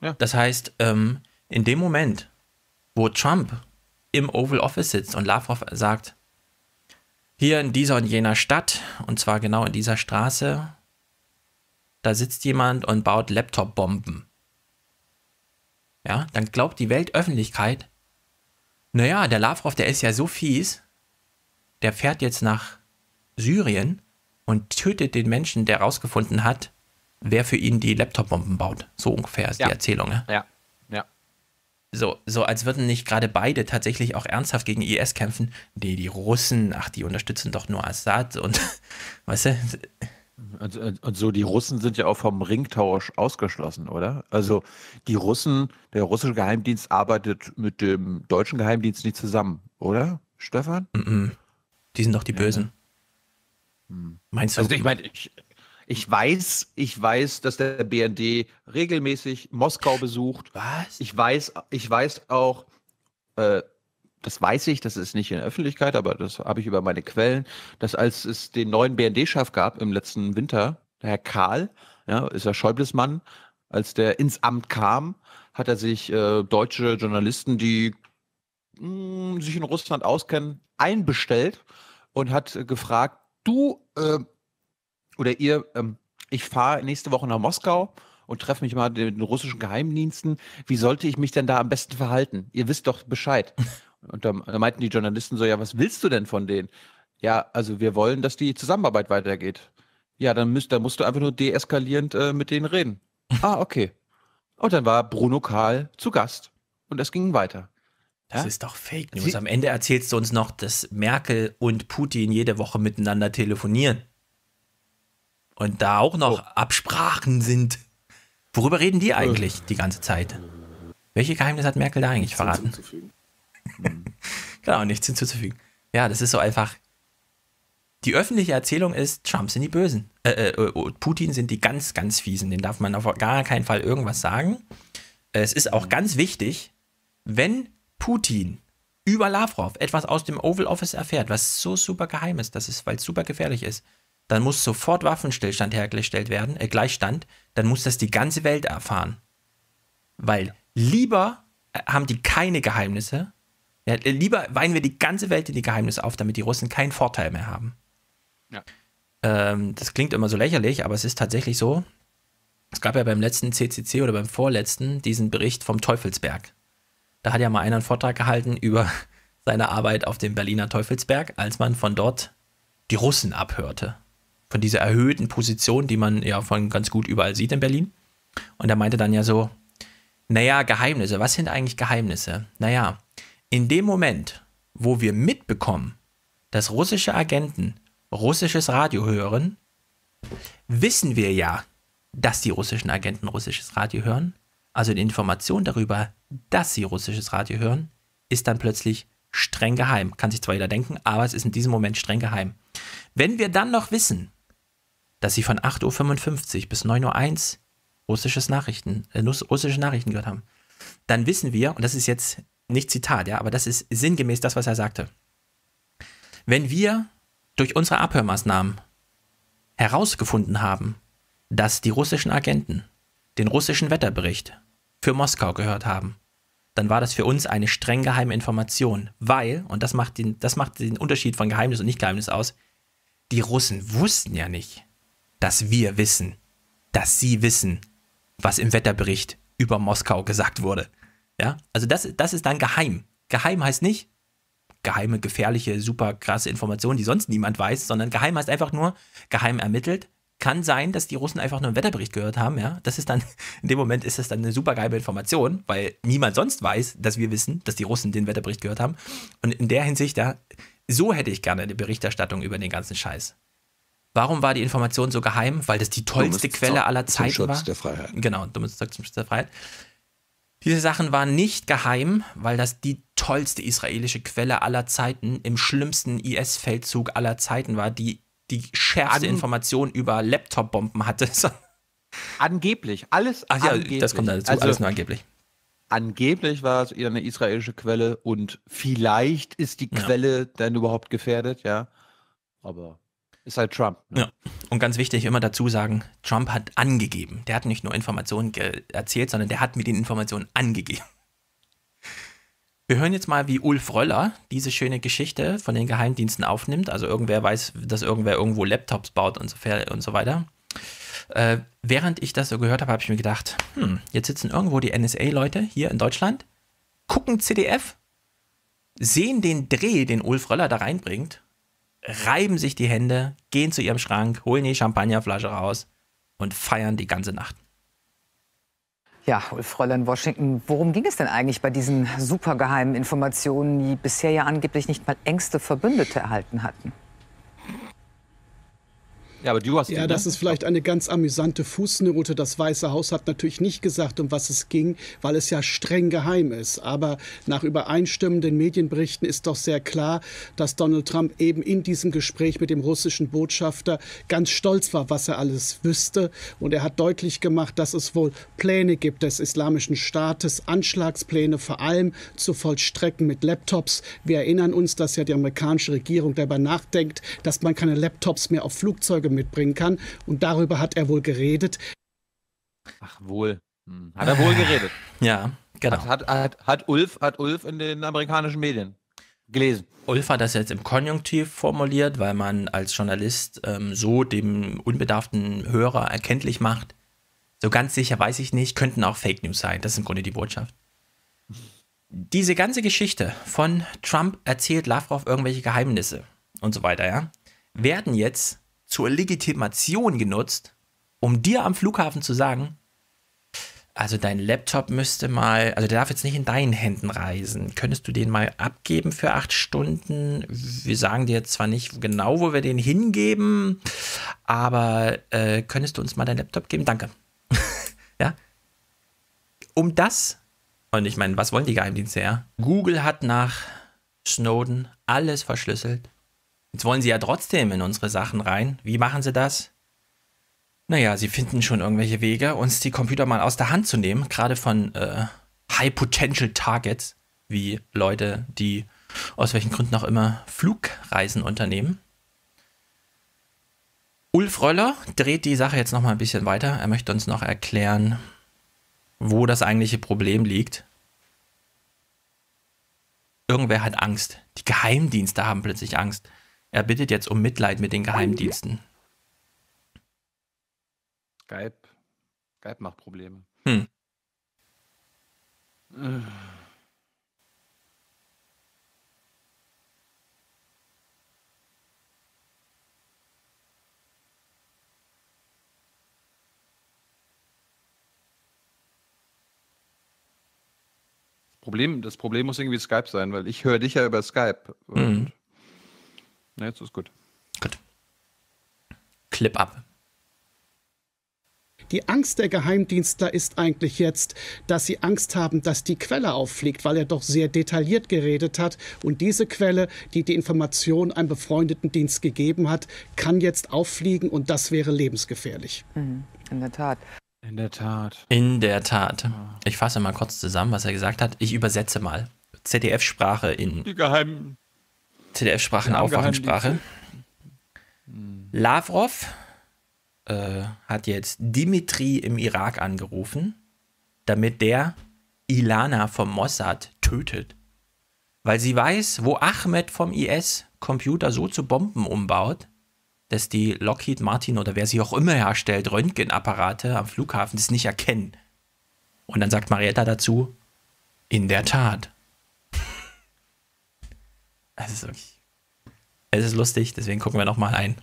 Ja. Das heißt, ähm, in dem Moment, wo Trump im Oval Office sitzt und Lavrov sagt, hier in dieser und jener Stadt, und zwar genau in dieser Straße, da sitzt jemand und baut Laptop-Bomben. Ja, dann glaubt die Weltöffentlichkeit, naja, der Lavrov, der ist ja so fies, der fährt jetzt nach Syrien und tötet den Menschen, der herausgefunden hat, wer für ihn die Laptop-Bomben baut. So ungefähr ist ja. die Erzählung. Ne? Ja so, so als würden nicht gerade beide tatsächlich auch ernsthaft gegen IS kämpfen. Nee, die Russen, ach, die unterstützen doch nur Assad und weißt du. Und, also, und, also so, die Russen sind ja auch vom Ringtausch ausgeschlossen, oder? Also die Russen, der russische Geheimdienst arbeitet mit dem deutschen Geheimdienst nicht zusammen, oder, Stefan? Mm -mm. Die sind doch die Bösen. Ne. Hm. Meinst du? Also ich meine, ich, ich weiß, ich weiß, dass der BND regelmäßig Moskau besucht. Was? Ich weiß, ich weiß auch, äh, das weiß ich, das ist nicht in der Öffentlichkeit, aber das habe ich über meine Quellen, dass als es den neuen BND-Chef gab im letzten Winter, der Herr Karl, ja, ist ja Schäubles Mann, als der ins Amt kam, hat er sich äh, deutsche Journalisten, die mh, hm, sich in Russland auskennen, einbestellt und hat äh, gefragt, du, äh, oder ihr, ähm, ich fahre nächste Woche nach Moskau und treffe mich mal mit den russischen Geheimdiensten. Wie sollte ich mich denn da am besten verhalten? Ihr wisst doch Bescheid. Und da, da meinten die Journalisten so, ja, was willst du denn von denen? Ja, also wir wollen, dass die Zusammenarbeit weitergeht. Ja, dann, müsst, dann musst du einfach nur deeskalierend äh, mit denen reden. Ah, okay. Und dann war Bruno Karl zu Gast und es ging weiter. Das ja? ist doch Fake News. Sie Am Ende erzählst du uns noch, dass Merkel und Putin jede Woche miteinander telefonieren und da auch noch oh. Absprachen sind. Worüber reden die äh. eigentlich die ganze Zeit? Welche Geheimnisse hat Merkel da eigentlich nichts verraten? Hinzuzufügen. genau, nichts hinzuzufügen. Ja, das ist so einfach. Die öffentliche Erzählung ist, Trump sind die Bösen. Äh, äh, äh oh, Putin sind die ganz, ganz fiesen. Den darf man auf gar keinen Fall irgendwas sagen. Es ist auch ganz wichtig, wenn Putin über Lavrov etwas aus dem Oval Office erfährt, was so super geheim ist, das ist, weil es super gefährlich ist, dann muss sofort Waffenstillstand hergestellt werden, äh, Gleichstand, dann muss das die ganze Welt erfahren. Weil lieber äh, haben die keine Geheimnisse, ja, äh, lieber weinen wir die ganze Welt in die Geheimnisse auf, damit die Russen keinen Vorteil mehr haben. Ja. Ähm, das klingt immer so lächerlich, aber es ist tatsächlich so. Es gab ja beim letzten CCC oder beim vorletzten diesen Bericht vom Teufelsberg. Da hat ja mal einer einen Vortrag gehalten über seine Arbeit auf dem Berliner Teufelsberg, als man von dort die Russen abhörte von dieser erhöhten Position, die man ja von ganz gut überall sieht in Berlin. Und er meinte dann ja so, naja, Geheimnisse, was sind eigentlich Geheimnisse? Naja, in dem Moment, wo wir mitbekommen, dass russische Agenten russisches Radio hören, wissen wir ja, dass die russischen Agenten russisches Radio hören. Also die Information darüber, dass sie russisches Radio hören, ist dann plötzlich streng geheim. Kann sich zwar jeder denken, aber es ist in diesem Moment streng geheim. Wenn wir dann noch wissen, dass sie von 8.55 Uhr bis 9.01 Uhr russisches Nachrichten, äh, russische Nachrichten gehört haben. Dann wissen wir, und das ist jetzt nicht Zitat, ja, aber das ist sinngemäß das, was er sagte. Wenn wir durch unsere Abhörmaßnahmen herausgefunden haben, dass die russischen Agenten den russischen Wetterbericht für Moskau gehört haben, dann war das für uns eine streng geheime Information, weil, und das macht den, das macht den Unterschied von Geheimnis und Nicht-Geheimnis aus, die Russen wussten ja nicht, dass wir wissen, dass sie wissen, was im Wetterbericht über Moskau gesagt wurde. Ja, also das, das ist dann geheim. Geheim heißt nicht geheime, gefährliche, super krasse Informationen, die sonst niemand weiß, sondern geheim heißt einfach nur geheim ermittelt. Kann sein, dass die Russen einfach nur einen Wetterbericht gehört haben, ja. Das ist dann, in dem Moment ist das dann eine super geheime Information, weil niemand sonst weiß, dass wir wissen, dass die Russen den Wetterbericht gehört haben. Und in der Hinsicht, ja, so hätte ich gerne eine Berichterstattung über den ganzen Scheiß. Warum war die Information so geheim? Weil das die tollste Dummes Quelle aller Zeiten war. zum Schutz war. der Freiheit. Genau, dummes Zeug zum Schutz der Freiheit. Diese Sachen waren nicht geheim, weil das die tollste israelische Quelle aller Zeiten im schlimmsten IS-Feldzug aller Zeiten war, die die schärfste Information über Laptop-Bomben hatte. angeblich, alles Ach ja, angeblich. das kommt dazu, also, alles nur angeblich. Angeblich war es eine israelische Quelle und vielleicht ist die ja. Quelle dann überhaupt gefährdet, ja. Aber ist halt Trump. Ne? Ja. Und ganz wichtig immer dazu sagen, Trump hat angegeben. Der hat nicht nur Informationen erzählt, sondern der hat mir die Informationen angegeben. Wir hören jetzt mal, wie Ulf Röller diese schöne Geschichte von den Geheimdiensten aufnimmt. Also irgendwer weiß, dass irgendwer irgendwo Laptops baut und so, und so weiter. Äh, während ich das so gehört habe, habe ich mir gedacht, hm, jetzt sitzen irgendwo die NSA-Leute hier in Deutschland, gucken CDF, sehen den Dreh, den Ulf Röller da reinbringt reiben sich die Hände, gehen zu ihrem Schrank, holen die Champagnerflasche raus und feiern die ganze Nacht. Ja, Ulf Fräulein Washington, worum ging es denn eigentlich bei diesen supergeheimen Informationen, die bisher ja angeblich nicht mal engste Verbündete erhalten hatten? Ja, aber du hast Ja, den, das ne? ist vielleicht eine ganz amüsante Fußnote. Das Weiße Haus hat natürlich nicht gesagt, um was es ging, weil es ja streng geheim ist. Aber nach übereinstimmenden Medienberichten ist doch sehr klar, dass Donald Trump eben in diesem Gespräch mit dem russischen Botschafter ganz stolz war, was er alles wüsste. Und er hat deutlich gemacht, dass es wohl Pläne gibt des Islamischen Staates, Anschlagspläne vor allem zu vollstrecken mit Laptops. Wir erinnern uns, dass ja die amerikanische Regierung darüber nachdenkt, dass man keine Laptops mehr auf Flugzeuge mitbringen kann. Und darüber hat er wohl geredet. Ach wohl. Hm. Hat er wohl geredet. Ja, genau. Hat, hat, hat, hat, Ulf, hat Ulf in den amerikanischen Medien gelesen. Ulf hat das jetzt im Konjunktiv formuliert, weil man als Journalist ähm, so dem unbedarften Hörer erkenntlich macht. So ganz sicher weiß ich nicht, könnten auch Fake News sein. Das ist im Grunde die Botschaft. Diese ganze Geschichte von Trump erzählt Lavrov irgendwelche Geheimnisse und so weiter, ja, werden jetzt zur Legitimation genutzt, um dir am Flughafen zu sagen, also dein Laptop müsste mal, also der darf jetzt nicht in deinen Händen reisen. Könntest du den mal abgeben für acht Stunden? Wir sagen dir zwar nicht genau, wo wir den hingeben, aber äh, könntest du uns mal deinen Laptop geben? Danke. ja? Um das, und ich meine, was wollen die Geheimdienste ja? Google hat nach Snowden alles verschlüsselt Jetzt wollen sie ja trotzdem in unsere Sachen rein. Wie machen sie das? Naja, sie finden schon irgendwelche Wege, uns die Computer mal aus der Hand zu nehmen, gerade von äh, High-Potential-Targets, wie Leute, die aus welchen Gründen auch immer Flugreisen unternehmen. Ulf Röller dreht die Sache jetzt nochmal ein bisschen weiter. Er möchte uns noch erklären, wo das eigentliche Problem liegt. Irgendwer hat Angst. Die Geheimdienste haben plötzlich Angst. Er bittet jetzt um Mitleid mit den Geheimdiensten. Skype. Skype macht Probleme. Hm. Problem, das Problem muss irgendwie Skype sein, weil ich höre dich ja über Skype. Mhm. Na, jetzt ist gut. Gut. Clip ab. Die Angst der Geheimdienstler ist eigentlich jetzt, dass sie Angst haben, dass die Quelle auffliegt, weil er doch sehr detailliert geredet hat. Und diese Quelle, die die Information einem befreundeten Dienst gegeben hat, kann jetzt auffliegen und das wäre lebensgefährlich. Mhm. In der Tat. In der Tat. In der Tat. Ich fasse mal kurz zusammen, was er gesagt hat. Ich übersetze mal. ZDF-Sprache in. Die, Geheim, ZDF-Sprache eine Aufwachensprache. Hm. Lavrov äh, hat jetzt Dimitri im Irak angerufen, damit der Ilana vom Mossad tötet. Weil sie weiß, wo Ahmed vom IS Computer so zu Bomben umbaut, dass die Lockheed Martin oder wer sie auch immer herstellt, Röntgenapparate am Flughafen das nicht erkennen. Und dann sagt Marietta dazu, in der Tat. Es ist wirklich. Es ist lustig, deswegen gucken wir nochmal einen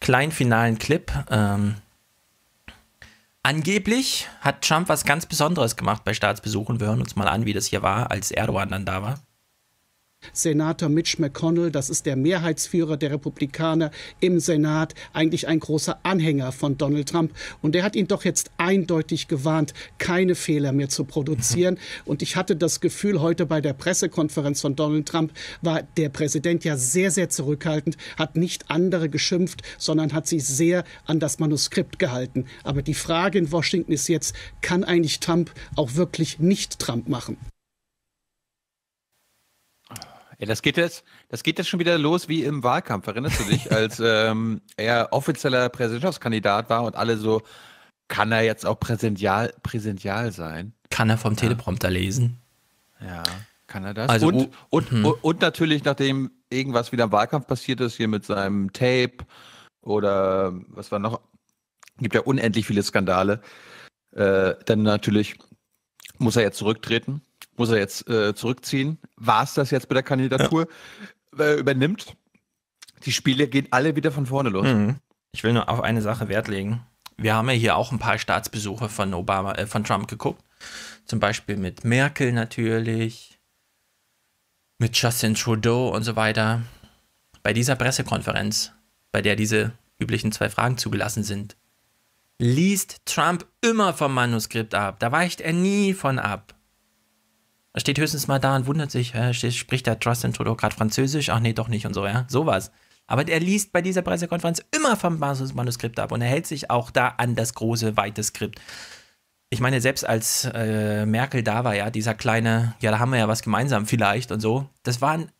kleinen finalen Clip. Ähm, angeblich hat Trump was ganz Besonderes gemacht bei Staatsbesuchen. Wir hören uns mal an, wie das hier war, als Erdogan dann da war. Senator Mitch McConnell, das ist der Mehrheitsführer der Republikaner im Senat, eigentlich ein großer Anhänger von Donald Trump. Und der hat ihn doch jetzt eindeutig gewarnt, keine Fehler mehr zu produzieren. Und ich hatte das Gefühl, heute bei der Pressekonferenz von Donald Trump war der Präsident ja sehr, sehr zurückhaltend, hat nicht andere geschimpft, sondern hat sich sehr an das Manuskript gehalten. Aber die Frage in Washington ist jetzt, kann eigentlich Trump auch wirklich nicht Trump machen? Ey, das geht jetzt, das geht jetzt schon wieder los wie im Wahlkampf. Erinnerst du dich, als ähm, er offizieller Präsidentschaftskandidat war und alle so, kann er jetzt auch präsential, präsential sein? Kann er vom ja. Teleprompter lesen? Ja, kann er das? Also, und, und, hm. und, und natürlich, nachdem irgendwas wieder im Wahlkampf passiert ist, hier mit seinem Tape oder was war noch? Gibt ja unendlich viele Skandale. Äh, dann natürlich muss er jetzt zurücktreten muss er jetzt äh, zurückziehen. War es das jetzt mit der Kandidatur? Ja. übernimmt. Die Spiele gehen alle wieder von vorne los. Mhm. Ich will nur auf eine Sache Wert legen. Wir haben ja hier auch ein paar Staatsbesuche von Obama, äh, von Trump geguckt. Zum Beispiel mit Merkel natürlich, mit Justin Trudeau und so weiter. Bei dieser Pressekonferenz, bei der diese üblichen zwei Fragen zugelassen sind, liest Trump immer vom Manuskript ab. Da weicht er nie von ab. Er steht höchstens mal da und wundert sich, äh, spricht der Justin Trudeau gerade Französisch? Ach nee, doch nicht und so, ja, sowas. Aber er liest bei dieser Pressekonferenz immer vom Manuskript ab und er hält sich auch da an das große, weite Skript. Ich meine, selbst als äh, Merkel da war, ja, dieser kleine, ja, da haben wir ja was gemeinsam vielleicht und so, das waren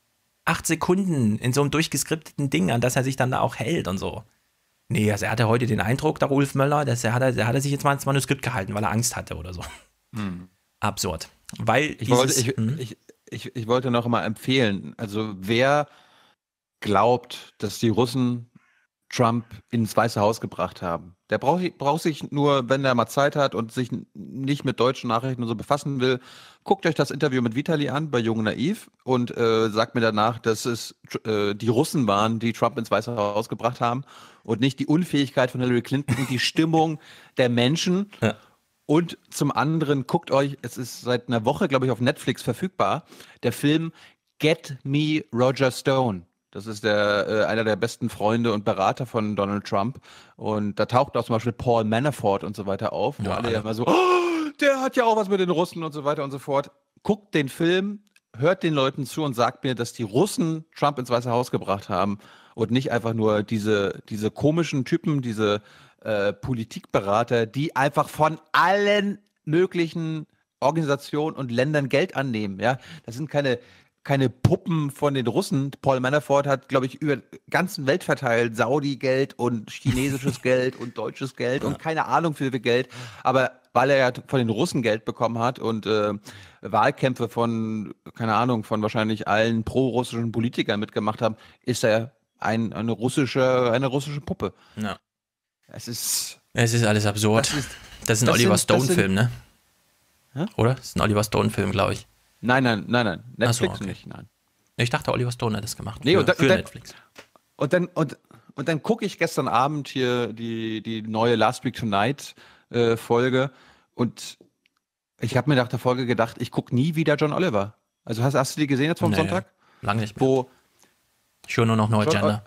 acht Sekunden in so einem durchgeskripteten Ding, an das er sich dann da auch hält und so. Nee, also er hatte heute den Eindruck, der Ulf Möller, dass er hat, er, hat sich jetzt mal ins Manuskript gehalten, weil er Angst hatte oder so. Mhm. Absurd. Weil ich wollte, ich, hm? ich, ich, ich wollte noch mal empfehlen, also wer glaubt, dass die Russen Trump ins Weiße Haus gebracht haben. Der braucht, braucht, sich nur, wenn er mal Zeit hat und sich nicht mit deutschen Nachrichten so befassen will, guckt euch das Interview mit Vitali an bei Jung Naiv und äh, sagt mir danach, dass es äh, die Russen waren, die Trump ins Weiße Haus gebracht haben und nicht die Unfähigkeit von Hillary Clinton, die Stimmung der Menschen. Ja. Und zum anderen guckt euch, es ist seit einer Woche, glaube ich, auf Netflix verfügbar, der Film Get Me Roger Stone. Das ist der, äh, einer der besten Freunde und Berater von Donald Trump. Und da taucht auch zum Beispiel Paul Manafort und so weiter auf, wo ja, alle ja immer so, oh, der hat ja auch was mit den Russen und so weiter und so fort. Guckt den Film, hört den Leuten zu und sagt mir, dass die Russen Trump ins Weiße Haus gebracht haben und nicht einfach nur diese, diese komischen Typen, diese äh, Politikberater, die einfach von allen möglichen Organisationen und Ländern Geld annehmen. Ja, das sind keine keine Puppen von den Russen. Paul Manafort hat, glaube ich, über die ganze Welt verteilt Saudi-Geld und chinesisches Geld und deutsches Geld ja. und keine Ahnung für viel Geld. Aber weil er ja von den Russen Geld bekommen hat und äh, Wahlkämpfe von, keine Ahnung, von wahrscheinlich allen pro-russischen Politikern mitgemacht haben, ist er ein, eine, russische, eine russische Puppe. Ja. Es ist. Es ist alles absurd. Das ist, das ist ein das Oliver Stone-Film, ne? Hä? Oder? Das ist ein Oliver Stone-Film, glaube ich. Nein, nein, nein, nein. Netflix so, okay. nicht, nein. Ich dachte, Oliver Stone hat das gemacht. Nee, für, und dann, für und dann, Netflix. Und dann, und, und dann gucke ich gestern Abend hier die, die neue Last Week Tonight äh, Folge und ich habe mir nach der Folge gedacht, ich gucke nie wieder John Oliver. Also hast, hast du die gesehen jetzt vom nee, Sonntag? Lange nicht. Mehr. Wo, Schon nur noch eine John Agenda.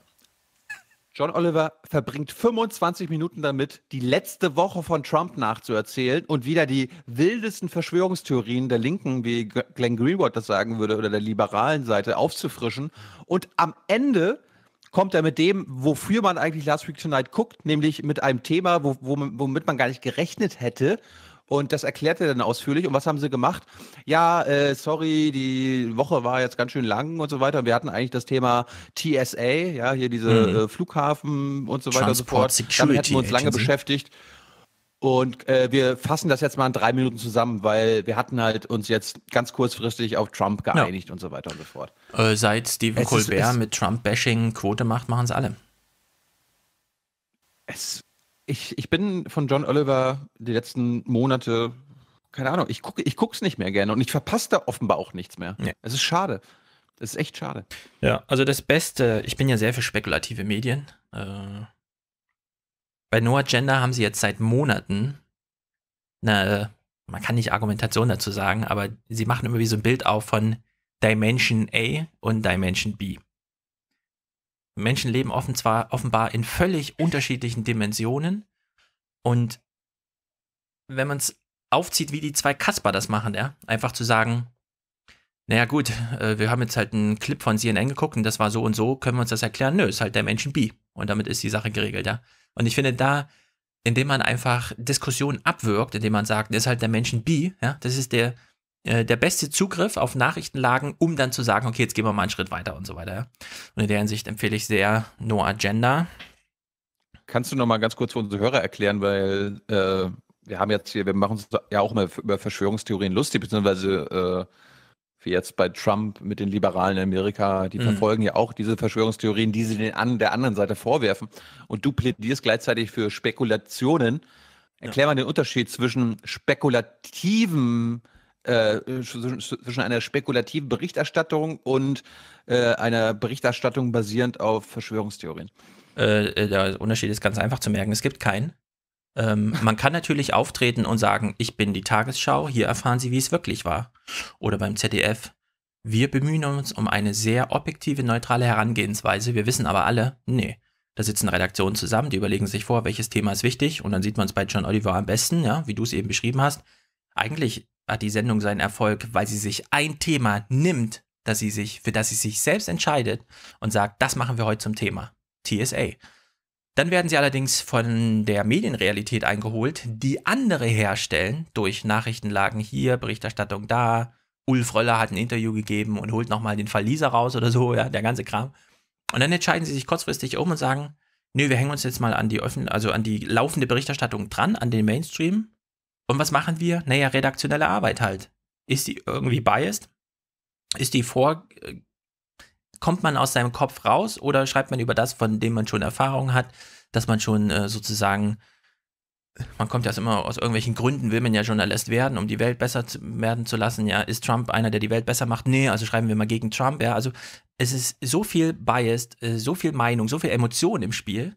John Oliver verbringt 25 Minuten damit, die letzte Woche von Trump nachzuerzählen und wieder die wildesten Verschwörungstheorien der Linken, wie Glenn Greenwald das sagen würde, oder der liberalen Seite aufzufrischen. Und am Ende kommt er mit dem, wofür man eigentlich Last Week Tonight guckt, nämlich mit einem Thema, wo, womit man gar nicht gerechnet hätte und das erklärt er dann ausführlich. Und was haben sie gemacht? Ja, äh, sorry, die Woche war jetzt ganz schön lang und so weiter. Wir hatten eigentlich das Thema TSA, ja, hier diese mhm. äh, Flughafen und so weiter und so fort. Security Damit hätten wir uns lange beschäftigt. Und äh, wir fassen das jetzt mal in drei Minuten zusammen, weil wir hatten halt uns jetzt ganz kurzfristig auf Trump geeinigt ja. und so weiter und so fort. Äh, seit Stephen es Colbert ist, mit Trump-Bashing Quote macht, machen es alle. Es ich, ich bin von John Oliver die letzten Monate, keine Ahnung, ich gucke ich nicht mehr gerne und ich verpasse da offenbar auch nichts mehr. Ja. Es ist schade. Es ist echt schade. Ja, also das Beste, ich bin ja sehr für spekulative Medien. Äh, bei Noah Gender haben sie jetzt seit Monaten eine, man kann nicht Argumentation dazu sagen, aber sie machen immer wie so ein Bild auf von Dimension A und Dimension B. Menschen leben offen zwar, offenbar in völlig unterschiedlichen Dimensionen. Und wenn man es aufzieht, wie die zwei Kasper das machen, ja, einfach zu sagen, naja gut, äh, wir haben jetzt halt einen Clip von CNN geguckt und das war so und so, können wir uns das erklären? Nö, ist halt der Menschen B. Und damit ist die Sache geregelt, ja. Und ich finde da, indem man einfach Diskussionen abwirkt, indem man sagt, das ist halt der Menschen B, ja, das ist der, äh, der beste Zugriff auf Nachrichtenlagen, um dann zu sagen, okay, jetzt gehen wir mal einen Schritt weiter und so weiter. Und in der Hinsicht empfehle ich sehr No Agenda. Kannst du noch mal ganz kurz für unsere Hörer erklären, weil äh, wir haben jetzt hier, wir machen uns ja auch immer über Verschwörungstheorien lustig, beziehungsweise äh, wie jetzt bei Trump mit den Liberalen in Amerika, die mhm. verfolgen ja auch diese Verschwörungstheorien, die sie den an, der anderen Seite vorwerfen. Und du plädierst gleichzeitig für Spekulationen. Erklär ja. mal den Unterschied zwischen spekulativem äh, zwischen einer spekulativen Berichterstattung und äh, einer Berichterstattung basierend auf Verschwörungstheorien? Äh, äh, der Unterschied ist ganz einfach zu merken. Es gibt keinen. Ähm, man kann natürlich auftreten und sagen, ich bin die Tagesschau, hier erfahren Sie, wie es wirklich war. Oder beim ZDF, wir bemühen uns um eine sehr objektive, neutrale Herangehensweise. Wir wissen aber alle, nee, da sitzen Redaktionen zusammen, die überlegen sich vor, welches Thema ist wichtig und dann sieht man es bei John Oliver am besten, ja, wie du es eben beschrieben hast. Eigentlich hat die Sendung seinen Erfolg, weil sie sich ein Thema nimmt, dass sie sich, für das sie sich selbst entscheidet und sagt, das machen wir heute zum Thema. TSA. Dann werden sie allerdings von der Medienrealität eingeholt, die andere herstellen durch Nachrichtenlagen hier, Berichterstattung da. Ulf Röller hat ein Interview gegeben und holt nochmal den Verlieser raus oder so, ja, der ganze Kram. Und dann entscheiden sie sich kurzfristig um und sagen, nö, wir hängen uns jetzt mal an die öffnen, also an die laufende Berichterstattung dran, an den Mainstream und was machen wir? Naja, redaktionelle Arbeit halt. Ist die irgendwie biased? Ist die vor. Äh, kommt man aus seinem Kopf raus oder schreibt man über das, von dem man schon Erfahrung hat, dass man schon äh, sozusagen man kommt ja immer aus irgendwelchen Gründen, will man ja Journalist werden, um die Welt besser zu, werden zu lassen. Ja, ist Trump einer, der die Welt besser macht? Nee, also schreiben wir mal gegen Trump. Ja, also es ist so viel biased, äh, so viel Meinung, so viel Emotion im Spiel,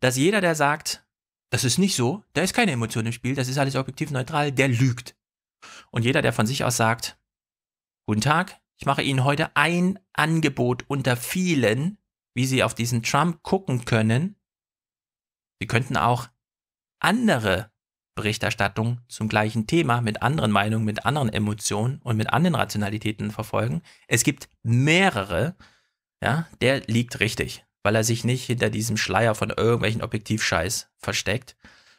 dass jeder, der sagt, das ist nicht so. Da ist keine Emotion im Spiel. Das ist alles objektiv neutral. Der lügt. Und jeder, der von sich aus sagt, guten Tag, ich mache Ihnen heute ein Angebot unter vielen, wie Sie auf diesen Trump gucken können. Sie könnten auch andere Berichterstattung zum gleichen Thema mit anderen Meinungen, mit anderen Emotionen und mit anderen Rationalitäten verfolgen. Es gibt mehrere. Ja, der liegt richtig weil er sich nicht hinter diesem Schleier von irgendwelchen Objektivscheiß versteckt.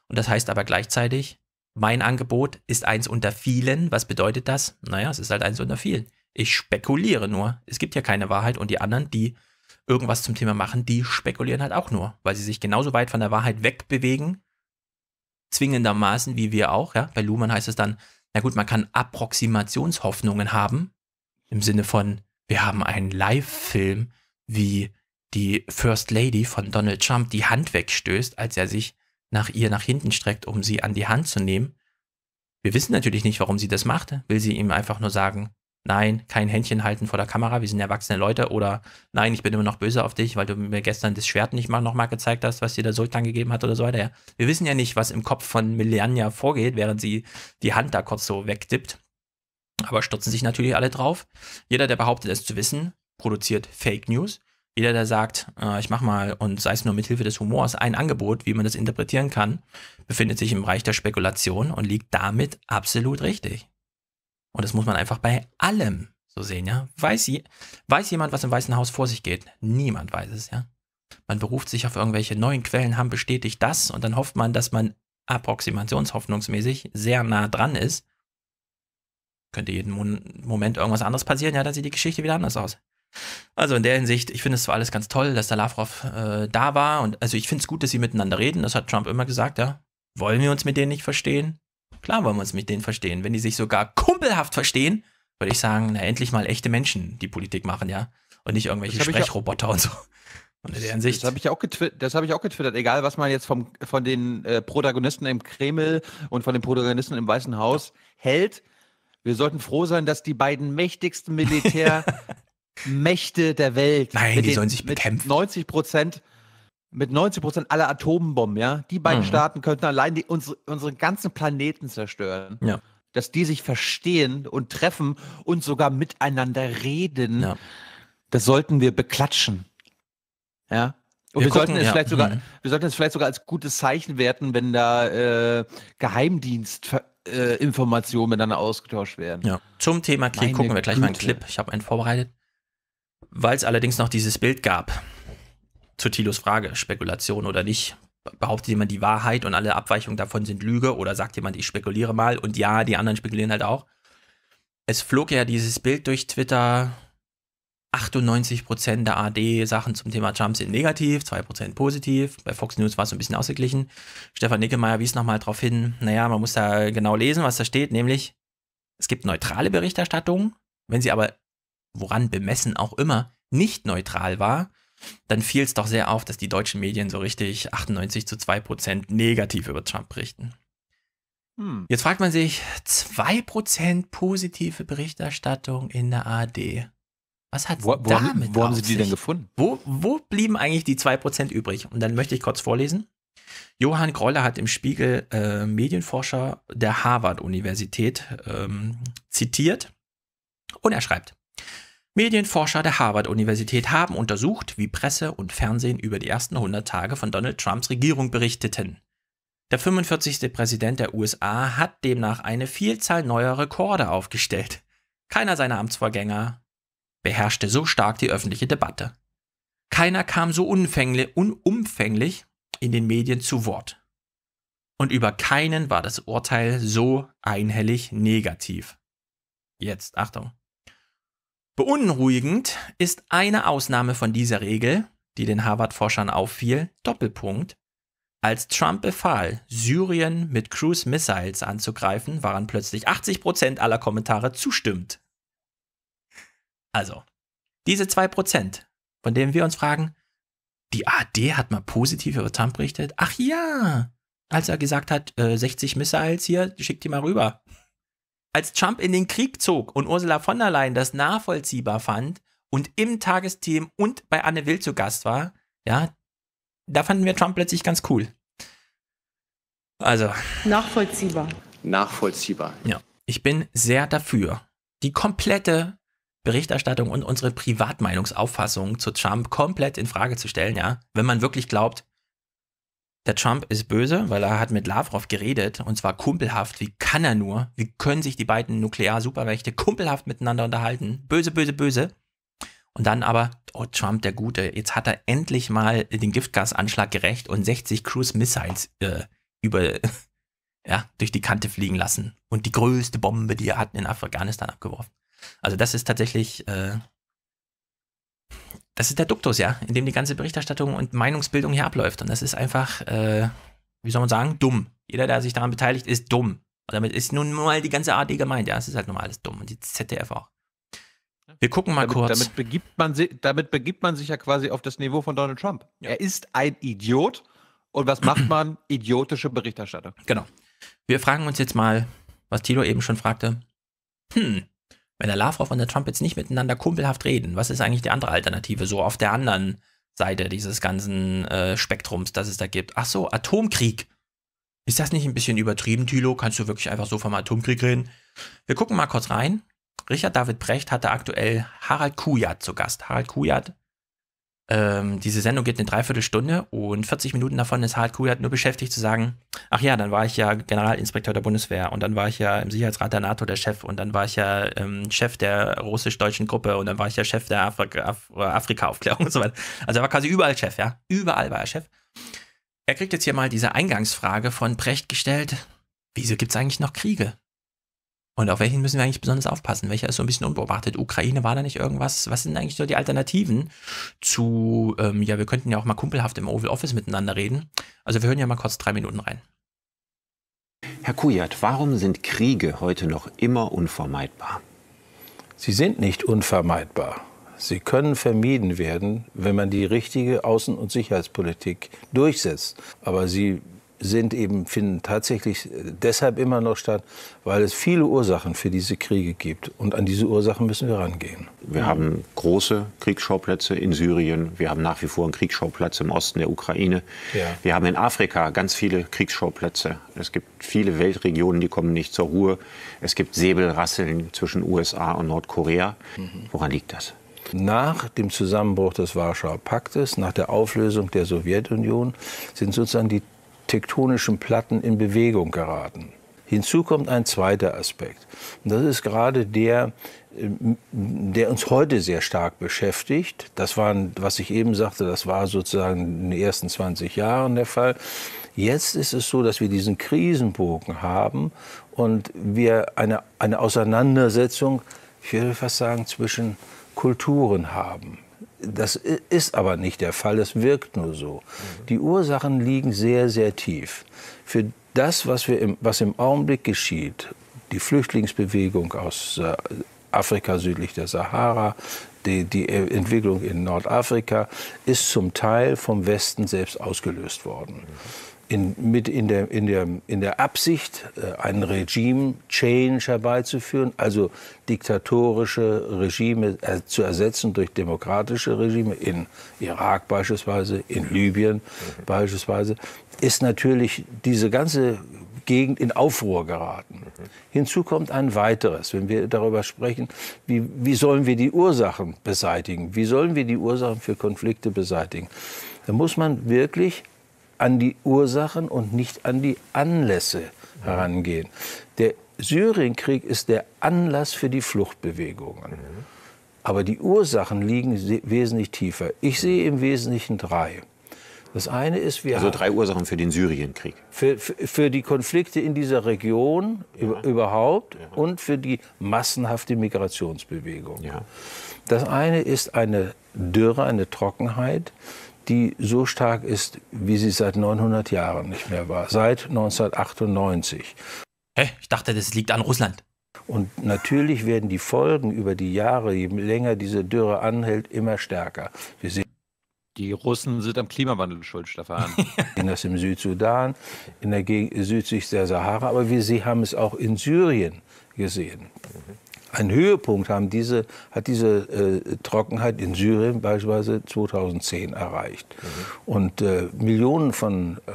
Und das heißt aber gleichzeitig, mein Angebot ist eins unter vielen. Was bedeutet das? Naja, es ist halt eins unter vielen. Ich spekuliere nur. Es gibt ja keine Wahrheit und die anderen, die irgendwas zum Thema machen, die spekulieren halt auch nur, weil sie sich genauso weit von der Wahrheit wegbewegen, zwingendermaßen wie wir auch. Ja? Bei Luhmann heißt es dann, na gut, man kann Approximationshoffnungen haben, im Sinne von, wir haben einen Live-Film wie die First Lady von Donald Trump die Hand wegstößt, als er sich nach ihr nach hinten streckt, um sie an die Hand zu nehmen. Wir wissen natürlich nicht, warum sie das macht. Will sie ihm einfach nur sagen, nein, kein Händchen halten vor der Kamera, wir sind erwachsene Leute oder nein, ich bin immer noch böse auf dich, weil du mir gestern das Schwert nicht mal nochmal gezeigt hast, was dir der Sultan gegeben hat oder so weiter. wir wissen ja nicht, was im Kopf von Melania vorgeht, während sie die Hand da kurz so wegdippt. Aber stürzen sich natürlich alle drauf. Jeder, der behauptet, es zu wissen, produziert Fake News jeder, der sagt, äh, ich mach mal und sei es nur mit Hilfe des Humors ein Angebot, wie man das interpretieren kann, befindet sich im Bereich der Spekulation und liegt damit absolut richtig. Und das muss man einfach bei allem so sehen, ja. Weiß, je, weiß jemand, was im Weißen Haus vor sich geht? Niemand weiß es, ja. Man beruft sich auf irgendwelche neuen Quellen, haben bestätigt das und dann hofft man, dass man approximationshoffnungsmäßig sehr nah dran ist. Könnte jeden Moment irgendwas anderes passieren, ja, dann sieht die Geschichte wieder anders aus. Also in der Hinsicht, ich finde es zwar alles ganz toll, dass der Lavrov äh, da war und also ich finde es gut, dass sie miteinander reden. Das hat Trump immer gesagt, ja. Wollen wir uns mit denen nicht verstehen? Klar wollen wir uns mit denen verstehen. Wenn die sich sogar kumpelhaft verstehen, würde ich sagen, na endlich mal echte Menschen, die Politik machen, ja. Und nicht irgendwelche Sprechroboter und so. Und in der Hinsicht. Das habe ich, ja auch hab ich auch getwittert. Egal, was man jetzt vom, von den äh, Protagonisten im Kreml und von den Protagonisten im Weißen Haus hält, wir sollten froh sein, dass die beiden mächtigsten Militär Mächte der Welt. Nein, die den, sollen sich bekämpfen. 90 Prozent mit 90 Prozent aller Atombomben, ja, die beiden mhm. Staaten könnten allein die, unsere, unseren ganzen Planeten zerstören. Ja. Dass die sich verstehen und treffen und sogar miteinander reden, ja. das sollten wir beklatschen. Ja. Und wir, wir gucken, sollten es ja. vielleicht sogar, mhm. wir sollten es vielleicht sogar als gutes Zeichen werten, wenn da äh, Geheimdienst äh, miteinander ausgetauscht werden. Ja. Zum Thema Krieg Meine gucken wir gleich Güte. mal einen Clip. Ich habe einen vorbereitet. Weil es allerdings noch dieses Bild gab, zu Thilos Frage, Spekulation oder nicht, behauptet jemand die Wahrheit und alle Abweichungen davon sind Lüge oder sagt jemand, ich spekuliere mal und ja, die anderen spekulieren halt auch. Es flog ja dieses Bild durch Twitter, 98% der AD-Sachen zum Thema Trump sind negativ, 2% positiv. Bei Fox News war es ein bisschen ausgeglichen. Stefan Nickemeyer wies nochmal darauf hin, naja, man muss da genau lesen, was da steht, nämlich es gibt neutrale Berichterstattung. Wenn sie aber woran bemessen auch immer, nicht neutral war, dann fiel es doch sehr auf, dass die deutschen Medien so richtig 98 zu 2 Prozent negativ über Trump berichten. Hm. Jetzt fragt man sich, 2 Prozent positive Berichterstattung in der AD. Was hat wo, wo damit haben, Wo haben Sie die denn gefunden? Wo, wo blieben eigentlich die 2% übrig? Und dann möchte ich kurz vorlesen. Johann Groller hat im Spiegel äh, Medienforscher der Harvard-Universität ähm, zitiert und er schreibt, Medienforscher der Harvard-Universität haben untersucht, wie Presse und Fernsehen über die ersten 100 Tage von Donald Trumps Regierung berichteten. Der 45. Präsident der USA hat demnach eine Vielzahl neuer Rekorde aufgestellt. Keiner seiner Amtsvorgänger beherrschte so stark die öffentliche Debatte. Keiner kam so unumfänglich in den Medien zu Wort. Und über keinen war das Urteil so einhellig negativ. Jetzt, Achtung. Beunruhigend ist eine Ausnahme von dieser Regel, die den Harvard-Forschern auffiel, Doppelpunkt. Als Trump befahl, Syrien mit Cruise Missiles anzugreifen, waren plötzlich 80% aller Kommentare zustimmt. Also, diese 2%, von denen wir uns fragen, die AD hat mal positiv über Trump berichtet? Ach ja, als er gesagt hat, äh, 60 Missiles hier, schickt die mal rüber. Als Trump in den Krieg zog und Ursula von der Leyen das nachvollziehbar fand und im Tagesthemen und bei Anne Will zu Gast war, ja, da fanden wir Trump plötzlich ganz cool. Also. Nachvollziehbar. Nachvollziehbar. Ja. Ich bin sehr dafür. Die komplette Berichterstattung und unsere Privatmeinungsauffassung zu Trump komplett in Frage zu stellen, ja, wenn man wirklich glaubt, der Trump ist böse, weil er hat mit Lavrov geredet und zwar kumpelhaft. Wie kann er nur? Wie können sich die beiden Nuklear-Supermächte kumpelhaft miteinander unterhalten? Böse, böse, böse. Und dann aber, oh Trump, der Gute, jetzt hat er endlich mal den Giftgasanschlag gerecht und 60 Cruise Missiles äh, über, ja, durch die Kante fliegen lassen und die größte Bombe, die er hat, in Afghanistan abgeworfen. Also das ist tatsächlich äh, das ist der Duktus, ja, in dem die ganze Berichterstattung und Meinungsbildung hier abläuft. Und das ist einfach, äh, wie soll man sagen, dumm. Jeder, der sich daran beteiligt, ist dumm. Und damit ist nun mal die ganze AD gemeint, ja. Es ist halt nun mal alles dumm. Und die ZDF auch. Wir gucken mal damit, kurz. Damit begibt, man, damit begibt man sich ja quasi auf das Niveau von Donald Trump. Ja. Er ist ein Idiot. Und was macht man? Idiotische Berichterstattung. Genau. Wir fragen uns jetzt mal, was Tilo eben schon fragte. Hm, wenn der Lavrov und der Trump jetzt nicht miteinander kumpelhaft reden, was ist eigentlich die andere Alternative? So auf der anderen Seite dieses ganzen äh, Spektrums, das es da gibt. Ach so, Atomkrieg. Ist das nicht ein bisschen übertrieben, Thilo? Kannst du wirklich einfach so vom Atomkrieg reden? Wir gucken mal kurz rein. Richard David Brecht hatte aktuell Harald Kujat zu Gast. Harald Kujat ähm, diese Sendung geht eine Dreiviertelstunde und 40 Minuten davon ist HQ halt nur beschäftigt zu sagen, ach ja, dann war ich ja Generalinspekteur der Bundeswehr und dann war ich ja im Sicherheitsrat der NATO der Chef und dann war ich ja ähm, Chef der russisch-deutschen Gruppe und dann war ich ja Chef der Afri Af Afrika-Aufklärung und so weiter. Also er war quasi überall Chef, ja. Überall war er Chef. Er kriegt jetzt hier mal diese Eingangsfrage von Precht gestellt. Wieso gibt es eigentlich noch Kriege? Und auf welchen müssen wir eigentlich besonders aufpassen? Welcher ist so ein bisschen unbeobachtet? Ukraine war da nicht irgendwas? Was sind eigentlich so die Alternativen zu, ähm, ja, wir könnten ja auch mal kumpelhaft im Oval Office miteinander reden. Also wir hören ja mal kurz drei Minuten rein. Herr Kujat, warum sind Kriege heute noch immer unvermeidbar? Sie sind nicht unvermeidbar. Sie können vermieden werden, wenn man die richtige Außen- und Sicherheitspolitik durchsetzt. Aber sie sind eben, finden tatsächlich äh, deshalb immer noch statt, weil es viele Ursachen für diese Kriege gibt. Und an diese Ursachen müssen wir rangehen. Wir haben große Kriegsschauplätze in Syrien. Wir haben nach wie vor einen Kriegsschauplatz im Osten der Ukraine. Ja. Wir haben in Afrika ganz viele Kriegsschauplätze. Es gibt viele Weltregionen, die kommen nicht zur Ruhe. Es gibt Säbelrasseln zwischen USA und Nordkorea. Mhm. Woran liegt das? Nach dem Zusammenbruch des Warschauer Paktes, nach der Auflösung der Sowjetunion, sind sozusagen die tektonischen Platten in Bewegung geraten. Hinzu kommt ein zweiter Aspekt. Und das ist gerade der, ähm, der uns heute sehr stark beschäftigt. Das war, was ich eben sagte, das war sozusagen in den ersten 20 Jahren der Fall. Jetzt ist es so, dass wir diesen Krisenbogen haben und wir eine, eine Auseinandersetzung, ich würde fast sagen, zwischen Kulturen haben. Das ist aber nicht der Fall, es wirkt nur so. Mhm. Die Ursachen liegen sehr, sehr tief. Für das, was, wir im, was im Augenblick geschieht, die Flüchtlingsbewegung aus äh, Afrika südlich der Sahara, die, die Entwicklung in Nordafrika, ist zum Teil vom Westen selbst ausgelöst worden. Mhm in, mit in der, in, der, in der Absicht, äh, einen Regime-Change herbeizuführen, also diktatorische Regime äh, zu ersetzen durch demokratische Regime, in Irak beispielsweise, in Libyen mhm. beispielsweise, ist natürlich diese ganze Gegend in Aufruhr geraten. Mhm. Hinzu kommt ein weiteres, wenn wir darüber sprechen, wie, wie sollen wir die Ursachen beseitigen, wie sollen wir die Ursachen für Konflikte beseitigen. Da muss man wirklich an die Ursachen und nicht an die Anlässe herangehen. Der Syrienkrieg ist der Anlass für die Fluchtbewegungen. Aber die Ursachen liegen wesentlich tiefer. Ich sehe im Wesentlichen drei. Das eine ist, wir Also drei Ursachen für den Syrienkrieg. Für, für, für die Konflikte in dieser Region ja. überhaupt ja. und für die massenhafte Migrationsbewegung. Ja. Das eine ist eine Dürre, eine Trockenheit, die so stark ist, wie sie seit 900 Jahren nicht mehr war, seit 1998. Hä? Ich dachte, das liegt an Russland. Und natürlich werden die Folgen über die Jahre, je länger diese Dürre anhält, immer stärker. Wir sehen die Russen sind am Klimawandel schuld, Stefan. das im Südsudan, in der Gegend südlich der Sahara, aber wir sie haben es auch in Syrien gesehen. Mhm. Ein Höhepunkt haben diese, hat diese äh, Trockenheit in Syrien beispielsweise 2010 erreicht. Mhm. Und äh, Millionen von äh,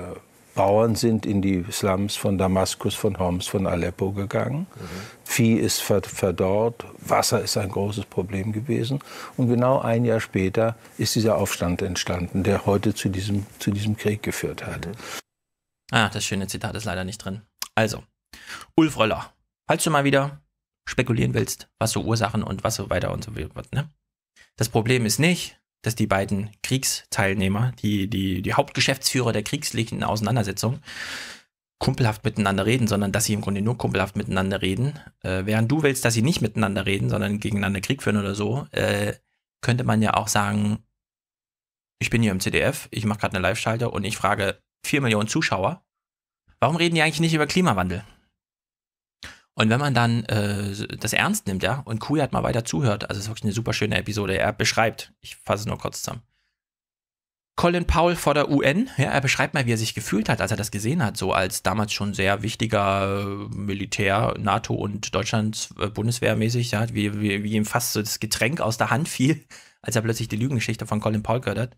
Bauern sind in die Slums von Damaskus, von Homs, von Aleppo gegangen. Mhm. Vieh ist verdorrt, Wasser ist ein großes Problem gewesen. Und genau ein Jahr später ist dieser Aufstand entstanden, der heute zu diesem, zu diesem Krieg geführt hat. Mhm. Ah, das schöne Zitat ist leider nicht drin. Also, Ulf Röller, falls du mal wieder spekulieren willst, was so Ursachen und was so weiter und so wird. Ne? Das Problem ist nicht, dass die beiden Kriegsteilnehmer, die, die, die Hauptgeschäftsführer der kriegslichen Auseinandersetzung, kumpelhaft miteinander reden, sondern dass sie im Grunde nur kumpelhaft miteinander reden. Äh, während du willst, dass sie nicht miteinander reden, sondern gegeneinander Krieg führen oder so, äh, könnte man ja auch sagen, ich bin hier im CDF, ich mache gerade eine live schalter und ich frage vier Millionen Zuschauer, warum reden die eigentlich nicht über Klimawandel? Und wenn man dann äh, das ernst nimmt, ja, und hat mal weiter zuhört, also es ist wirklich eine super schöne Episode. Er beschreibt, ich fasse es nur kurz zusammen. Colin Powell vor der UN, ja, er beschreibt mal, wie er sich gefühlt hat, als er das gesehen hat, so als damals schon sehr wichtiger äh, Militär, NATO und Deutschlands äh, Bundeswehrmäßig, ja, wie, wie, wie ihm fast so das Getränk aus der Hand fiel, als er plötzlich die Lügengeschichte von Colin Powell gehört hat.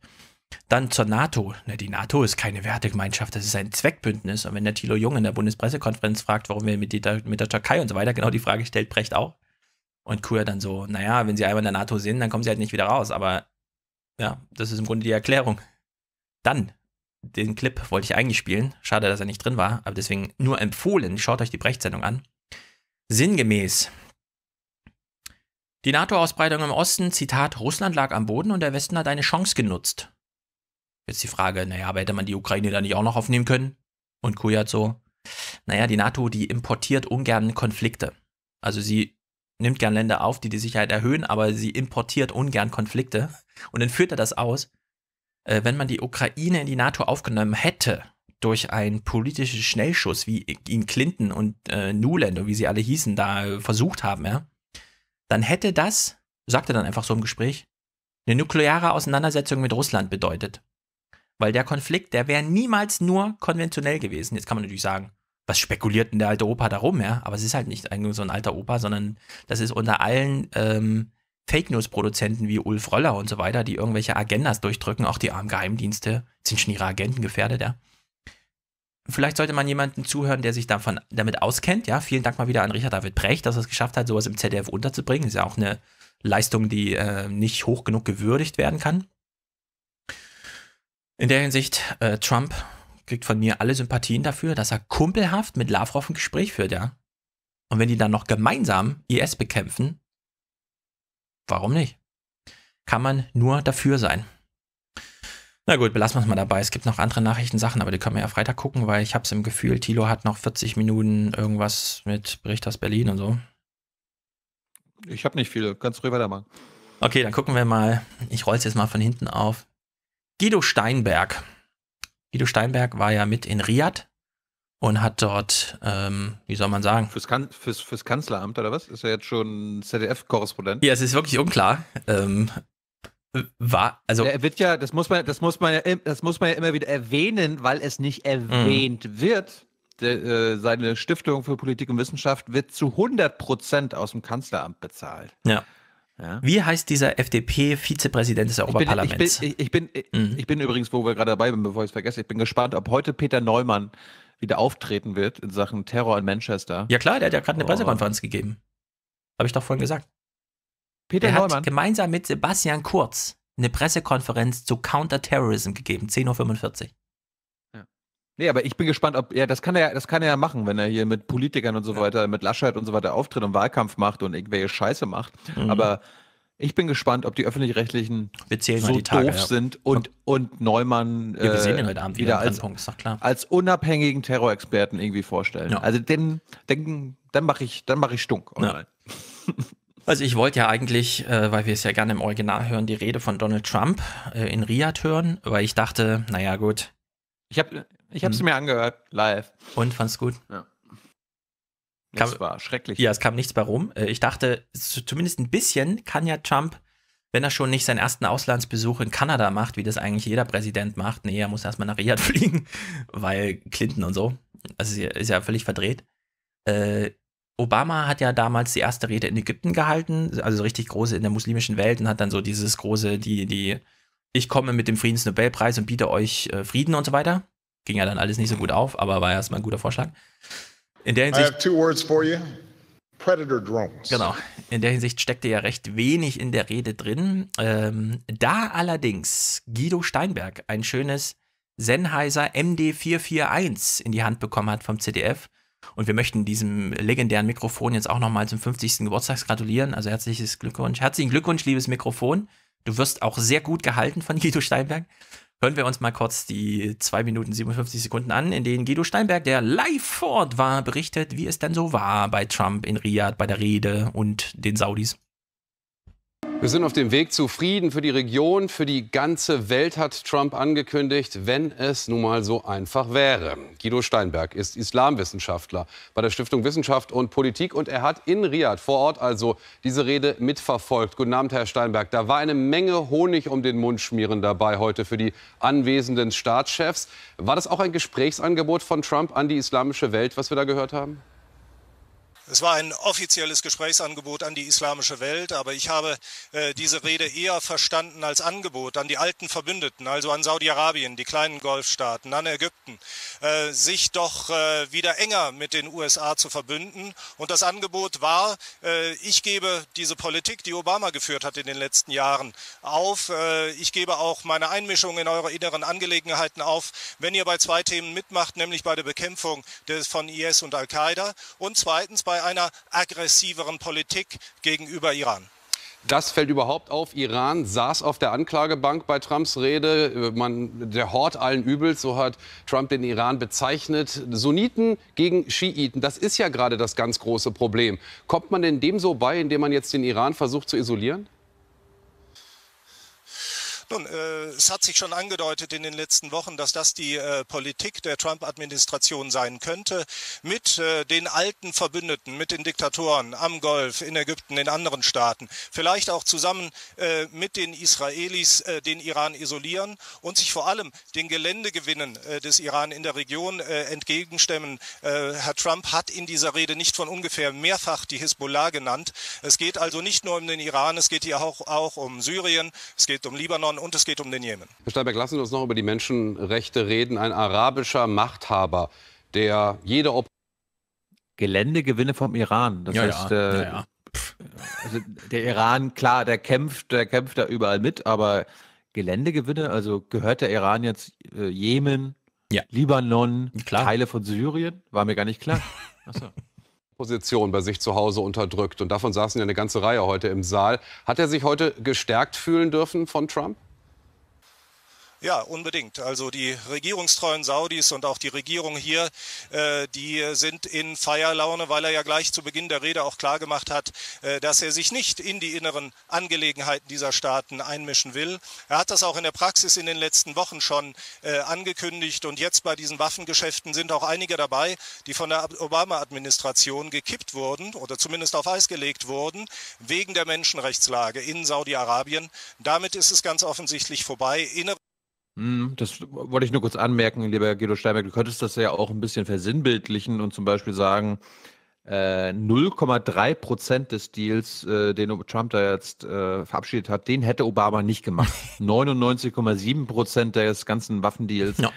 Dann zur NATO. die NATO ist keine Wertegemeinschaft, das ist ein Zweckbündnis. Und wenn der Thilo Jung in der Bundespressekonferenz fragt, warum wir mit, die, mit der Türkei und so weiter, genau die Frage stellt Brecht auch. Und Kur dann so, naja, wenn sie einmal in der NATO sind, dann kommen sie halt nicht wieder raus. Aber ja, das ist im Grunde die Erklärung. Dann, den Clip wollte ich eigentlich spielen. Schade, dass er nicht drin war, aber deswegen nur empfohlen. Schaut euch die Brecht-Sendung an. Sinngemäß. Die NATO-Ausbreitung im Osten, Zitat, Russland lag am Boden und der Westen hat eine Chance genutzt. Jetzt die Frage, naja, aber hätte man die Ukraine da nicht auch noch aufnehmen können? Und Kujat so, naja, die NATO, die importiert ungern Konflikte. Also sie nimmt gern Länder auf, die die Sicherheit erhöhen, aber sie importiert ungern Konflikte. Und dann führt er das aus, äh, wenn man die Ukraine in die NATO aufgenommen hätte, durch einen politischen Schnellschuss, wie ihn Clinton und äh, Newland und wie sie alle hießen, da versucht haben, ja, dann hätte das, sagt er dann einfach so im Gespräch, eine nukleare Auseinandersetzung mit Russland bedeutet. Weil der Konflikt, der wäre niemals nur konventionell gewesen. Jetzt kann man natürlich sagen, was spekuliert denn der alte Opa darum, ja? Aber es ist halt nicht eigentlich so ein alter Opa, sondern das ist unter allen ähm, Fake News-Produzenten wie Ulf Röller und so weiter, die irgendwelche Agendas durchdrücken, auch die armen Geheimdienste sind schon ihre Agenten gefährdet, ja? Vielleicht sollte man jemanden zuhören, der sich davon, damit auskennt, ja? Vielen Dank mal wieder an Richard David Brecht, dass er es geschafft hat, sowas im ZDF unterzubringen. Ist ja auch eine Leistung, die äh, nicht hoch genug gewürdigt werden kann. In der Hinsicht, äh, Trump kriegt von mir alle Sympathien dafür, dass er kumpelhaft mit Lavrov ein Gespräch führt, ja. Und wenn die dann noch gemeinsam IS bekämpfen, warum nicht? Kann man nur dafür sein. Na gut, belassen wir es mal dabei. Es gibt noch andere Nachrichtensachen, aber die können wir ja Freitag gucken, weil ich habe es im Gefühl, Thilo hat noch 40 Minuten irgendwas mit Bericht aus Berlin und so. Ich habe nicht viele, kannst ruhig weitermachen. Okay, dann gucken wir mal. Ich roll's jetzt mal von hinten auf. Guido Steinberg. Guido Steinberg war ja mit in Riad und hat dort, ähm, wie soll man sagen? Fürs, kan fürs, fürs, Kanzleramt oder was? Ist er jetzt schon ZDF-Korrespondent? Ja, es ist wirklich unklar. Ähm, war, also. Er wird ja, das muss man, das muss man, ja, das muss man ja immer wieder erwähnen, weil es nicht erwähnt mhm. wird. De, äh, seine Stiftung für Politik und Wissenschaft wird zu 100 Prozent aus dem Kanzleramt bezahlt. Ja. Ja. Wie heißt dieser FDP-Vizepräsident des Europaparlaments? Ich, ich bin, ich, bin, mhm. ich bin übrigens, wo wir gerade dabei sind, bevor ich es vergesse, ich bin gespannt, ob heute Peter Neumann wieder auftreten wird in Sachen Terror in Manchester. Ja klar, der hat ja gerade eine oh. Pressekonferenz gegeben. Habe ich doch vorhin gesagt. Peter der Neumann. hat gemeinsam mit Sebastian Kurz eine Pressekonferenz zu Counterterrorism gegeben, 10.45 Uhr. Nee, aber ich bin gespannt, ob ja, das kann er, das kann er ja machen, wenn er hier mit Politikern und so ja. weiter, mit Laschet und so weiter auftritt und Wahlkampf macht und irgendwelche Scheiße macht. Mhm. Aber ich bin gespannt, ob die öffentlich-rechtlichen so Tage, doof ja. sind und, und Neumann ja, äh, wieder, wieder als, als, unabhängigen Terrorexperten irgendwie vorstellen. Ja. Also den, den, dann mache ich, dann mache ich stunk online. Also ich wollte ja eigentlich, äh, weil wir es ja gerne im Original hören, die Rede von Donald Trump äh, in Riyadh hören, weil ich dachte, naja gut. Ich habe ich habe es mhm. mir angehört, live. Und fand's gut. Ja. Kam, das war schrecklich. Ja, es kam nichts bei rum. Äh, ich dachte, zumindest ein bisschen kann ja Trump, wenn er schon nicht seinen ersten Auslandsbesuch in Kanada macht, wie das eigentlich jeder Präsident macht, nee, er muss erstmal nach Riyadh fliegen, weil Clinton und so. Also ist ja völlig verdreht. Äh, Obama hat ja damals die erste Rede in Ägypten gehalten, also richtig große in der muslimischen Welt und hat dann so dieses große, die, die, ich komme mit dem Friedensnobelpreis und biete euch äh, Frieden und so weiter ging ja dann alles nicht so gut auf, aber war erstmal ein guter Vorschlag. In der Hinsicht. I have two words for you. Predator Drones. Genau. In der Hinsicht steckte ja recht wenig in der Rede drin. Ähm, da allerdings Guido Steinberg ein schönes Sennheiser MD441 in die Hand bekommen hat vom ZDF. Und wir möchten diesem legendären Mikrofon jetzt auch nochmal zum 50. Geburtstag gratulieren. Also herzliches Glückwunsch. Herzlichen Glückwunsch, liebes Mikrofon. Du wirst auch sehr gut gehalten von Guido Steinberg hören wir uns mal kurz die 2 Minuten 57 Sekunden an, in denen Guido Steinberg, der live vor Ort war, berichtet, wie es denn so war bei Trump in Riyadh, bei der Rede und den Saudis. Wir sind auf dem Weg zu Frieden für die Region, für die ganze Welt hat Trump angekündigt, wenn es nun mal so einfach wäre. Guido Steinberg ist Islamwissenschaftler bei der Stiftung Wissenschaft und Politik und er hat in Riyadh vor Ort also diese Rede mitverfolgt. Guten Abend, Herr Steinberg. Da war eine Menge Honig um den Mund schmieren dabei heute für die anwesenden Staatschefs. War das auch ein Gesprächsangebot von Trump an die islamische Welt, was wir da gehört haben? Es war ein offizielles Gesprächsangebot an die islamische Welt, aber ich habe äh, diese Rede eher verstanden als Angebot an die alten Verbündeten, also an Saudi-Arabien, die kleinen Golfstaaten, an Ägypten, äh, sich doch äh, wieder enger mit den USA zu verbünden. Und das Angebot war, äh, ich gebe diese Politik, die Obama geführt hat in den letzten Jahren, auf. Äh, ich gebe auch meine Einmischung in eure inneren Angelegenheiten auf, wenn ihr bei zwei Themen mitmacht, nämlich bei der Bekämpfung des, von IS und Al-Qaida und zweitens bei einer aggressiveren Politik gegenüber Iran. Das fällt überhaupt auf. Iran saß auf der Anklagebank bei Trumps Rede. Man, der Hort allen Übels, so hat Trump den Iran bezeichnet. Sunniten gegen Schiiten, das ist ja gerade das ganz große Problem. Kommt man denn dem so bei, indem man jetzt den Iran versucht zu isolieren? Nun, äh, es hat sich schon angedeutet in den letzten Wochen, dass das die äh, Politik der Trump-Administration sein könnte, mit äh, den alten Verbündeten, mit den Diktatoren am Golf, in Ägypten, in anderen Staaten, vielleicht auch zusammen äh, mit den Israelis äh, den Iran isolieren und sich vor allem den Geländegewinnen äh, des Iran in der Region äh, entgegenstemmen. Äh, Herr Trump hat in dieser Rede nicht von ungefähr mehrfach die Hisbollah genannt. Es geht also nicht nur um den Iran, es geht hier auch, auch um Syrien, es geht um Libanon, und es geht um den Jemen. Herr Steinberg, lassen Sie uns noch über die Menschenrechte reden. Ein arabischer Machthaber, der jede Op Geländegewinne vom Iran. Das ja, heißt, ja. Äh, ja, also der Iran, klar, der kämpft, der kämpft da überall mit, aber Geländegewinne, also gehört der Iran jetzt äh, Jemen, Libanon, klar. Teile von Syrien? War mir gar nicht klar. Achso. Position bei sich zu Hause unterdrückt. Und davon saßen ja eine ganze Reihe heute im Saal. Hat er sich heute gestärkt fühlen dürfen von Trump? Ja, unbedingt. Also die regierungstreuen Saudis und auch die Regierung hier, äh, die sind in Feierlaune, weil er ja gleich zu Beginn der Rede auch klargemacht hat, äh, dass er sich nicht in die inneren Angelegenheiten dieser Staaten einmischen will. Er hat das auch in der Praxis in den letzten Wochen schon äh, angekündigt und jetzt bei diesen Waffengeschäften sind auch einige dabei, die von der Obama-Administration gekippt wurden oder zumindest auf Eis gelegt wurden wegen der Menschenrechtslage in Saudi-Arabien. Damit ist es ganz offensichtlich vorbei. Innere Mhm, das wollte ich nur kurz anmerken, lieber Guido Steinberg. Du könntest das ja auch ein bisschen versinnbildlichen und zum Beispiel sagen, 0,3 äh, Prozent des Deals, äh, den Trump da jetzt äh, verabschiedet hat, den hätte Obama nicht gemacht. 99,7 Prozent des ganzen Waffendeals ja.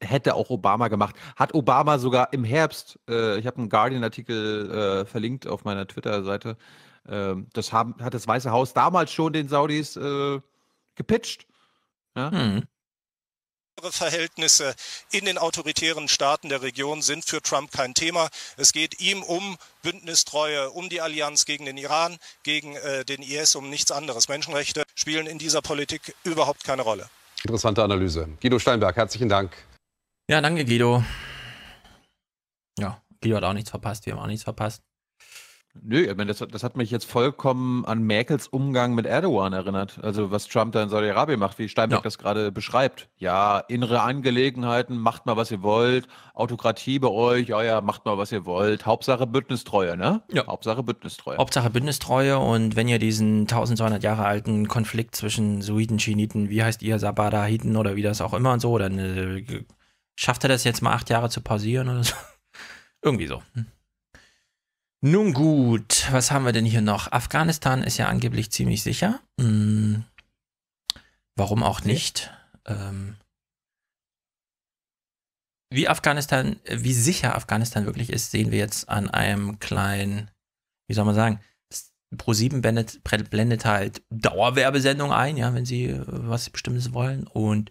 hätte auch Obama gemacht. Hat Obama sogar im Herbst, ich habe einen Guardian-Artikel verlinkt auf meiner Twitter-Seite, das hat das Weiße Haus damals schon den Saudis gepitcht. Ja? Hm. Verhältnisse in den autoritären Staaten der Region sind für Trump kein Thema. Es geht ihm um Bündnistreue, um die Allianz gegen den Iran, gegen äh, den IS, um nichts anderes. Menschenrechte spielen in dieser Politik überhaupt keine Rolle. Interessante Analyse. Guido Steinberg, herzlichen Dank. Ja, danke, Guido. Ja, Guido hat auch nichts verpasst, wir haben auch nichts verpasst. Nö, ich meine, das, das, hat mich jetzt vollkommen an Merkels Umgang mit Erdogan erinnert. Also was Trump da in Saudi-Arabien macht, wie Steinbeck ja. das gerade beschreibt. Ja, innere Angelegenheiten, macht mal, was ihr wollt. Autokratie bei euch, ja, ja, macht mal, was ihr wollt. Hauptsache Bündnistreue, ne? Ja. Hauptsache Bündnistreue. Hauptsache Bündnistreue und wenn ihr diesen 1200 Jahre alten Konflikt zwischen Suiten, Schiiten, wie heißt ihr, Sabadahiten oder wie das auch immer und so, dann äh, schafft er das jetzt mal acht Jahre zu pausieren oder so. Irgendwie so. Hm. Nun gut, was haben wir denn hier noch? Afghanistan ist ja angeblich ziemlich sicher. Hm. Warum auch nicht? Ähm. wie Afghanistan, wie sicher Afghanistan wirklich ist, sehen wir jetzt an einem kleinen, wie soll man sagen, Pro7 blendet, blendet halt Dauerwerbesendung ein, ja, wenn sie äh, was Bestimmtes wollen. Und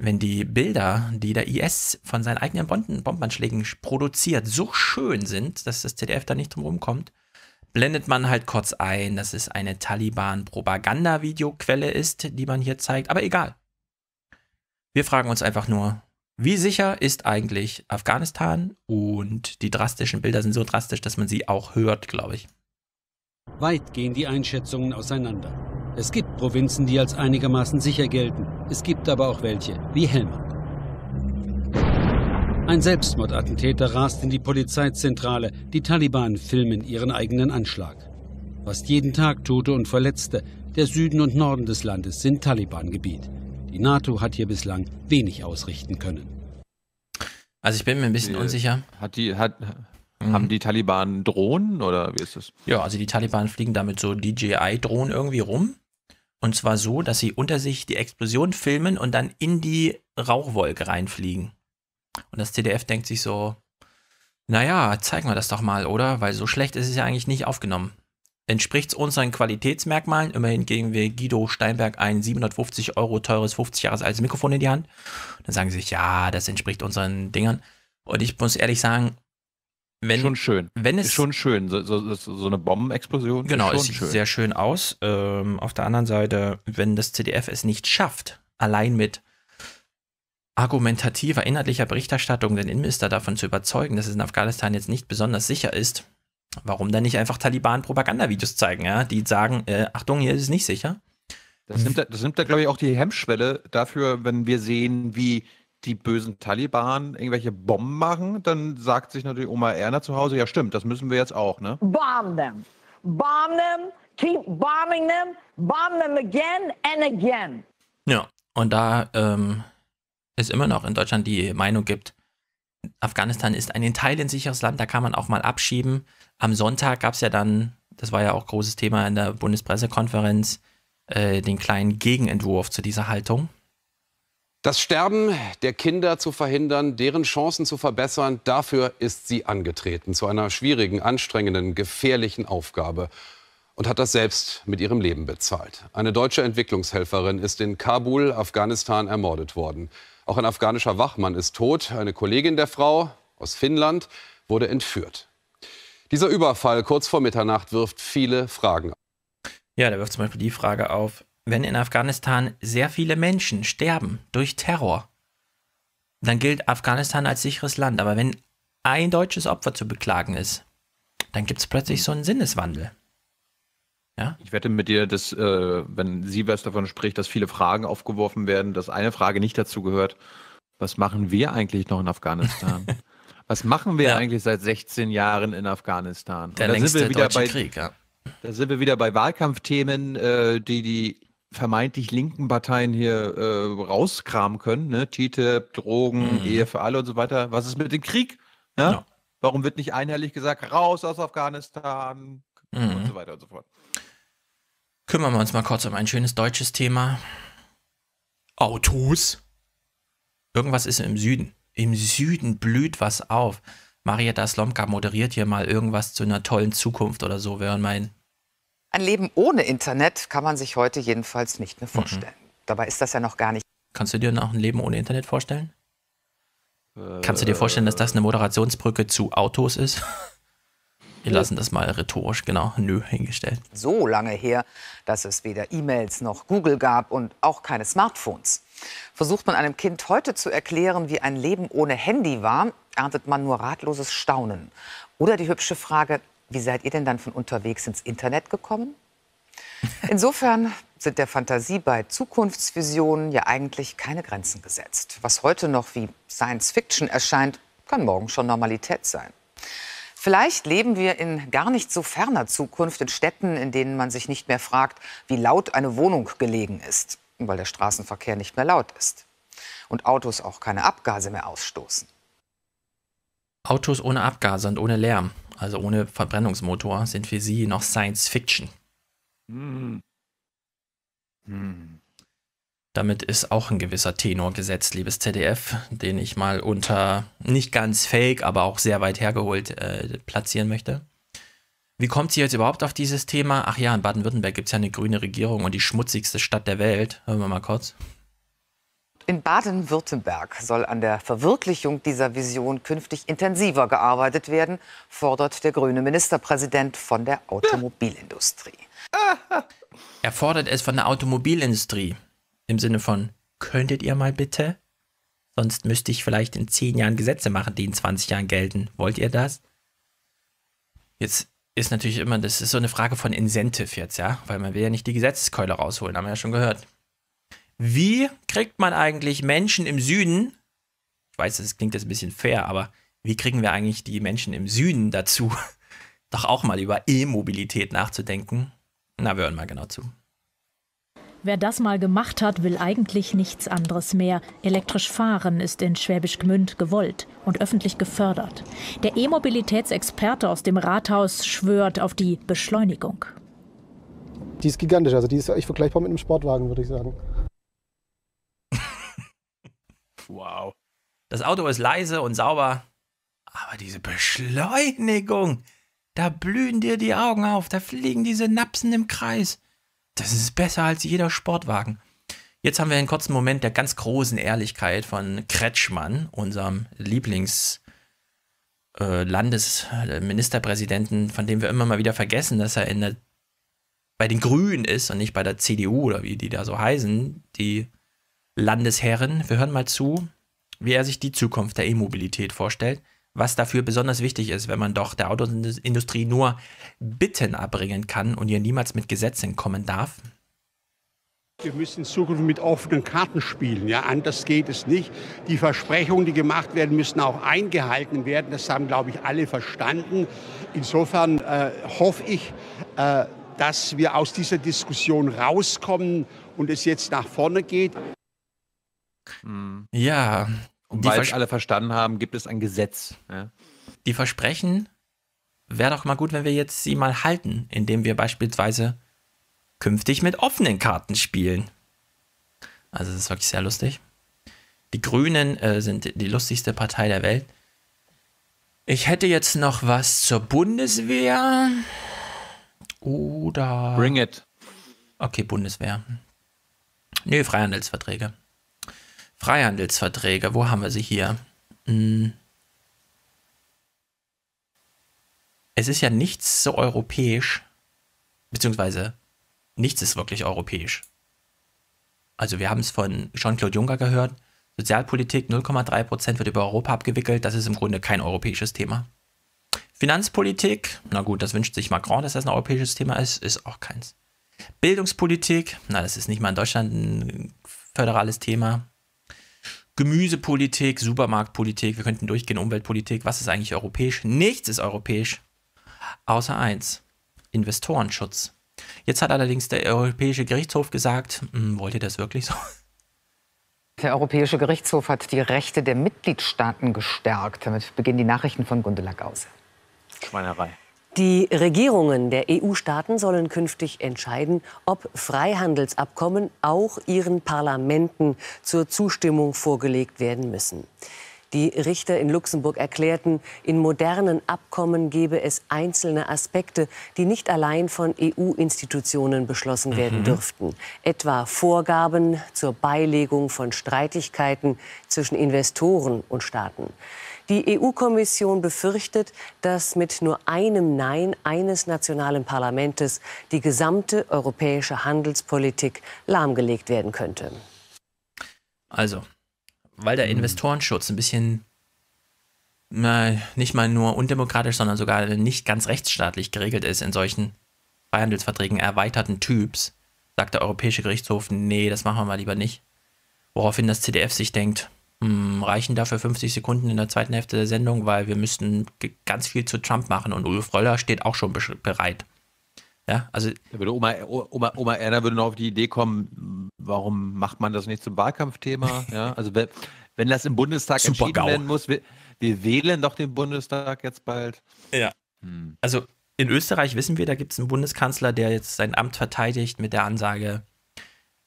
wenn die Bilder, die der IS von seinen eigenen Bomben Bombenanschlägen produziert, so schön sind, dass das ZDF da nicht drum rumkommt, blendet man halt kurz ein, dass es eine Taliban-Propaganda-Videoquelle ist, die man hier zeigt. Aber egal. Wir fragen uns einfach nur, wie sicher ist eigentlich Afghanistan? Und die drastischen Bilder sind so drastisch, dass man sie auch hört, glaube ich. Weit gehen die Einschätzungen auseinander. Es gibt Provinzen, die als einigermaßen sicher gelten. Es gibt aber auch welche, wie Helmand. Ein Selbstmordattentäter rast in die Polizeizentrale. Die Taliban filmen ihren eigenen Anschlag. Fast jeden Tag Tote und Verletzte. Der Süden und Norden des Landes sind Taliban-Gebiet. Die NATO hat hier bislang wenig ausrichten können. Also ich bin mir ein bisschen äh, unsicher. Hat die, hat, Mhm. Haben die Taliban Drohnen oder wie ist das? Ja, also die Taliban fliegen damit so DJI-Drohnen irgendwie rum. Und zwar so, dass sie unter sich die Explosion filmen und dann in die Rauchwolke reinfliegen. Und das CDF denkt sich so, naja, zeigen wir das doch mal, oder? Weil so schlecht ist es ja eigentlich nicht aufgenommen. Entspricht es unseren Qualitätsmerkmalen? Immerhin geben wir Guido Steinberg ein 750 Euro teures 50 Jahre altes Mikrofon in die Hand. Dann sagen sie sich, ja, das entspricht unseren Dingern. Und ich muss ehrlich sagen, wenn, schon schön. Wenn es, ist schon schön. So, so, so eine Bombenexplosion. Genau, es sieht schön. sehr schön aus. Ähm, auf der anderen Seite, wenn das CDF es nicht schafft, allein mit argumentativer, inhaltlicher Berichterstattung den Innenminister davon zu überzeugen, dass es in Afghanistan jetzt nicht besonders sicher ist, warum dann nicht einfach Taliban-Propagandavideos zeigen, ja? die sagen, äh, Achtung, hier ist es nicht sicher. Das nimmt, das nimmt da, glaube ich, auch die Hemmschwelle dafür, wenn wir sehen, wie die bösen Taliban irgendwelche Bomben machen, dann sagt sich natürlich Oma Erna zu Hause, ja stimmt, das müssen wir jetzt auch, ne? Bomb them. Bomb them, keep bombing them, bomb them again and again. Ja, und da ähm, es immer noch in Deutschland die Meinung gibt, Afghanistan ist ein in Teilen sicheres Land, da kann man auch mal abschieben. Am Sonntag gab es ja dann, das war ja auch großes Thema in der Bundespressekonferenz, äh, den kleinen Gegenentwurf zu dieser Haltung. Das Sterben der Kinder zu verhindern, deren Chancen zu verbessern, dafür ist sie angetreten. Zu einer schwierigen, anstrengenden, gefährlichen Aufgabe. Und hat das selbst mit ihrem Leben bezahlt. Eine deutsche Entwicklungshelferin ist in Kabul, Afghanistan, ermordet worden. Auch ein afghanischer Wachmann ist tot. Eine Kollegin der Frau aus Finnland wurde entführt. Dieser Überfall kurz vor Mitternacht wirft viele Fragen auf. Ja, der wirft zum Beispiel die Frage auf, wenn in Afghanistan sehr viele Menschen sterben durch Terror, dann gilt Afghanistan als sicheres Land. Aber wenn ein deutsches Opfer zu beklagen ist, dann gibt es plötzlich so einen Sinneswandel. Ja? Ich wette mit dir, dass, äh, wenn Sie was davon spricht, dass viele Fragen aufgeworfen werden, dass eine Frage nicht dazu gehört, was machen wir eigentlich noch in Afghanistan? was machen wir ja. eigentlich seit 16 Jahren in Afghanistan? Der längste sind wir wieder bei, Krieg, ja. Da sind wir wieder bei Wahlkampfthemen, äh, die die vermeintlich linken Parteien hier äh, rauskramen können, ne? TTIP, Drogen, mhm. Ehe für alle und so weiter. Was ist mit dem Krieg? Ne? Ja. Genau. Warum wird nicht einheitlich gesagt, raus aus Afghanistan mhm. und so weiter und so fort? Kümmern wir uns mal kurz um ein schönes deutsches Thema. Autos. Irgendwas ist im Süden. Im Süden blüht was auf. Marietta Slomka moderiert hier mal irgendwas zu einer tollen Zukunft oder so, während mein ein Leben ohne Internet kann man sich heute jedenfalls nicht mehr mhm. vorstellen. Mhm. Dabei ist das ja noch gar nicht. Kannst du dir noch ein Leben ohne Internet vorstellen? Äh, Kannst du dir vorstellen, dass das eine Moderationsbrücke zu Autos ist? Wir lassen das mal rhetorisch, genau, nö, hingestellt. So lange her, dass es weder E-Mails noch Google gab und auch keine Smartphones. Versucht man einem Kind heute zu erklären, wie ein Leben ohne Handy war, erntet man nur ratloses Staunen. Oder die hübsche Frage, wie seid ihr denn dann von unterwegs ins Internet gekommen? Insofern sind der Fantasie bei Zukunftsvisionen ja eigentlich keine Grenzen gesetzt. Was heute noch wie Science Fiction erscheint, kann morgen schon Normalität sein. Vielleicht leben wir in gar nicht so ferner Zukunft in Städten, in denen man sich nicht mehr fragt, wie laut eine Wohnung gelegen ist, weil der Straßenverkehr nicht mehr laut ist und Autos auch keine Abgase mehr ausstoßen. Autos ohne Abgase und ohne Lärm, also ohne Verbrennungsmotor, sind für sie noch Science Fiction. Hm. Hm. Damit ist auch ein gewisser Tenor gesetzt, liebes ZDF, den ich mal unter nicht ganz fake, aber auch sehr weit hergeholt äh, platzieren möchte. Wie kommt sie jetzt überhaupt auf dieses Thema? Ach ja, in Baden-Württemberg gibt es ja eine grüne Regierung und die schmutzigste Stadt der Welt. Hören wir mal kurz. In Baden-Württemberg soll an der Verwirklichung dieser Vision künftig intensiver gearbeitet werden, fordert der grüne Ministerpräsident von der Automobilindustrie. Er fordert es von der Automobilindustrie im Sinne von, könntet ihr mal bitte? Sonst müsste ich vielleicht in zehn Jahren Gesetze machen, die in 20 Jahren gelten. Wollt ihr das? Jetzt ist natürlich immer, das ist so eine Frage von Incentive jetzt, ja? Weil man will ja nicht die Gesetzeskeule rausholen, haben wir ja schon gehört. Wie kriegt man eigentlich Menschen im Süden, ich weiß, das klingt jetzt ein bisschen fair, aber wie kriegen wir eigentlich die Menschen im Süden dazu, doch auch mal über E-Mobilität nachzudenken? Na, wir hören mal genau zu. Wer das mal gemacht hat, will eigentlich nichts anderes mehr. Elektrisch fahren ist in Schwäbisch Gmünd gewollt und öffentlich gefördert. Der E-Mobilitätsexperte aus dem Rathaus schwört auf die Beschleunigung. Die ist gigantisch, also die ist echt vergleichbar mit einem Sportwagen, würde ich sagen. Wow. Das Auto ist leise und sauber, aber diese Beschleunigung, da blühen dir die Augen auf, da fliegen diese Napsen im Kreis. Das ist besser als jeder Sportwagen. Jetzt haben wir einen kurzen Moment der ganz großen Ehrlichkeit von Kretschmann, unserem Lieblingslandesministerpräsidenten, äh, von dem wir immer mal wieder vergessen, dass er in der, bei den Grünen ist und nicht bei der CDU oder wie die da so heißen, die Landesherren. Wir hören mal zu, wie er sich die Zukunft der E-Mobilität vorstellt, was dafür besonders wichtig ist, wenn man doch der Autoindustrie nur Bitten abbringen kann und ihr niemals mit Gesetzen kommen darf. Wir müssen in Zukunft mit offenen Karten spielen. Ja, anders geht es nicht. Die Versprechungen, die gemacht werden, müssen auch eingehalten werden. Das haben, glaube ich, alle verstanden. Insofern äh, hoffe ich, äh, dass wir aus dieser Diskussion rauskommen und es jetzt nach vorne geht. Ja. Und weil alle verstanden haben, gibt es ein Gesetz. Ja? Die Versprechen wäre doch mal gut, wenn wir jetzt sie mal halten, indem wir beispielsweise künftig mit offenen Karten spielen. Also das ist wirklich sehr lustig. Die Grünen äh, sind die lustigste Partei der Welt. Ich hätte jetzt noch was zur Bundeswehr. Oder. Bring it. Okay, Bundeswehr. Nö, Freihandelsverträge. Freihandelsverträge, wo haben wir sie hier? Hm. Es ist ja nichts so europäisch, beziehungsweise nichts ist wirklich europäisch. Also wir haben es von Jean-Claude Juncker gehört, Sozialpolitik 0,3% wird über Europa abgewickelt, das ist im Grunde kein europäisches Thema. Finanzpolitik, na gut, das wünscht sich Macron, dass das ein europäisches Thema ist, ist auch keins. Bildungspolitik, na, das ist nicht mal in Deutschland ein föderales Thema. Gemüsepolitik, Supermarktpolitik, wir könnten durchgehen, Umweltpolitik. Was ist eigentlich europäisch? Nichts ist europäisch, außer eins, Investorenschutz. Jetzt hat allerdings der Europäische Gerichtshof gesagt, hm, wollt ihr das wirklich so? Der Europäische Gerichtshof hat die Rechte der Mitgliedstaaten gestärkt. Damit beginnen die Nachrichten von Gundela Gause. Schweinerei. Die Regierungen der EU-Staaten sollen künftig entscheiden, ob Freihandelsabkommen auch ihren Parlamenten zur Zustimmung vorgelegt werden müssen. Die Richter in Luxemburg erklärten, in modernen Abkommen gebe es einzelne Aspekte, die nicht allein von EU-Institutionen beschlossen werden mhm. dürften, etwa Vorgaben zur Beilegung von Streitigkeiten zwischen Investoren und Staaten. Die EU-Kommission befürchtet, dass mit nur einem Nein eines nationalen Parlamentes die gesamte europäische Handelspolitik lahmgelegt werden könnte. Also, weil der hm. Investorenschutz ein bisschen na, nicht mal nur undemokratisch, sondern sogar nicht ganz rechtsstaatlich geregelt ist in solchen Freihandelsverträgen erweiterten Typs, sagt der Europäische Gerichtshof, nee, das machen wir mal lieber nicht. Woraufhin das CDF sich denkt, hm, reichen dafür 50 Sekunden in der zweiten Hälfte der Sendung, weil wir müssten ganz viel zu Trump machen und Ulf Röller steht auch schon bereit. Ja, also. Da würde Oma, Oma, Oma Erna würde noch auf die Idee kommen, warum macht man das nicht zum Wahlkampfthema? ja, also wenn das im Bundestag Super entschieden Gau. werden muss, wir, wir, wählen doch den Bundestag jetzt bald. Ja. Hm. Also in Österreich wissen wir, da gibt es einen Bundeskanzler, der jetzt sein Amt verteidigt mit der Ansage,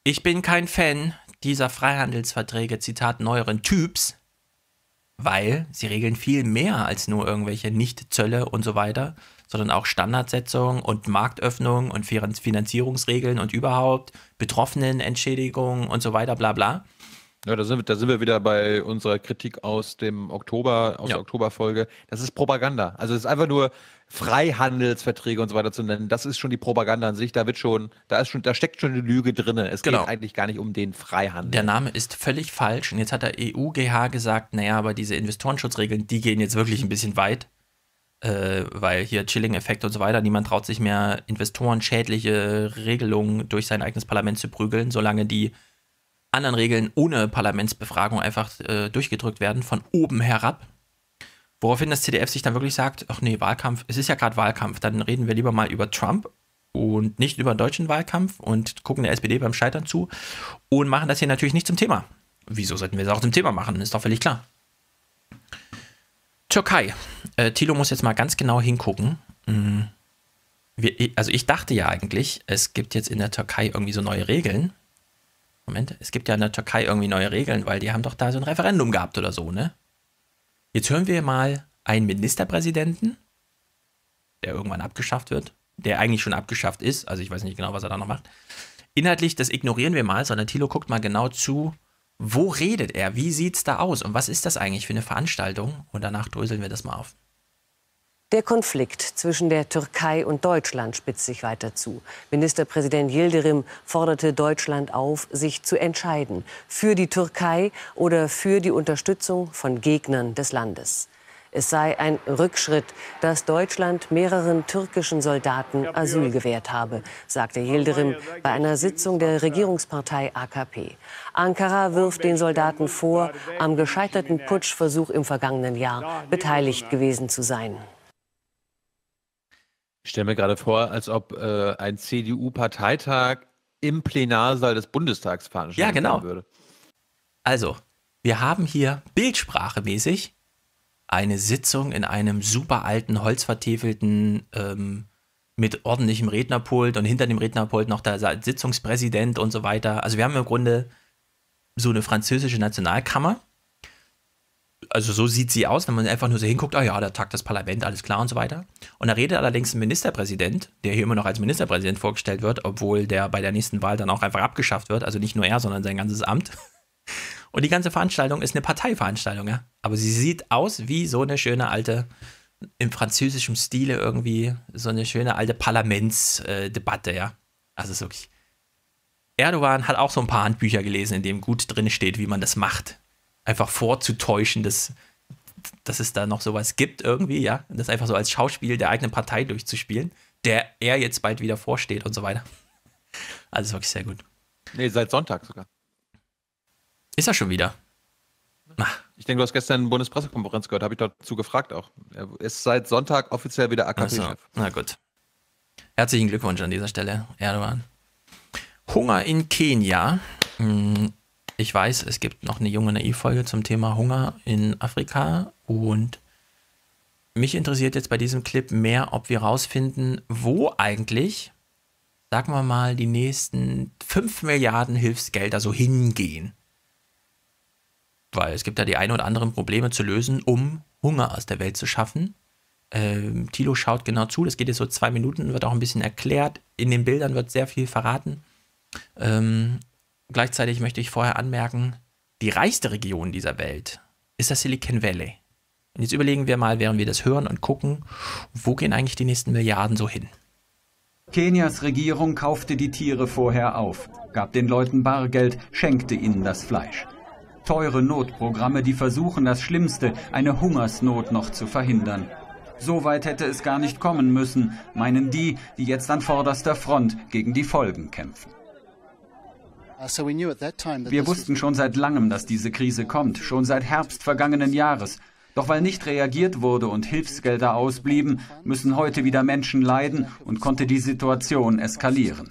ich bin kein Fan dieser Freihandelsverträge, Zitat, neueren Typs, weil sie regeln viel mehr als nur irgendwelche Nichtzölle und so weiter, sondern auch Standardsetzung und Marktöffnung und Finanzierungsregeln und überhaupt Betroffenenentschädigungen und so weiter, bla bla. Ja, da sind, wir, da sind wir wieder bei unserer Kritik aus dem Oktober, aus ja. der Oktoberfolge. Das ist Propaganda. Also es ist einfach nur, Freihandelsverträge und so weiter zu nennen, das ist schon die Propaganda an sich. Da wird schon, da ist schon, da steckt schon eine Lüge drin. Es genau. geht eigentlich gar nicht um den Freihandel. Der Name ist völlig falsch. Und jetzt hat der EUGH gesagt, naja, aber diese Investorenschutzregeln, die gehen jetzt wirklich ein bisschen weit. Äh, weil hier Chilling-Effekt und so weiter, niemand traut sich mehr, Investoren schädliche Regelungen durch sein eigenes Parlament zu prügeln, solange die anderen Regeln ohne Parlamentsbefragung einfach äh, durchgedrückt werden, von oben herab. Woraufhin das CDF sich dann wirklich sagt, ach nee, Wahlkampf, es ist ja gerade Wahlkampf, dann reden wir lieber mal über Trump und nicht über den deutschen Wahlkampf und gucken der SPD beim Scheitern zu und machen das hier natürlich nicht zum Thema. Wieso sollten wir es auch zum Thema machen? Ist doch völlig klar. Türkei. Äh, Thilo muss jetzt mal ganz genau hingucken. Mhm. Wir, also ich dachte ja eigentlich, es gibt jetzt in der Türkei irgendwie so neue Regeln. Moment, es gibt ja in der Türkei irgendwie neue Regeln, weil die haben doch da so ein Referendum gehabt oder so, ne? Jetzt hören wir mal einen Ministerpräsidenten, der irgendwann abgeschafft wird, der eigentlich schon abgeschafft ist, also ich weiß nicht genau, was er da noch macht. Inhaltlich, das ignorieren wir mal, sondern Thilo guckt mal genau zu, wo redet er, wie sieht es da aus und was ist das eigentlich für eine Veranstaltung und danach dröseln wir das mal auf. Der Konflikt zwischen der Türkei und Deutschland spitzt sich weiter zu. Ministerpräsident Yildirim forderte Deutschland auf, sich zu entscheiden für die Türkei oder für die Unterstützung von Gegnern des Landes. Es sei ein Rückschritt, dass Deutschland mehreren türkischen Soldaten Asyl gewährt habe, sagte Yildirim bei einer Sitzung der Regierungspartei AKP. Ankara wirft den Soldaten vor, am gescheiterten Putschversuch im vergangenen Jahr beteiligt gewesen zu sein. Ich stelle mir gerade vor, als ob äh, ein CDU-Parteitag im Plenarsaal des Bundestags veranstaltet ja, genau. würde. Also, wir haben hier bildsprachemäßig eine Sitzung in einem super alten, holzvertäfelten, ähm, mit ordentlichem Rednerpult und hinter dem Rednerpult noch der Sitzungspräsident und so weiter. Also wir haben im Grunde so eine französische Nationalkammer also so sieht sie aus, wenn man einfach nur so hinguckt, ah oh ja, da tagt das Parlament, alles klar und so weiter. Und da redet allerdings ein Ministerpräsident, der hier immer noch als Ministerpräsident vorgestellt wird, obwohl der bei der nächsten Wahl dann auch einfach abgeschafft wird, also nicht nur er, sondern sein ganzes Amt. Und die ganze Veranstaltung ist eine Parteiveranstaltung, ja. Aber sie sieht aus wie so eine schöne alte, im französischen Stile irgendwie, so eine schöne alte Parlamentsdebatte, ja. Also es ist wirklich. Erdogan hat auch so ein paar Handbücher gelesen, in dem gut drin steht, wie man das macht einfach vorzutäuschen, dass, dass es da noch sowas gibt irgendwie, ja. Das einfach so als Schauspiel der eigenen Partei durchzuspielen, der er jetzt bald wieder vorsteht und so weiter. Also wirklich sehr gut. Nee, seit Sonntag sogar. Ist er schon wieder? Ach. Ich denke, du hast gestern eine Bundespressekonferenz gehört, habe ich dazu gefragt auch. Er ist seit Sonntag offiziell wieder AKP-Chef. Also, na gut. Herzlichen Glückwunsch an dieser Stelle, Erdogan. Hunger in Kenia. Hm, ich weiß, es gibt noch eine junge Naiv-Folge zum Thema Hunger in Afrika und mich interessiert jetzt bei diesem Clip mehr, ob wir rausfinden, wo eigentlich, sagen wir mal, die nächsten 5 Milliarden Hilfsgelder so hingehen. Weil es gibt ja die ein oder anderen Probleme zu lösen, um Hunger aus der Welt zu schaffen. Ähm, Tilo schaut genau zu, das geht jetzt so zwei Minuten, wird auch ein bisschen erklärt. In den Bildern wird sehr viel verraten. Ähm, Gleichzeitig möchte ich vorher anmerken, die reichste Region dieser Welt ist das Silicon Valley. Und jetzt überlegen wir mal, während wir das hören und gucken, wo gehen eigentlich die nächsten Milliarden so hin? Kenias Regierung kaufte die Tiere vorher auf, gab den Leuten Bargeld, schenkte ihnen das Fleisch. Teure Notprogramme, die versuchen, das Schlimmste, eine Hungersnot noch zu verhindern. So weit hätte es gar nicht kommen müssen, meinen die, die jetzt an vorderster Front gegen die Folgen kämpfen. Uh, Wir wussten schon seit langem, dass diese Krise kommt, schon seit Herbst vergangenen Jahres. Doch weil nicht reagiert wurde und Hilfsgelder ausblieben, müssen heute wieder Menschen leiden und konnte die Situation eskalieren.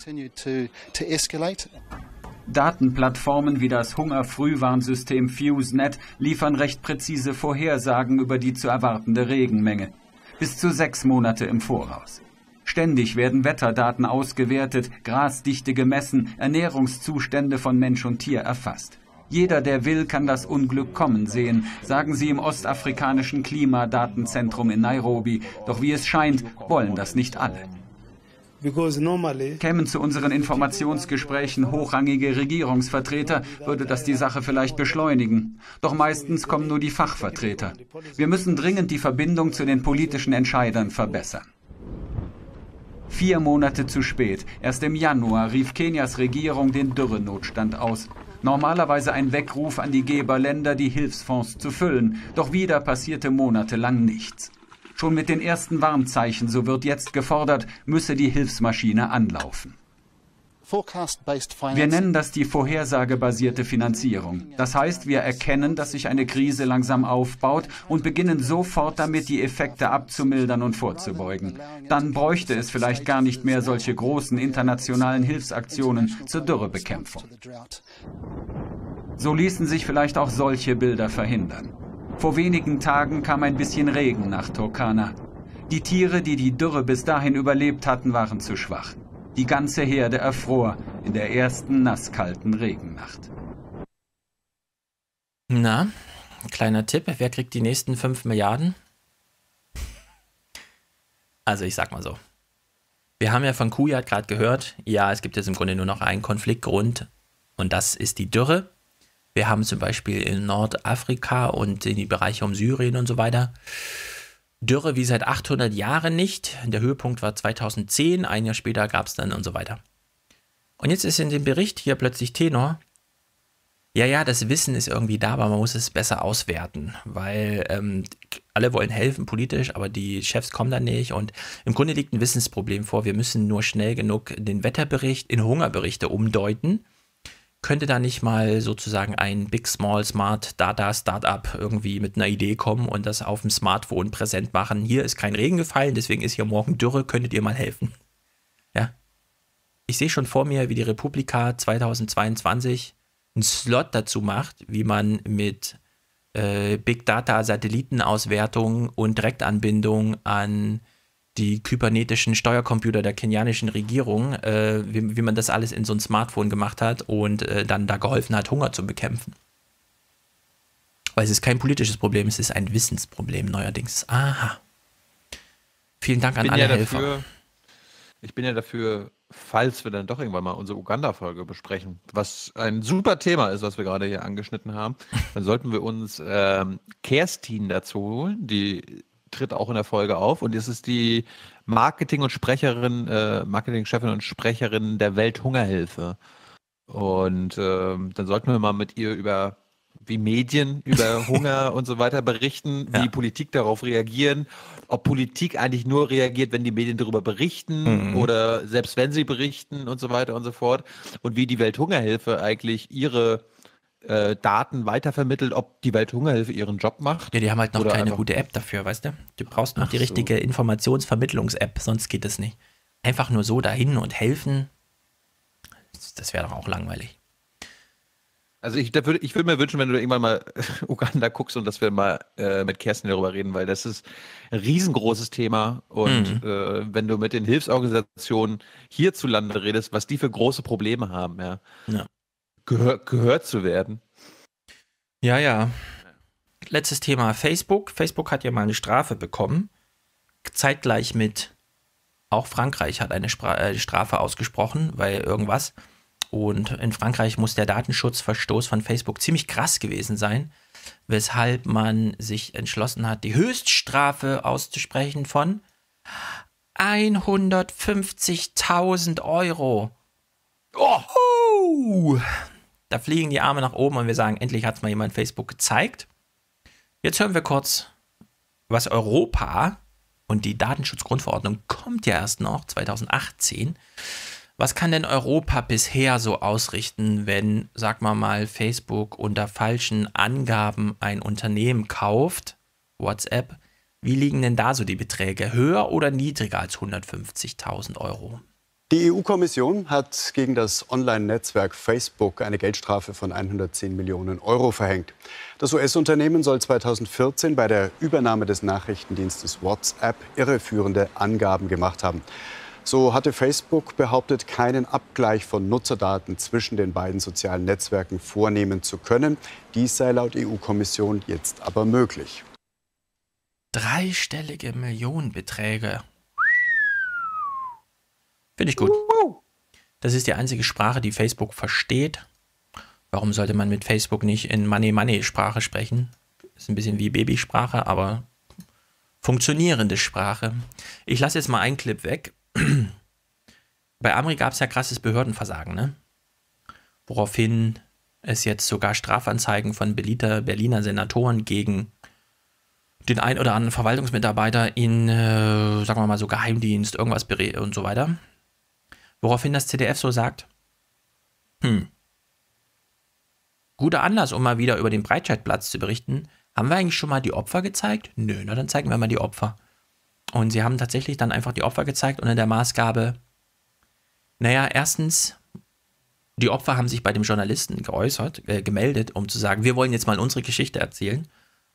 Datenplattformen wie das Hungerfrühwarnsystem FuseNet liefern recht präzise Vorhersagen über die zu erwartende Regenmenge. Bis zu sechs Monate im Voraus. Ständig werden Wetterdaten ausgewertet, Grasdichte gemessen, Ernährungszustände von Mensch und Tier erfasst. Jeder, der will, kann das Unglück kommen sehen, sagen sie im ostafrikanischen Klimadatenzentrum in Nairobi. Doch wie es scheint, wollen das nicht alle. Kämen zu unseren Informationsgesprächen hochrangige Regierungsvertreter, würde das die Sache vielleicht beschleunigen. Doch meistens kommen nur die Fachvertreter. Wir müssen dringend die Verbindung zu den politischen Entscheidern verbessern. Vier Monate zu spät. Erst im Januar rief Kenias Regierung den Dürrenotstand aus. Normalerweise ein Weckruf an die Geberländer, die Hilfsfonds zu füllen. Doch wieder passierte monatelang nichts. Schon mit den ersten Warnzeichen, so wird jetzt gefordert, müsse die Hilfsmaschine anlaufen. Wir nennen das die vorhersagebasierte Finanzierung. Das heißt, wir erkennen, dass sich eine Krise langsam aufbaut und beginnen sofort damit, die Effekte abzumildern und vorzubeugen. Dann bräuchte es vielleicht gar nicht mehr solche großen internationalen Hilfsaktionen zur Dürrebekämpfung. So ließen sich vielleicht auch solche Bilder verhindern. Vor wenigen Tagen kam ein bisschen Regen nach Turkana. Die Tiere, die die Dürre bis dahin überlebt hatten, waren zu schwach. Die ganze Herde erfror in der ersten nasskalten Regennacht. Na, kleiner Tipp, wer kriegt die nächsten 5 Milliarden? Also ich sag mal so. Wir haben ja von Kujat gerade gehört, ja, es gibt jetzt im Grunde nur noch einen Konfliktgrund und das ist die Dürre. Wir haben zum Beispiel in Nordafrika und in die Bereiche um Syrien und so weiter Dürre wie seit 800 Jahren nicht. Der Höhepunkt war 2010, ein Jahr später gab es dann und so weiter. Und jetzt ist in dem Bericht hier plötzlich Tenor. Ja, ja, das Wissen ist irgendwie da, aber man muss es besser auswerten, weil ähm, alle wollen helfen politisch, aber die Chefs kommen da nicht. Und im Grunde liegt ein Wissensproblem vor. Wir müssen nur schnell genug den Wetterbericht in Hungerberichte umdeuten könnte da nicht mal sozusagen ein Big Small Smart Data Startup irgendwie mit einer Idee kommen und das auf dem Smartphone präsent machen? Hier ist kein Regen gefallen, deswegen ist hier morgen Dürre, könntet ihr mal helfen? Ja. Ich sehe schon vor mir, wie die Republika 2022 einen Slot dazu macht, wie man mit äh, Big Data Satellitenauswertung und Direktanbindung an die kybernetischen Steuercomputer der kenianischen Regierung, äh, wie, wie, man das alles in so ein Smartphone gemacht hat und äh, dann da geholfen hat, Hunger zu bekämpfen. Weil es ist kein politisches Problem, es ist ein Wissensproblem neuerdings. Aha. Vielen Dank an alle ja Helfer. Dafür, ich bin ja dafür, falls wir dann doch irgendwann mal unsere Uganda-Folge besprechen, was ein super Thema ist, was wir gerade hier angeschnitten haben, dann sollten wir uns ähm, Kerstin dazu holen, die tritt auch in der Folge auf und es ist die Marketing- und Sprecherin, äh, Marketingchefin und Sprecherin der Welthungerhilfe. Und äh, dann sollten wir mal mit ihr über wie Medien über Hunger und so weiter berichten, wie Politik darauf reagieren, ob Politik eigentlich nur reagiert, wenn die Medien darüber berichten mhm. oder selbst wenn sie berichten und so weiter und so fort und wie die Welthungerhilfe eigentlich ihre äh, Daten weitervermittelt, ob die Welthungerhilfe ihren Job macht. Ja, die haben halt noch keine gute App dafür, weißt du? Du brauchst noch die richtige so. Informationsvermittlungs-App, sonst geht es nicht. Einfach nur so dahin und helfen, das wäre doch auch langweilig. Also ich, würde, ich würde mir wünschen, wenn du irgendwann mal Uganda guckst und dass wir mal äh, mit Kerstin darüber reden, weil das ist ein riesengroßes Thema. Und mhm. äh, wenn du mit den Hilfsorganisationen hierzulande redest, was die für große Probleme haben, ja. ja gehör, gehört zu werden. Ja, ja. Letztes Thema Facebook. Facebook hat ja mal eine Strafe bekommen. Zeitgleich mit auch Frankreich hat eine Spra äh, Strafe ausgesprochen, weil irgendwas. Und in Frankreich muss der Datenschutzverstoß von Facebook ziemlich krass gewesen sein, weshalb man sich entschlossen hat, die Höchststrafe auszusprechen von 150.000 Euro. Oh. Da fliegen die Arme nach oben und wir sagen, endlich hat es mal jemand Facebook gezeigt. Jetzt hören wir kurz, was Europa und die Datenschutzgrundverordnung kommt ja erst noch 2018. Was kann denn Europa bisher so ausrichten, wenn, sag mal mal, Facebook unter falschen Angaben ein Unternehmen kauft, WhatsApp? Wie liegen denn da so die Beträge? Höher oder niedriger als 150.000 Euro? Die EU-Kommission hat gegen das Online-Netzwerk Facebook eine Geldstrafe von 110 Millionen Euro verhängt. Das US-Unternehmen soll 2014 bei der Übernahme des Nachrichtendienstes WhatsApp irreführende Angaben gemacht haben. So hatte Facebook behauptet, keinen Abgleich von Nutzerdaten zwischen den beiden sozialen Netzwerken vornehmen zu können. Dies sei laut EU-Kommission jetzt aber möglich. Dreistellige Millionenbeträge Finde ich gut. Das ist die einzige Sprache, die Facebook versteht. Warum sollte man mit Facebook nicht in Money-Money-Sprache sprechen? Ist ein bisschen wie Babysprache, aber funktionierende Sprache. Ich lasse jetzt mal einen Clip weg. Bei Amri gab es ja krasses Behördenversagen, ne? Woraufhin es jetzt sogar Strafanzeigen von Beliter Berliner Senatoren gegen den ein oder anderen Verwaltungsmitarbeiter in, äh, sagen wir mal so, Geheimdienst, irgendwas und so weiter Woraufhin das ZDF so sagt, hm, guter Anlass, um mal wieder über den Breitscheidplatz zu berichten. Haben wir eigentlich schon mal die Opfer gezeigt? Nö, na dann zeigen wir mal die Opfer. Und sie haben tatsächlich dann einfach die Opfer gezeigt unter der Maßgabe, naja, erstens, die Opfer haben sich bei dem Journalisten geäußert, äh, gemeldet, um zu sagen, wir wollen jetzt mal unsere Geschichte erzählen.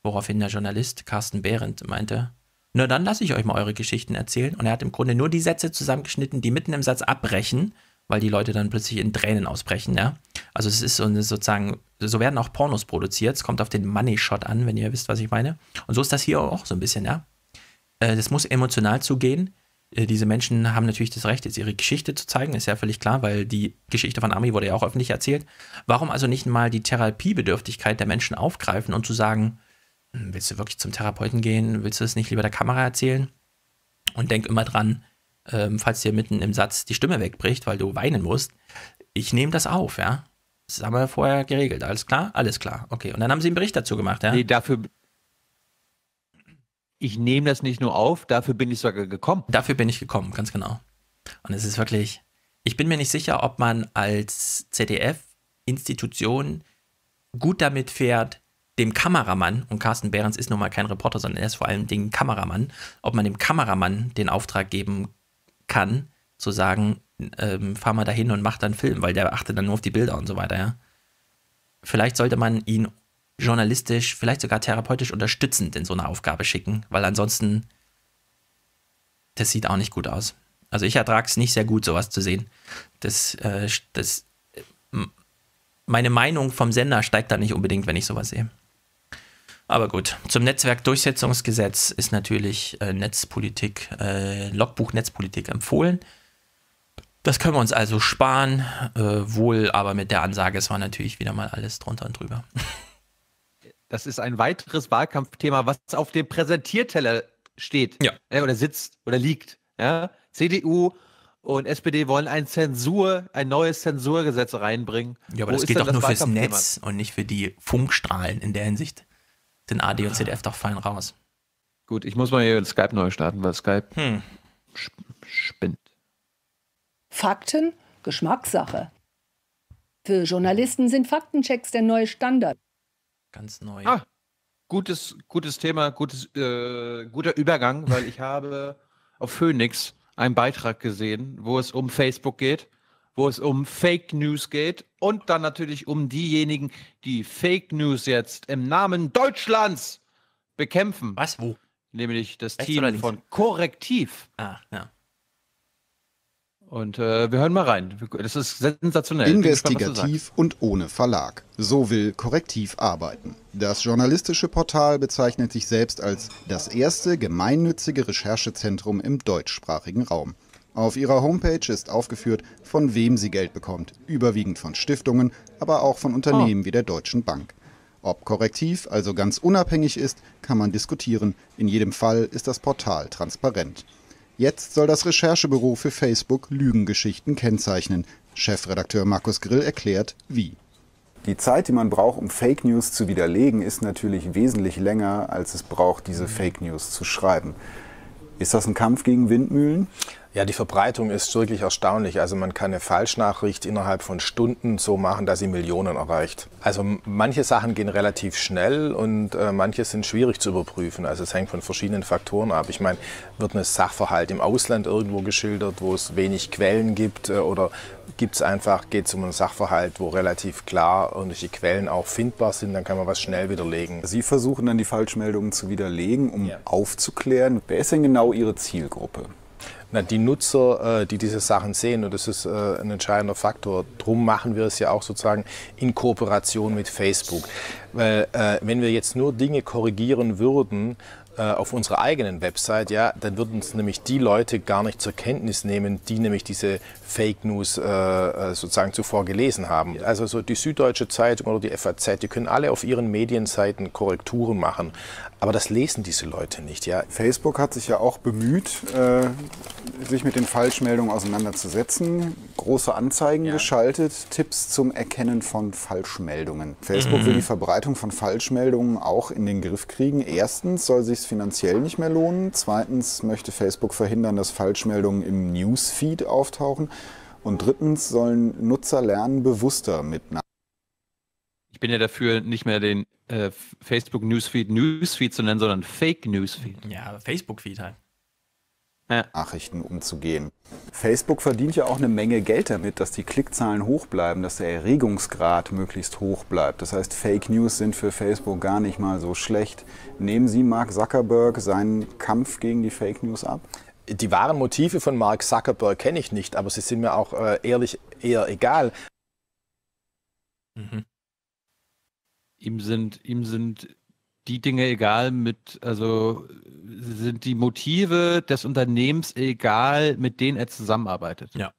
Woraufhin der Journalist Carsten Behrendt meinte, na dann lasse ich euch mal eure Geschichten erzählen. Und er hat im Grunde nur die Sätze zusammengeschnitten, die mitten im Satz abbrechen, weil die Leute dann plötzlich in Tränen ausbrechen. Ja? Also es ist sozusagen, so werden auch Pornos produziert. Es kommt auf den Money-Shot an, wenn ihr wisst, was ich meine. Und so ist das hier auch so ein bisschen. Ja? Äh, das muss emotional zugehen. Äh, diese Menschen haben natürlich das Recht, jetzt ihre Geschichte zu zeigen, ist ja völlig klar, weil die Geschichte von Ami wurde ja auch öffentlich erzählt. Warum also nicht mal die Therapiebedürftigkeit der Menschen aufgreifen und zu sagen, willst du wirklich zum Therapeuten gehen? Willst du es nicht lieber der Kamera erzählen? Und denk immer dran, ähm, falls dir mitten im Satz die Stimme wegbricht, weil du weinen musst, ich nehme das auf, ja. Das haben wir vorher geregelt. Alles klar? Alles klar. Okay. Und dann haben sie einen Bericht dazu gemacht, ja? Nee, dafür. Ich nehme das nicht nur auf, dafür bin ich sogar gekommen. Dafür bin ich gekommen, ganz genau. Und es ist wirklich. Ich bin mir nicht sicher, ob man als ZDF-Institution gut damit fährt, dem Kameramann, und Carsten Behrens ist nun mal kein Reporter, sondern er ist vor allem Dingen Kameramann, ob man dem Kameramann den Auftrag geben kann, zu sagen, ähm, fahr mal dahin und mach dann Film, weil der achtet dann nur auf die Bilder und so weiter, ja. Vielleicht sollte man ihn journalistisch, vielleicht sogar therapeutisch unterstützend in so eine Aufgabe schicken, weil ansonsten, das sieht auch nicht gut aus. Also ich ertrage es nicht sehr gut, sowas zu sehen. Das, äh, das, äh, meine Meinung vom Sender steigt da nicht unbedingt, wenn ich sowas sehe. Aber gut, zum Netzwerkdurchsetzungsgesetz ist natürlich äh, Netzpolitik, äh, Logbuch Netzpolitik empfohlen. Das können wir uns also sparen, äh, wohl aber mit der Ansage, es war natürlich wieder mal alles drunter und drüber. Das ist ein weiteres Wahlkampfthema, was auf dem Präsentierteller steht ja. Äh, oder sitzt oder liegt. Ja? CDU und SPD wollen ein Zensur, ein neues Zensurgesetz reinbringen. Ja, aber Wo das geht doch nur fürs Netz und nicht für die Funkstrahlen in der Hinsicht den AD und ZDF doch fein raus. Gut, ich muss mal hier Skype neu starten, weil Skype hm. spinnt. Fakten, Geschmackssache. Für Journalisten sind Faktenchecks der neue Standard. Ganz neu. Ah, gutes, gutes Thema, gutes, äh, guter Übergang, weil ich habe auf Phoenix einen Beitrag gesehen, wo es um Facebook geht wo es um Fake News geht und dann natürlich um diejenigen, die Fake News jetzt im Namen Deutschlands bekämpfen. Was? Wo? Nämlich das Rechts Team von Korrektiv. Ah, ja. Und äh, wir hören mal rein. Das ist sensationell. Investigativ und ohne Verlag. So will Korrektiv arbeiten. Das journalistische Portal bezeichnet sich selbst als das erste gemeinnützige Recherchezentrum im deutschsprachigen Raum. Auf ihrer Homepage ist aufgeführt, von wem sie Geld bekommt, überwiegend von Stiftungen, aber auch von Unternehmen ah. wie der Deutschen Bank. Ob korrektiv also ganz unabhängig ist, kann man diskutieren, in jedem Fall ist das Portal transparent. Jetzt soll das Recherchebüro für Facebook Lügengeschichten kennzeichnen. Chefredakteur Markus Grill erklärt, wie. Die Zeit, die man braucht, um Fake News zu widerlegen, ist natürlich wesentlich länger, als es braucht, diese Fake News zu schreiben. Ist das ein Kampf gegen Windmühlen? Ja, die Verbreitung ist wirklich erstaunlich. Also man kann eine Falschnachricht innerhalb von Stunden so machen, dass sie Millionen erreicht. Also manche Sachen gehen relativ schnell und äh, manche sind schwierig zu überprüfen. Also es hängt von verschiedenen Faktoren ab. Ich meine, wird ein Sachverhalt im Ausland irgendwo geschildert, wo es wenig Quellen gibt äh, oder gibt es einfach, geht es um einen Sachverhalt, wo relativ klar irgendwelche Quellen auch findbar sind, dann kann man was schnell widerlegen. Sie versuchen dann die Falschmeldungen zu widerlegen, um ja. aufzuklären. Wer ist denn genau Ihre Zielgruppe? Na, die Nutzer, äh, die diese Sachen sehen, und das ist äh, ein entscheidender Faktor, drum machen wir es ja auch sozusagen in Kooperation mit Facebook. Weil äh, wenn wir jetzt nur Dinge korrigieren würden, äh, auf unserer eigenen Website, ja, dann würden es nämlich die Leute gar nicht zur Kenntnis nehmen, die nämlich diese Fake News äh, äh sozusagen zuvor gelesen haben. Also so die Süddeutsche Zeitung oder die FAZ, die können alle auf ihren Medienseiten Korrekturen machen, aber das lesen diese Leute nicht, ja. Facebook hat sich ja auch bemüht, äh, sich mit den Falschmeldungen auseinanderzusetzen, große Anzeigen ja. geschaltet, Tipps zum Erkennen von Falschmeldungen. Facebook mhm. will die Verbreitung von Falschmeldungen auch in den Griff kriegen. Erstens soll sich finanziell nicht mehr lohnen. Zweitens möchte Facebook verhindern, dass Falschmeldungen im Newsfeed auftauchen. Und drittens sollen Nutzer lernen, bewusster mit ich bin ja dafür, nicht mehr den äh, Facebook Newsfeed Newsfeed zu nennen, sondern Fake Newsfeed. Ja, Facebook Feed halt. Nachrichten umzugehen. Facebook verdient ja auch eine Menge Geld damit, dass die Klickzahlen hoch bleiben, dass der Erregungsgrad möglichst hoch bleibt. Das heißt, Fake News sind für Facebook gar nicht mal so schlecht. Nehmen Sie Mark Zuckerberg seinen Kampf gegen die Fake News ab? Die wahren Motive von Mark Zuckerberg kenne ich nicht, aber sie sind mir auch äh, ehrlich eher egal. Mhm. Ihm sind, ihm sind die Dinge egal mit, also sind die Motive des Unternehmens egal, mit denen er zusammenarbeitet. Ja.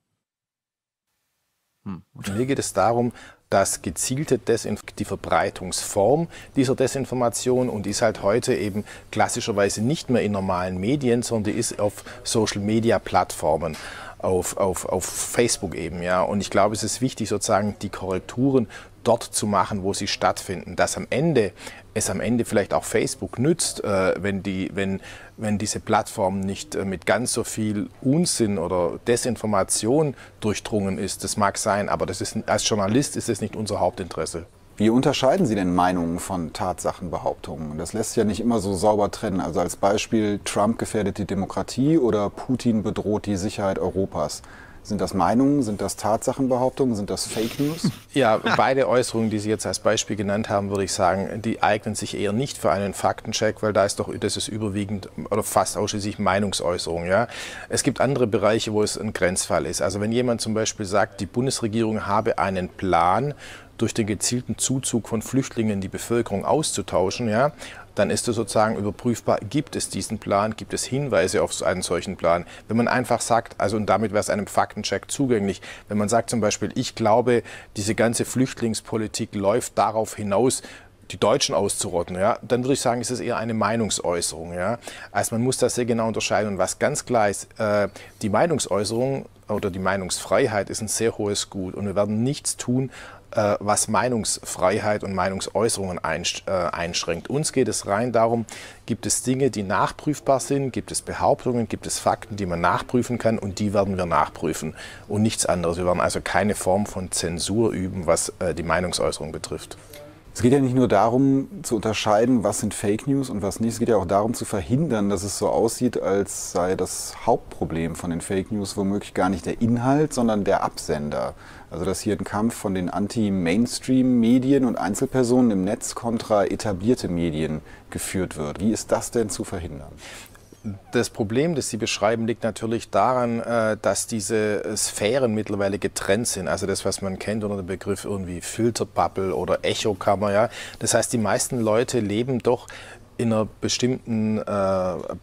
Hm. Mir geht es darum, dass gezielte Desinformation, die Verbreitungsform dieser Desinformation und die ist halt heute eben klassischerweise nicht mehr in normalen Medien, sondern die ist auf Social Media Plattformen. Auf, auf, auf Facebook eben, ja. Und ich glaube, es ist wichtig, sozusagen die Korrekturen dort zu machen, wo sie stattfinden. Dass am Ende es am Ende vielleicht auch Facebook nützt, äh, wenn, die, wenn, wenn diese Plattform nicht äh, mit ganz so viel Unsinn oder Desinformation durchdrungen ist. Das mag sein, aber das ist, als Journalist ist es nicht unser Hauptinteresse. Wie unterscheiden Sie denn Meinungen von Tatsachenbehauptungen? Das lässt sich ja nicht immer so sauber trennen. Also als Beispiel, Trump gefährdet die Demokratie oder Putin bedroht die Sicherheit Europas. Sind das Meinungen? Sind das Tatsachenbehauptungen? Sind das Fake News? Ja, beide Äußerungen, die Sie jetzt als Beispiel genannt haben, würde ich sagen, die eignen sich eher nicht für einen Faktencheck, weil da ist doch, das ist überwiegend oder fast ausschließlich Meinungsäußerung. Ja? Es gibt andere Bereiche, wo es ein Grenzfall ist. Also wenn jemand zum Beispiel sagt, die Bundesregierung habe einen Plan, durch den gezielten Zuzug von Flüchtlingen die Bevölkerung auszutauschen, ja, dann ist es sozusagen überprüfbar, gibt es diesen Plan, gibt es Hinweise auf einen solchen Plan. Wenn man einfach sagt, also und damit wäre es einem Faktencheck zugänglich, wenn man sagt zum Beispiel, ich glaube, diese ganze Flüchtlingspolitik läuft darauf hinaus, die Deutschen auszurotten, ja, dann würde ich sagen, ist es eher eine Meinungsäußerung. Ja. Also man muss das sehr genau unterscheiden. Und was ganz klar ist, äh, die Meinungsäußerung oder die Meinungsfreiheit ist ein sehr hohes Gut. Und wir werden nichts tun, äh, was Meinungsfreiheit und Meinungsäußerungen äh, einschränkt. Uns geht es rein darum, gibt es Dinge, die nachprüfbar sind, gibt es Behauptungen, gibt es Fakten, die man nachprüfen kann und die werden wir nachprüfen und nichts anderes. Wir werden also keine Form von Zensur üben, was äh, die Meinungsäußerung betrifft. Es geht ja nicht nur darum zu unterscheiden, was sind Fake News und was nicht. Es geht ja auch darum zu verhindern, dass es so aussieht, als sei das Hauptproblem von den Fake News womöglich gar nicht der Inhalt, sondern der Absender. Also dass hier ein Kampf von den Anti-Mainstream-Medien und Einzelpersonen im Netz kontra etablierte Medien geführt wird. Wie ist das denn zu verhindern? Das Problem, das Sie beschreiben, liegt natürlich daran, äh, dass diese äh, Sphären mittlerweile getrennt sind. Also das, was man kennt unter dem Begriff irgendwie Filterbubble oder Echokammer. Ja? Das heißt, die meisten Leute leben doch in einer bestimmten äh,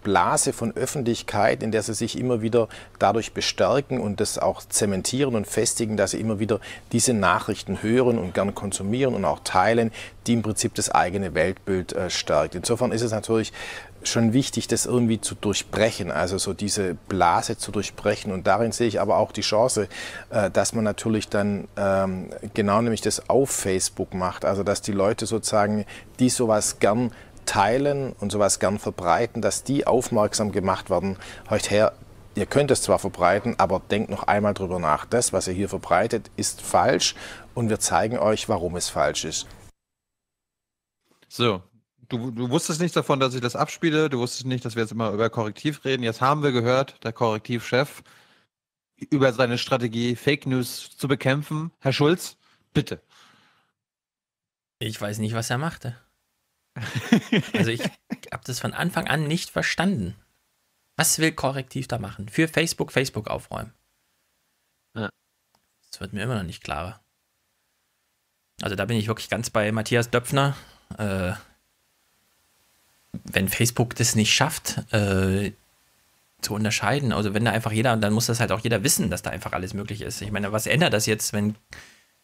Blase von Öffentlichkeit, in der sie sich immer wieder dadurch bestärken und das auch zementieren und festigen, dass sie immer wieder diese Nachrichten hören und gern konsumieren und auch teilen, die im Prinzip das eigene Weltbild äh, stärkt. Insofern ist es natürlich schon wichtig, das irgendwie zu durchbrechen, also so diese Blase zu durchbrechen. Und darin sehe ich aber auch die Chance, äh, dass man natürlich dann ähm, genau nämlich das auf Facebook macht, also dass die Leute sozusagen, die sowas gern teilen und sowas gern verbreiten, dass die aufmerksam gemacht werden, heute her, ihr könnt es zwar verbreiten, aber denkt noch einmal drüber nach. Das, was ihr hier verbreitet, ist falsch und wir zeigen euch, warum es falsch ist. So, Du, du, wusstest nicht davon, dass ich das abspiele, du wusstest nicht, dass wir jetzt immer über Korrektiv reden. Jetzt haben wir gehört, der Korrektivchef über seine Strategie, Fake News zu bekämpfen. Herr Schulz, bitte. Ich weiß nicht, was er machte. Also ich habe das von Anfang an nicht verstanden. Was will Korrektiv da machen? Für Facebook Facebook aufräumen. Ja. Das wird mir immer noch nicht klarer. Also da bin ich wirklich ganz bei Matthias Döpfner. Äh, wenn Facebook das nicht schafft, äh, zu unterscheiden, also wenn da einfach jeder, dann muss das halt auch jeder wissen, dass da einfach alles möglich ist. Ich meine, was ändert das jetzt, wenn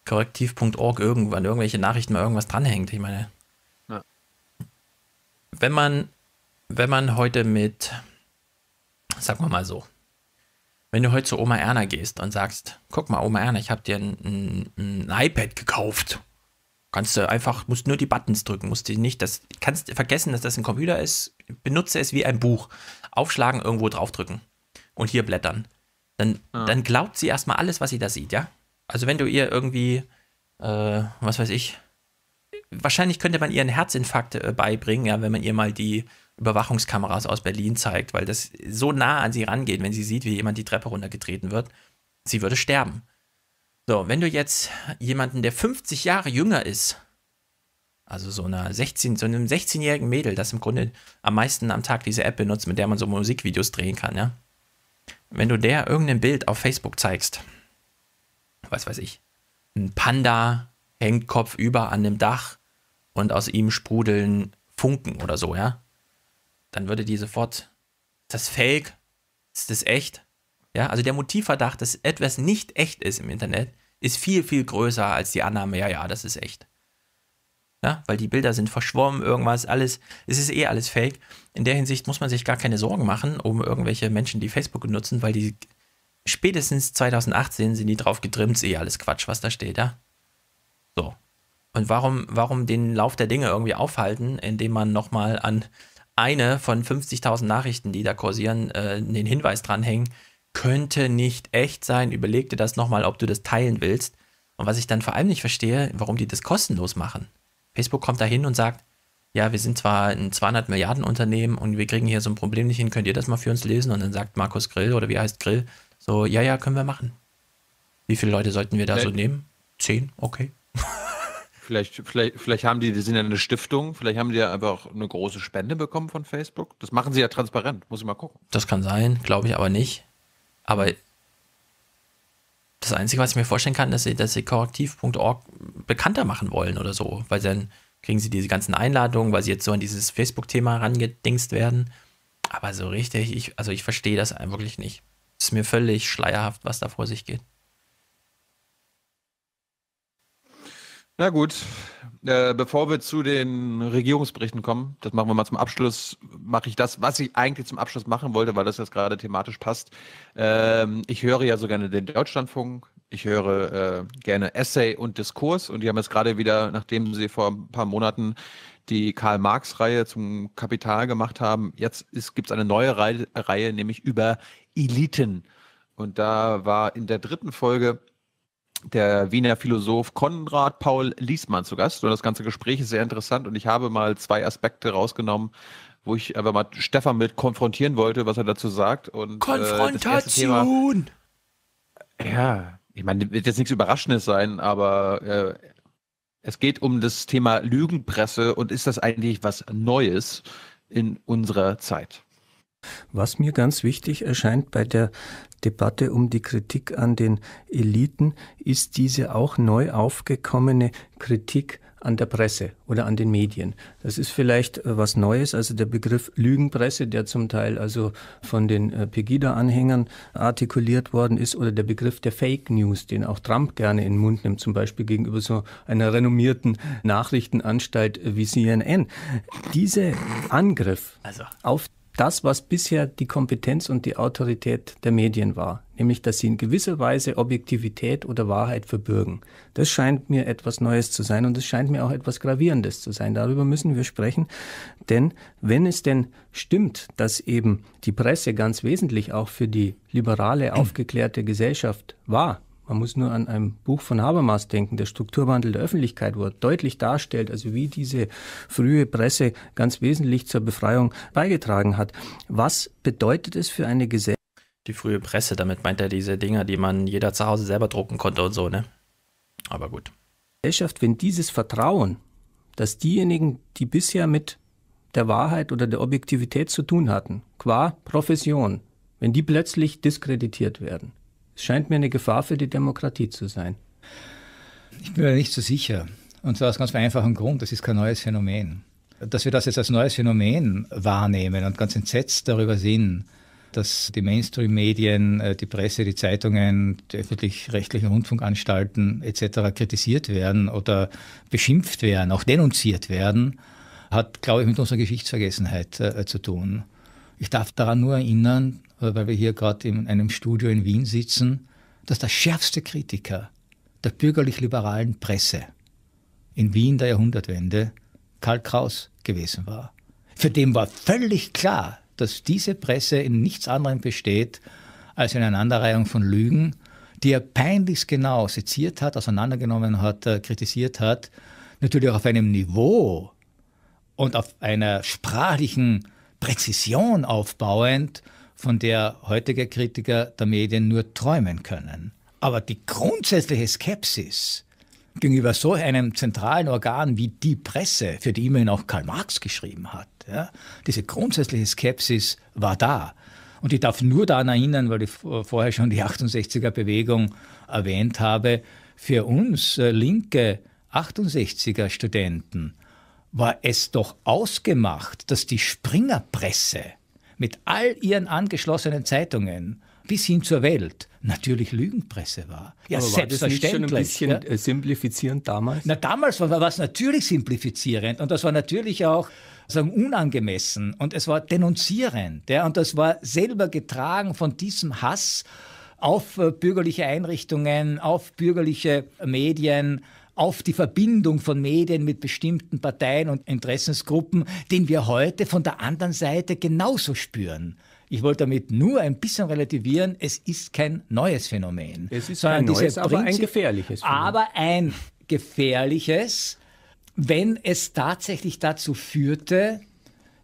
korrektiv.org irgendwann irgendwelche Nachrichten mal irgendwas dranhängt? Ich meine, wenn man, wenn man heute mit, sagen wir mal so, wenn du heute zu Oma Erna gehst und sagst, guck mal, Oma Erna, ich habe dir ein, ein, ein, iPad gekauft. Kannst du einfach, musst nur die Buttons drücken, musst die nicht, das kannst vergessen, dass das ein Computer ist, benutze es wie ein Buch. Aufschlagen, irgendwo draufdrücken und hier blättern. Dann, ja. Ah. dann glaubt sie erstmal alles, was sie da sieht, ja? Also wenn du ihr irgendwie, äh, was weiß ich, wahrscheinlich könnte man ihr einen Herzinfarkt äh, beibringen, ja, wenn man ihr mal die Überwachungskameras aus Berlin zeigt, weil das so nah an sie rangeht, wenn sie sieht, wie jemand die Treppe runtergetreten wird. Sie würde sterben. So, wenn du jetzt jemanden, der 50 Jahre jünger ist, also so einer 16, so einem 16-jährigen Mädel, das im Grunde am meisten am Tag diese App benutzt, mit der man so Musikvideos drehen kann, ja. Wenn du der irgendein Bild auf Facebook zeigst, was weiß ich, ein Panda hängt kopfüber an dem Dach und aus ihm sprudeln Funken oder so, ja, dann würde die sofort, ist das fake? Ist das echt? Ja, also der Motivverdacht, dass etwas nicht echt ist im Internet, ist viel, viel größer als die Annahme, ja, ja, das ist echt. Ja, weil die Bilder sind verschwommen, irgendwas, alles, es ist eh alles fake. In der Hinsicht muss man sich gar keine Sorgen machen um irgendwelche Menschen, die Facebook benutzen, weil die spätestens 2018 sind die drauf getrimmt, ist eh alles Quatsch, was da steht, ja. So, und warum, warum den Lauf der Dinge irgendwie aufhalten, indem man nochmal an eine von 50.000 Nachrichten, die da kursieren, äh, den Hinweis dranhängen, könnte nicht echt sein. Überleg dir das nochmal, ob du das teilen willst. Und was ich dann vor allem nicht verstehe, warum die das kostenlos machen. Facebook kommt da hin und sagt, ja, wir sind zwar ein 200 Milliarden Unternehmen und wir kriegen hier so ein Problem nicht hin, könnt ihr das mal für uns lesen? Und dann sagt Markus Grill oder wie heißt Grill, so, ja, ja, können wir machen. Wie viele Leute sollten wir da so nehmen? Zehn, okay. Vielleicht, vielleicht, vielleicht haben die, die sind ja eine Stiftung, vielleicht haben die ja einfach eine große Spende bekommen von Facebook. Das machen sie ja transparent, muss ich mal gucken. Das kann sein, glaube ich aber nicht. Aber das Einzige, was ich mir vorstellen kann, ist, dass sie korrektiv.org bekannter machen wollen oder so, weil dann kriegen sie diese ganzen Einladungen, weil sie jetzt so an dieses Facebook-Thema herangedingst werden. Aber so richtig, ich, also ich verstehe das wirklich nicht. Es ist mir völlig schleierhaft, was da vor sich geht. Na gut, äh, bevor wir zu den Regierungsberichten kommen, das machen wir mal zum Abschluss, mache ich das, was ich eigentlich zum Abschluss machen wollte, weil das jetzt gerade thematisch passt. Ähm, ich höre ja so gerne den Deutschlandfunk, ich höre äh, gerne Essay und Diskurs und die haben jetzt gerade wieder, nachdem sie vor ein paar Monaten die Karl-Marx-Reihe zum Kapital gemacht haben, jetzt gibt es eine neue Reihe, Reihe, nämlich über Eliten. Und da war in der dritten Folge der Wiener Philosoph Konrad Paul Liesmann zu Gast. Und das ganze Gespräch ist sehr interessant und ich habe mal zwei Aspekte rausgenommen, wo ich aber mal Stefan mit konfrontieren wollte, was er dazu sagt. Und, äh, Konfrontation! Äh, Thema, ja, ich meine, wird jetzt nichts Überraschendes sein, aber äh, es geht um das Thema Lügenpresse und ist das eigentlich was Neues in unserer Zeit? Was mir ganz wichtig erscheint bei der Debatte um die Kritik an den Eliten, ist diese auch neu aufgekommene Kritik an der Presse oder an den Medien. Das ist vielleicht äh, was Neues, also der Begriff Lügenpresse, der zum Teil also von den äh, Pegida-Anhängern artikuliert worden ist, oder der Begriff der Fake News, den auch Trump gerne in den Mund nimmt, zum Beispiel gegenüber so einer renommierten Nachrichtenanstalt wie CNN. Dieser Angriff also. auf das, was bisher die Kompetenz und die Autorität der Medien war, nämlich dass sie in gewisser Weise Objektivität oder Wahrheit verbürgen. Das scheint mir etwas Neues zu sein und es scheint mir auch etwas Gravierendes zu sein. Darüber müssen wir sprechen, denn wenn es denn stimmt, dass eben die Presse ganz wesentlich auch für die liberale, aufgeklärte Gesellschaft war, man muss nur an ein Buch von Habermas denken, der Strukturwandel der Öffentlichkeit, wo er deutlich darstellt, also wie diese frühe Presse ganz wesentlich zur Befreiung beigetragen hat. Was bedeutet es für eine Gesellschaft? Die frühe Presse, damit meint er diese Dinger, die man jeder zu Hause selber drucken konnte und so, ne? Aber gut. Gesellschaft, wenn dieses Vertrauen, dass diejenigen, die bisher mit der Wahrheit oder der Objektivität zu tun hatten, qua Profession, wenn die plötzlich diskreditiert werden, es scheint mir eine Gefahr für die Demokratie zu sein. Ich bin mir nicht so sicher. Und zwar aus ganz einfachen Grund, das ist kein neues Phänomen. Dass wir das jetzt als neues Phänomen wahrnehmen und ganz entsetzt darüber sind, dass die Mainstream-Medien, äh, die Presse, die Zeitungen, die öffentlich-rechtlichen Rundfunkanstalten etc. kritisiert werden oder beschimpft werden, auch denunziert werden, hat, glaube ich, mit unserer Geschichtsvergessenheit äh, zu tun. Ich darf daran nur erinnern, äh, weil wir hier gerade in einem Studio in Wien sitzen, dass der schärfste Kritiker der bürgerlich-liberalen Presse in Wien der Jahrhundertwende Karl Kraus gewesen war. Für den war völlig klar, dass diese Presse in nichts anderem besteht als in einer Aneinanderreihung von Lügen, die er peinlichst genau seziert hat, auseinandergenommen hat, äh, kritisiert hat, natürlich auch auf einem Niveau und auf einer sprachlichen Präzision aufbauend, von der heutige Kritiker der Medien nur träumen können. Aber die grundsätzliche Skepsis gegenüber so einem zentralen Organ wie die Presse, für die immerhin auch Karl Marx geschrieben hat, ja, diese grundsätzliche Skepsis war da. Und ich darf nur daran erinnern, weil ich vorher schon die 68er-Bewegung erwähnt habe, für uns äh, linke 68er-Studenten war es doch ausgemacht, dass die Springerpresse mit all ihren angeschlossenen Zeitungen bis hin zur Welt natürlich Lügenpresse war. Ja, Aber selbstverständlich. War das nicht schon ein bisschen ja? Äh, simplifizierend damals? Na, damals war es natürlich simplifizierend und das war natürlich auch sagen, unangemessen und es war denunzierend ja, und das war selber getragen von diesem Hass auf äh, bürgerliche Einrichtungen, auf bürgerliche Medien auf die Verbindung von Medien mit bestimmten Parteien und Interessensgruppen, den wir heute von der anderen Seite genauso spüren. Ich wollte damit nur ein bisschen relativieren, es ist kein neues Phänomen. Es ist kein neues, aber ein gefährliches. Phänomen. Aber ein gefährliches, wenn es tatsächlich dazu führte,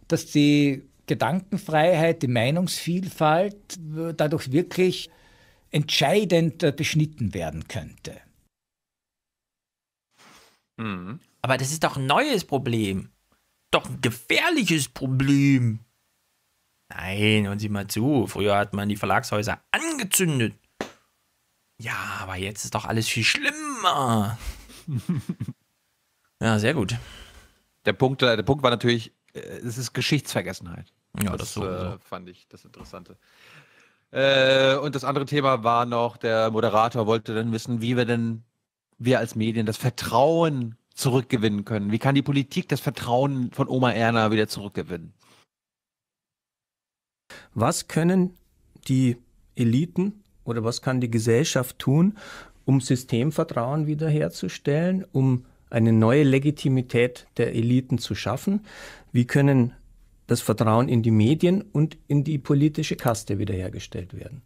dass die Gedankenfreiheit, die Meinungsvielfalt dadurch wirklich entscheidend äh, beschnitten werden könnte. Mhm. Aber das ist doch ein neues Problem. Doch ein gefährliches Problem. Nein, und sieh mal zu. Früher hat man die Verlagshäuser angezündet. Ja, aber jetzt ist doch alles viel schlimmer. ja, sehr gut. Der Punkt, äh, der Punkt war natürlich, äh, es ist Geschichtsvergessenheit. Ja, das, das äh, fand ich das Interessante. Äh, und das andere Thema war noch, der Moderator wollte dann wissen, wie wir denn wir als Medien das Vertrauen zurückgewinnen können? Wie kann die Politik das Vertrauen von Oma Erna wieder zurückgewinnen? Was können die Eliten oder was kann die Gesellschaft tun, um Systemvertrauen wiederherzustellen, um eine neue Legitimität der Eliten zu schaffen? Wie können das Vertrauen in die Medien und in die politische Kaste wiederhergestellt werden?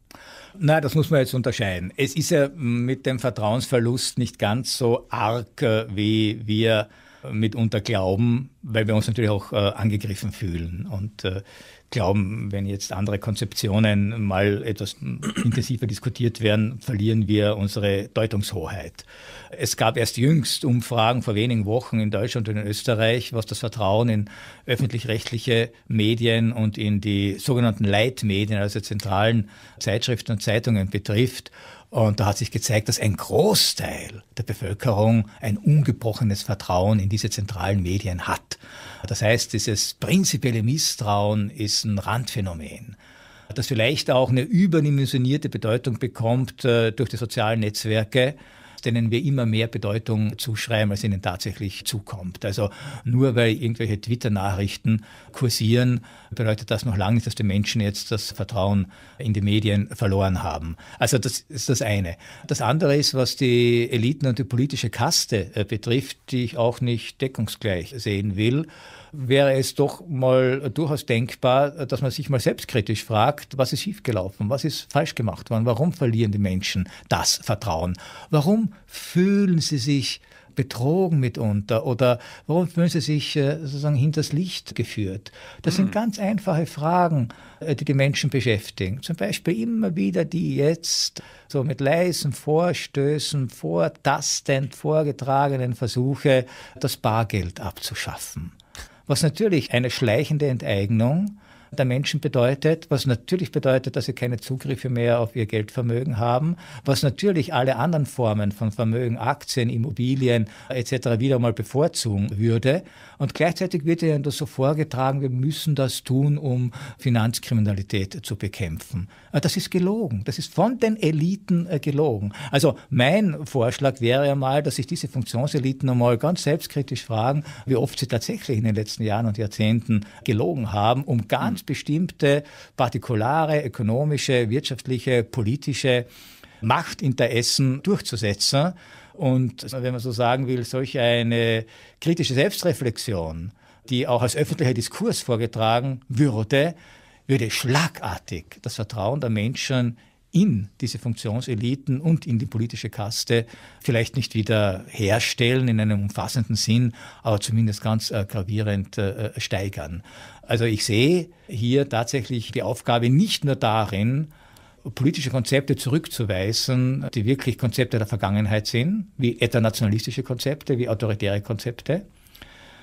Na, das muss man jetzt unterscheiden. Es ist ja mit dem Vertrauensverlust nicht ganz so arg, äh, wie wir mitunter glauben, weil wir uns natürlich auch äh, angegriffen fühlen. Und äh, glauben, wenn jetzt andere Konzeptionen mal etwas intensiver diskutiert werden, verlieren wir unsere Deutungshoheit. Es gab erst jüngst Umfragen vor wenigen Wochen in Deutschland und in Österreich, was das Vertrauen in öffentlich-rechtliche Medien und in die sogenannten Leitmedien, also zentralen Zeitschriften und Zeitungen betrifft. Und da hat sich gezeigt, dass ein Großteil der Bevölkerung ein ungebrochenes Vertrauen in diese zentralen Medien hat. Das heißt, dieses prinzipielle Misstrauen ist ein Randphänomen das vielleicht auch eine überdimensionierte Bedeutung bekommt äh, durch die sozialen Netzwerke denen wir immer mehr Bedeutung zuschreiben, als ihnen tatsächlich zukommt. Also nur weil irgendwelche Twitter-Nachrichten kursieren, bedeutet das noch lange nicht, dass die Menschen jetzt das Vertrauen in die Medien verloren haben. Also das ist das eine. Das andere ist, was die Eliten und die politische Kaste äh, betrifft, die ich auch nicht deckungsgleich sehen will wäre es doch mal durchaus denkbar, dass man sich mal selbstkritisch fragt, was ist schiefgelaufen, was ist falsch gemacht worden, warum verlieren die Menschen das Vertrauen, warum fühlen sie sich betrogen mitunter oder warum fühlen sie sich äh, sozusagen hinters Licht geführt? Das mhm. sind ganz einfache Fragen, äh, die die Menschen beschäftigen. Zum Beispiel immer wieder die jetzt so mit leisen Vorstößen, vortastend vorgetragenen Versuche, das Bargeld abzuschaffen was natürlich eine schleichende Enteignung der Menschen bedeutet, was natürlich bedeutet, dass sie keine Zugriffe mehr auf ihr Geldvermögen haben, was natürlich alle anderen Formen von Vermögen, Aktien, Immobilien etc. wieder mal bevorzugen würde. Und gleichzeitig wird ihnen das so vorgetragen, wir müssen das tun, um Finanzkriminalität zu bekämpfen. Äh, das ist gelogen. Das ist von den Eliten äh, gelogen. Also mein Vorschlag wäre ja mal, dass sich diese Funktionseliten einmal ganz selbstkritisch fragen, wie oft sie tatsächlich in den letzten Jahren und Jahrzehnten gelogen haben, um ganz hm. bestimmte partikulare ökonomische, wirtschaftliche, politische Machtinteressen durchzusetzen. Und wenn man so sagen will, solch eine kritische Selbstreflexion, die auch als öffentlicher Diskurs vorgetragen würde, würde schlagartig das Vertrauen der Menschen in diese Funktionseliten und in die politische Kaste vielleicht nicht wieder herstellen in einem umfassenden Sinn, aber zumindest ganz äh, gravierend äh, äh steigern. Also ich sehe hier tatsächlich die Aufgabe nicht nur darin, politische Konzepte zurückzuweisen, die wirklich Konzepte der Vergangenheit sind, wie etwa nationalistische Konzepte, wie autoritäre Konzepte,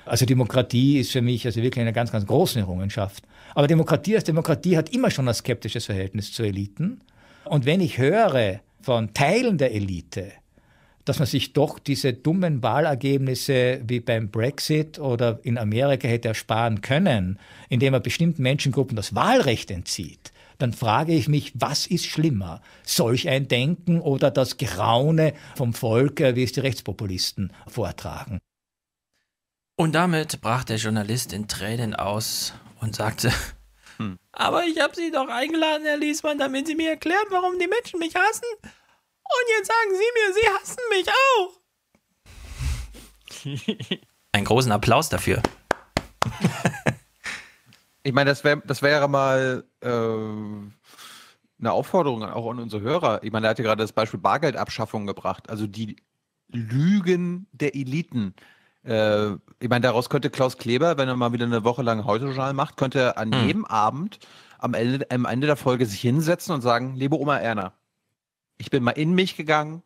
also Demokratie ist für mich also wirklich eine ganz, ganz große Errungenschaft. Aber Demokratie als Demokratie hat immer schon ein skeptisches Verhältnis zu Eliten. Und wenn ich höre von Teilen der Elite, dass man sich doch diese dummen Wahlergebnisse wie beim Brexit oder in Amerika hätte ersparen können, indem man bestimmten Menschengruppen das Wahlrecht entzieht, dann frage ich mich, was ist schlimmer? Solch ein Denken oder das Graune vom Volk, äh, wie es die Rechtspopulisten vortragen? Und damit brach der Journalist in Tränen aus und sagte, hm. aber ich habe Sie doch eingeladen, Herr Liesmann, damit Sie mir erklären, warum die Menschen mich hassen. Und jetzt sagen Sie mir, Sie hassen mich auch. Einen großen Applaus dafür. ich meine, das, wär, das wäre mal äh, eine Aufforderung auch an unsere Hörer. Ich meine, er hat ja gerade das Beispiel Bargeldabschaffung gebracht. Also die Lügen der Eliten äh, ich meine, daraus könnte Klaus Kleber, wenn er mal wieder eine Woche lang Heute-Journal macht, könnte er an hm. jedem Abend am Ende, am Ende der Folge sich hinsetzen und sagen, liebe Oma Erna, ich bin mal in mich gegangen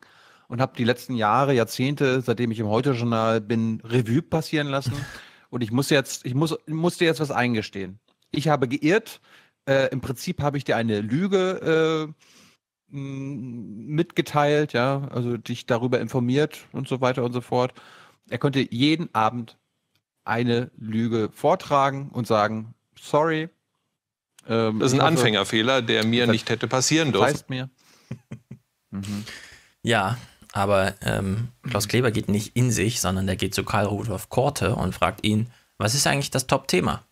und habe die letzten Jahre, Jahrzehnte, seitdem ich im Heute-Journal bin, Revue passieren lassen. Und ich muss jetzt, ich muss, musste jetzt was eingestehen. Ich habe geirrt. Äh, Im Prinzip habe ich dir eine Lüge äh, mitgeteilt, ja, also dich darüber informiert und so weiter und so fort. Er könnte jeden Abend eine Lüge vortragen und sagen, sorry. Ähm, das ist ein hoffe, Anfängerfehler, der mir nicht hätte passieren dürfen. Heißt mir. mhm. Ja, aber ähm, Klaus Kleber geht nicht in sich, sondern der geht zu Karl Rudolf Korte und fragt ihn, was ist eigentlich das Top-Thema?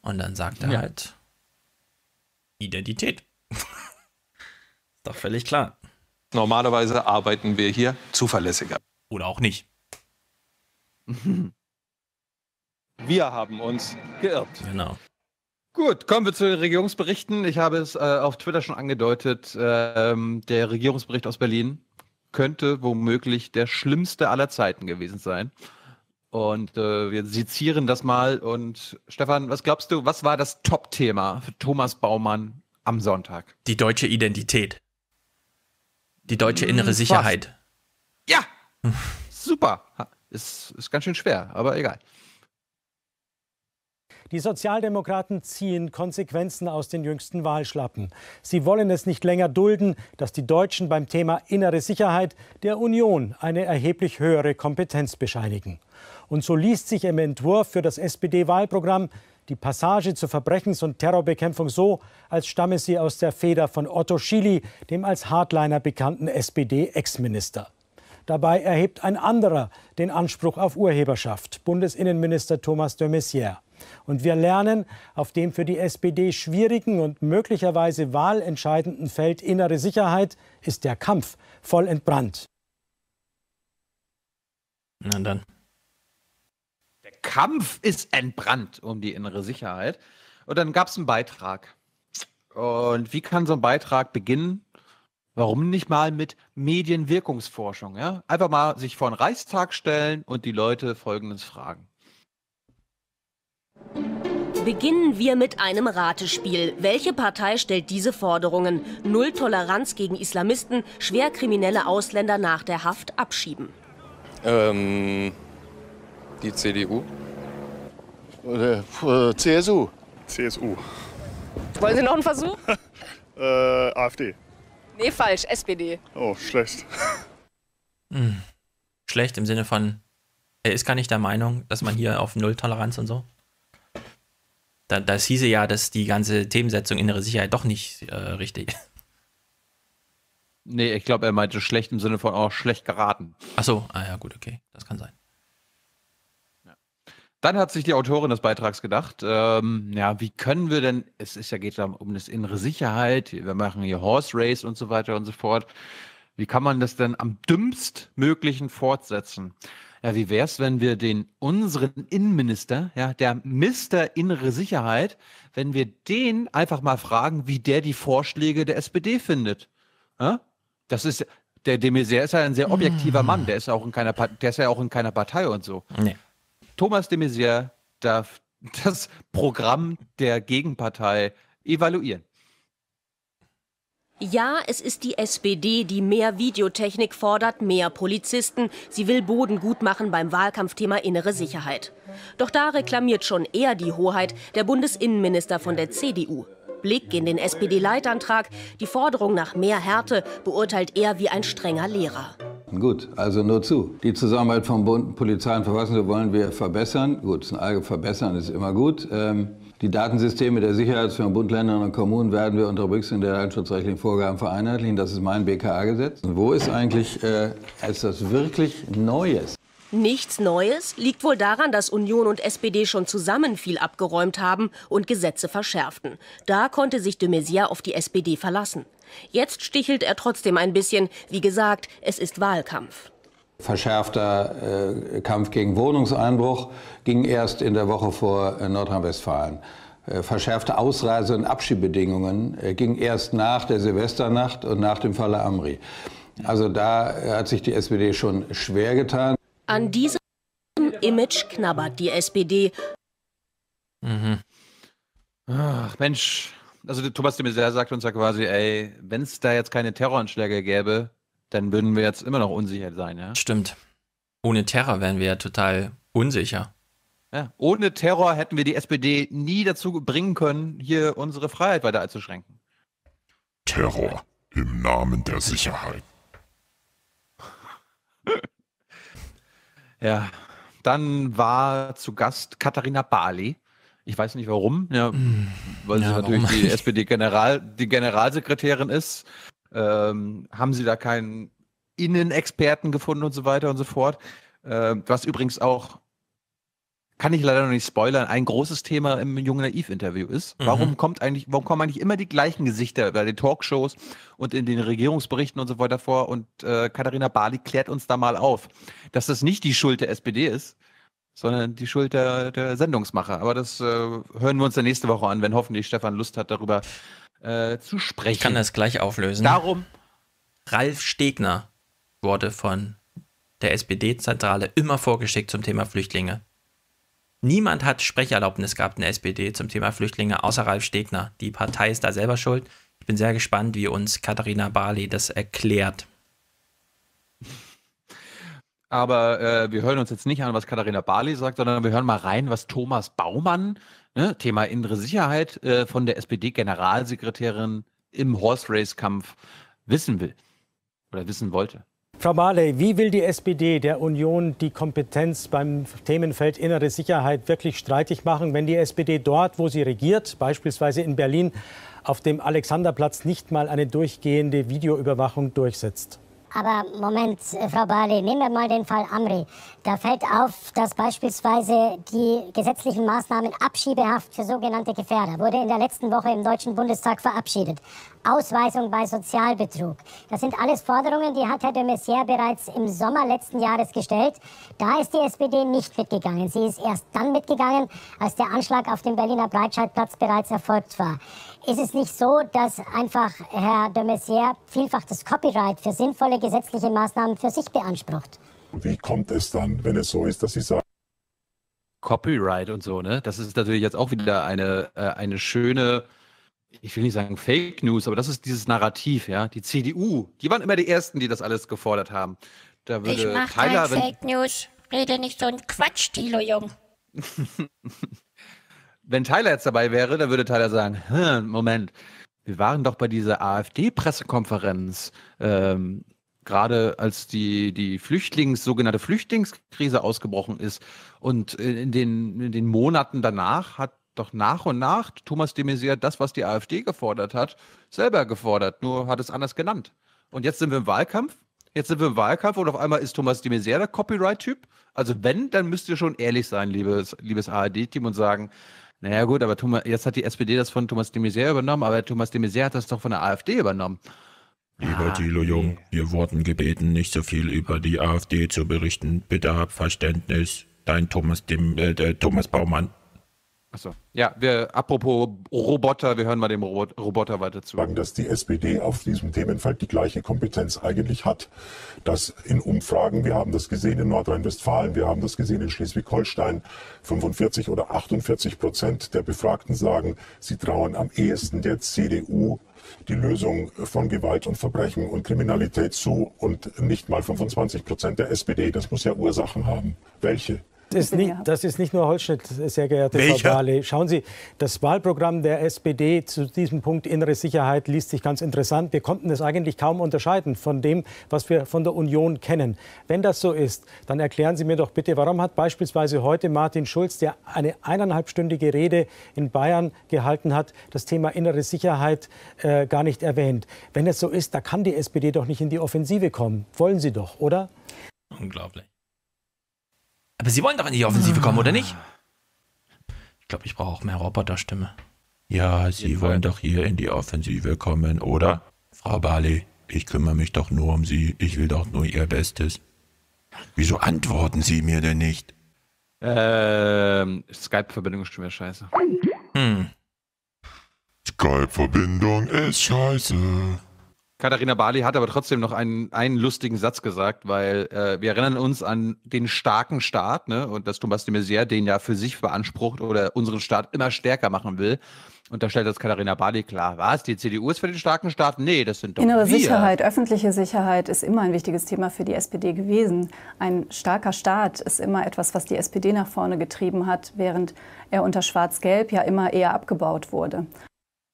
Und dann sagt er ja. halt, Identität. Doch völlig klar. Normalerweise arbeiten wir hier zuverlässiger. Oder auch nicht. Wir haben uns geirrt. Genau. Gut, kommen wir zu den Regierungsberichten. Ich habe es äh, auf Twitter schon angedeutet. Äh, der Regierungsbericht aus Berlin könnte womöglich der schlimmste aller Zeiten gewesen sein. Und äh, wir sezieren das mal. Und Stefan, was glaubst du, was war das Top-Thema für Thomas Baumann am Sonntag? Die deutsche Identität. Die deutsche innere hm, Sicherheit. Fast. Ja! Super. Ist, ist ganz schön schwer, aber egal. Die Sozialdemokraten ziehen Konsequenzen aus den jüngsten Wahlschlappen. Sie wollen es nicht länger dulden, dass die Deutschen beim Thema innere Sicherheit der Union eine erheblich höhere Kompetenz bescheinigen. Und so liest sich im Entwurf für das SPD-Wahlprogramm die Passage zur Verbrechens- und Terrorbekämpfung so, als stamme sie aus der Feder von Otto Schily, dem als Hardliner bekannten SPD-Ex-Minister. Dabei erhebt ein anderer den Anspruch auf Urheberschaft, Bundesinnenminister Thomas de Maizière. Und wir lernen, auf dem für die SPD schwierigen und möglicherweise wahlentscheidenden Feld innere Sicherheit ist der Kampf voll entbrannt. Na dann. Der Kampf ist entbrannt um die innere Sicherheit. Und dann gab es einen Beitrag. Und wie kann so ein Beitrag beginnen? Warum nicht mal mit Medienwirkungsforschung? Ja? Einfach mal sich vor den Reichstag stellen und die Leute Folgendes fragen. Beginnen wir mit einem Ratespiel. Welche Partei stellt diese Forderungen? Null Toleranz gegen Islamisten, schwerkriminelle Ausländer nach der Haft abschieben. Ähm, die CDU. Oder äh, CSU. CSU. Wollen Sie noch einen Versuch? äh, AfD. Nee, falsch, SPD. Oh, schlecht. Hm. Schlecht im Sinne von, er ist gar nicht der Meinung, dass man hier auf Null-Toleranz und so. Da, das hieße ja, dass die ganze Themensetzung innere Sicherheit doch nicht äh, richtig ist. Nee, ich glaube, er meinte schlecht im Sinne von auch oh, schlecht geraten. Ach so, ah ja, gut, okay, das kann sein. Dann hat sich die Autorin des Beitrags gedacht, ähm, ja, wie können wir denn, es ist ja geht ja um das innere Sicherheit, wir machen hier Horse Race und so weiter und so fort. Wie kann man das denn am dümmstmöglichen fortsetzen? Ja, wie wäre es, wenn wir den unseren Innenminister, ja, der Mister Innere Sicherheit, wenn wir den einfach mal fragen, wie der die Vorschläge der SPD findet? Ja? Das ist der de Maizière ist ja ein sehr objektiver hm. Mann, der ist auch in keiner der ist ja auch in keiner Partei und so. Nee. Thomas de Maizière darf das Programm der Gegenpartei evaluieren. Ja, es ist die SPD, die mehr Videotechnik fordert, mehr Polizisten. Sie will Boden gut machen beim Wahlkampfthema innere Sicherheit. Doch da reklamiert schon eher die Hoheit der Bundesinnenminister von der CDU. Blick in den SPD-Leitantrag, die Forderung nach mehr Härte beurteilt er wie ein strenger Lehrer. Gut, also nur zu. Die Zusammenarbeit von Bund, Polizei und Verfassung wollen wir verbessern. Gut, verbessern ist immer gut. Ähm, die Datensysteme der Sicherheitsfirmen Bund, Ländern und Kommunen werden wir unter Berücksichtigung der datenschutzrechtlichen Vorgaben vereinheitlichen. Das ist mein BKA-Gesetz. Wo ist eigentlich äh, etwas wirklich Neues? Nichts Neues liegt wohl daran, dass Union und SPD schon zusammen viel abgeräumt haben und Gesetze verschärften. Da konnte sich de Maizière auf die SPD verlassen. Jetzt stichelt er trotzdem ein bisschen. Wie gesagt, es ist Wahlkampf. Verschärfter äh, Kampf gegen Wohnungseinbruch ging erst in der Woche vor äh, Nordrhein-Westfalen. Äh, verschärfte Ausreise- und Abschiebebedingungen äh, ging erst nach der Silvesternacht und nach dem Falle Amri. Also da äh, hat sich die SPD schon schwer getan. An diesem Image knabbert die SPD. Mhm. Ach, Mensch, also Thomas de Maizière sagt uns ja quasi, ey, wenn es da jetzt keine Terroranschläge gäbe, dann würden wir jetzt immer noch unsicher sein, ja? Stimmt. Ohne Terror wären wir ja total unsicher. Ja, ohne Terror hätten wir die SPD nie dazu bringen können, hier unsere Freiheit weiter einzuschränken. Terror im Namen der Sicherheit. ja, dann war zu Gast Katharina Bali. Ich weiß nicht warum, ja, weil ja, sie natürlich warum? die SPD-General, die Generalsekretärin ist. Ähm, haben sie da keinen Innenexperten gefunden und so weiter und so fort. Äh, was übrigens auch, kann ich leider noch nicht spoilern, ein großes Thema im Jungen Naiv-Interview ist. Mhm. Warum kommt eigentlich, warum kommen eigentlich immer die gleichen Gesichter bei den Talkshows und in den Regierungsberichten und so weiter vor? Und äh, Katharina Barley klärt uns da mal auf, dass das nicht die Schuld der SPD ist, sondern die Schuld der, der Sendungsmacher. Aber das äh, hören wir uns dann nächste Woche an, wenn hoffentlich Stefan Lust hat, darüber äh, zu sprechen. Ich kann das gleich auflösen. Darum. Ralf Stegner wurde von der SPD-Zentrale immer vorgeschickt zum Thema Flüchtlinge. Niemand hat Sprecherlaubnis gehabt in der SPD zum Thema Flüchtlinge, außer Ralf Stegner. Die Partei ist da selber schuld. Ich bin sehr gespannt, wie uns Katharina Barley das erklärt. Aber äh, wir hören uns jetzt nicht an, was Katharina Barley sagt, sondern wir hören mal rein, was Thomas Baumann, ne, Thema innere Sicherheit, äh, von der SPD-Generalsekretärin im Horse Race-Kampf wissen will oder wissen wollte. Frau Barley, wie will die SPD der Union die Kompetenz beim Themenfeld innere Sicherheit wirklich streitig machen, wenn die SPD dort, wo sie regiert, beispielsweise in Berlin, auf dem Alexanderplatz nicht mal eine durchgehende Videoüberwachung durchsetzt? Aber Moment, äh, Frau Barley, nehmen wir mal den Fall Amri. Da fällt auf, dass beispielsweise die gesetzlichen Maßnahmen Abschiebehaft für sogenannte Gefährder wurde in der letzten Woche im Deutschen Bundestag verabschiedet. Ausweisung bei Sozialbetrug. Das sind alles Forderungen, die hat Herr de Maizière bereits im Sommer letzten Jahres gestellt. Da ist die SPD nicht mitgegangen. Sie ist erst dann mitgegangen, als der Anschlag auf dem Berliner Breitscheidplatz bereits erfolgt war. Ist es nicht so, dass einfach Herr de Maizière vielfach das Copyright für sinnvolle gesetzliche Maßnahmen für sich beansprucht? Wie kommt es dann, wenn es so ist, dass Sie sagen, Copyright und so, ne? Das ist natürlich jetzt auch wieder eine, äh, eine schöne, ich will nicht sagen Fake News, aber das ist dieses Narrativ, ja. Die CDU, die waren immer die Ersten, die das alles gefordert haben. Da würde ich mach Fake News, rede nicht so ein Quatsch, Thilo Jung. wenn Tyler jetzt dabei wäre, dann würde Tyler sagen, Moment, wir waren doch bei dieser AfD-Pressekonferenz, ähm, gerade als die, die Flüchtlings, sogenannte Flüchtlingskrise ausgebrochen ist. Und in den, in den Monaten danach hat doch nach und nach Thomas de Maizière das, was die AfD gefordert hat, selber gefordert, nur hat es anders genannt. Und jetzt sind wir im Wahlkampf. Jetzt sind wir im Wahlkampf und auf einmal ist Thomas de Maizière der Copyright-Typ. Also wenn, dann müsst ihr schon ehrlich sein, liebes, liebes ARD-Team, und sagen, naja gut, aber Thomas, jetzt hat die SPD das von Thomas de Maizière übernommen, aber Thomas de Maizière hat das doch von der AfD übernommen. Lieber ah, Thilo Jung, wir wurden gebeten, nicht so viel über die AfD zu berichten. Bitte hab Verständnis. Dein Thomas, dem, äh, Thomas Baumann. Achso. Ja, wir, apropos Roboter, wir hören mal dem Robot, Roboter weiter zu. Sagen, dass die SPD auf diesem Themenfeld die gleiche Kompetenz eigentlich hat. Dass in Umfragen, wir haben das gesehen in Nordrhein-Westfalen, wir haben das gesehen in Schleswig-Holstein, 45 oder 48 Prozent der Befragten sagen, sie trauen am ehesten der CDU die Lösung von Gewalt und Verbrechen und Kriminalität zu und nicht mal 25 Prozent der SPD. Das muss ja Ursachen haben. Welche? Das, nicht, das ist nicht nur Holzschnitt, sehr geehrte Welcher? Frau Barley. Schauen Sie, das Wahlprogramm der SPD zu diesem Punkt innere Sicherheit liest sich ganz interessant. Wir konnten es eigentlich kaum unterscheiden von dem, was wir von der Union kennen. Wenn das so ist, dann erklären Sie mir doch bitte, warum hat beispielsweise heute Martin Schulz, der eine eineinhalbstündige Rede in Bayern gehalten hat, das Thema innere Sicherheit äh, gar nicht erwähnt? Wenn das so ist, da kann die SPD doch nicht in die Offensive kommen. Wollen Sie doch, oder? Unglaublich. Aber sie wollen doch in die Offensive kommen, oder nicht? Ich glaube, ich brauche auch mehr Roboterstimme. Ja, Sie wollen doch hier in die Offensive kommen, oder? Frau Barley, ich kümmere mich doch nur um Sie. Ich will doch nur Ihr Bestes. Wieso antworten Sie mir denn nicht? Ähm, Skype-Verbindung ist schon wieder scheiße. Hm. Skype-Verbindung ist scheiße. Katharina Barley hat aber trotzdem noch einen, einen lustigen Satz gesagt, weil äh, wir erinnern uns an den starken Staat ne? und dass Thomas de Maizière den ja für sich beansprucht oder unseren Staat immer stärker machen will. Und da stellt das Katharina Barley klar, was, die CDU ist für den starken Staat? Nee, das sind doch Innere wir. Sicherheit, öffentliche Sicherheit ist immer ein wichtiges Thema für die SPD gewesen. Ein starker Staat ist immer etwas, was die SPD nach vorne getrieben hat, während er unter Schwarz-Gelb ja immer eher abgebaut wurde.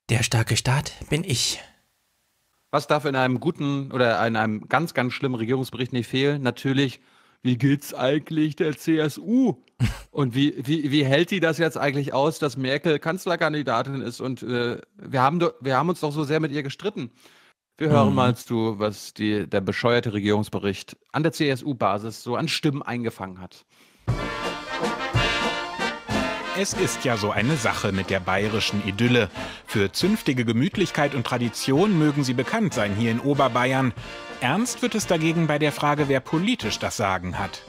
Der starke Staat bin ich. Was darf in einem guten oder in einem ganz, ganz schlimmen Regierungsbericht nicht fehlen? Natürlich, wie geht's eigentlich der CSU? Und wie, wie, wie hält die das jetzt eigentlich aus, dass Merkel Kanzlerkandidatin ist? Und äh, wir, haben, wir haben uns doch so sehr mit ihr gestritten. Wir hören mhm. mal zu, was die, der bescheuerte Regierungsbericht an der CSU-Basis so an Stimmen eingefangen hat. Es ist ja so eine Sache mit der bayerischen Idylle. Für zünftige Gemütlichkeit und Tradition mögen sie bekannt sein hier in Oberbayern. Ernst wird es dagegen bei der Frage, wer politisch das Sagen hat.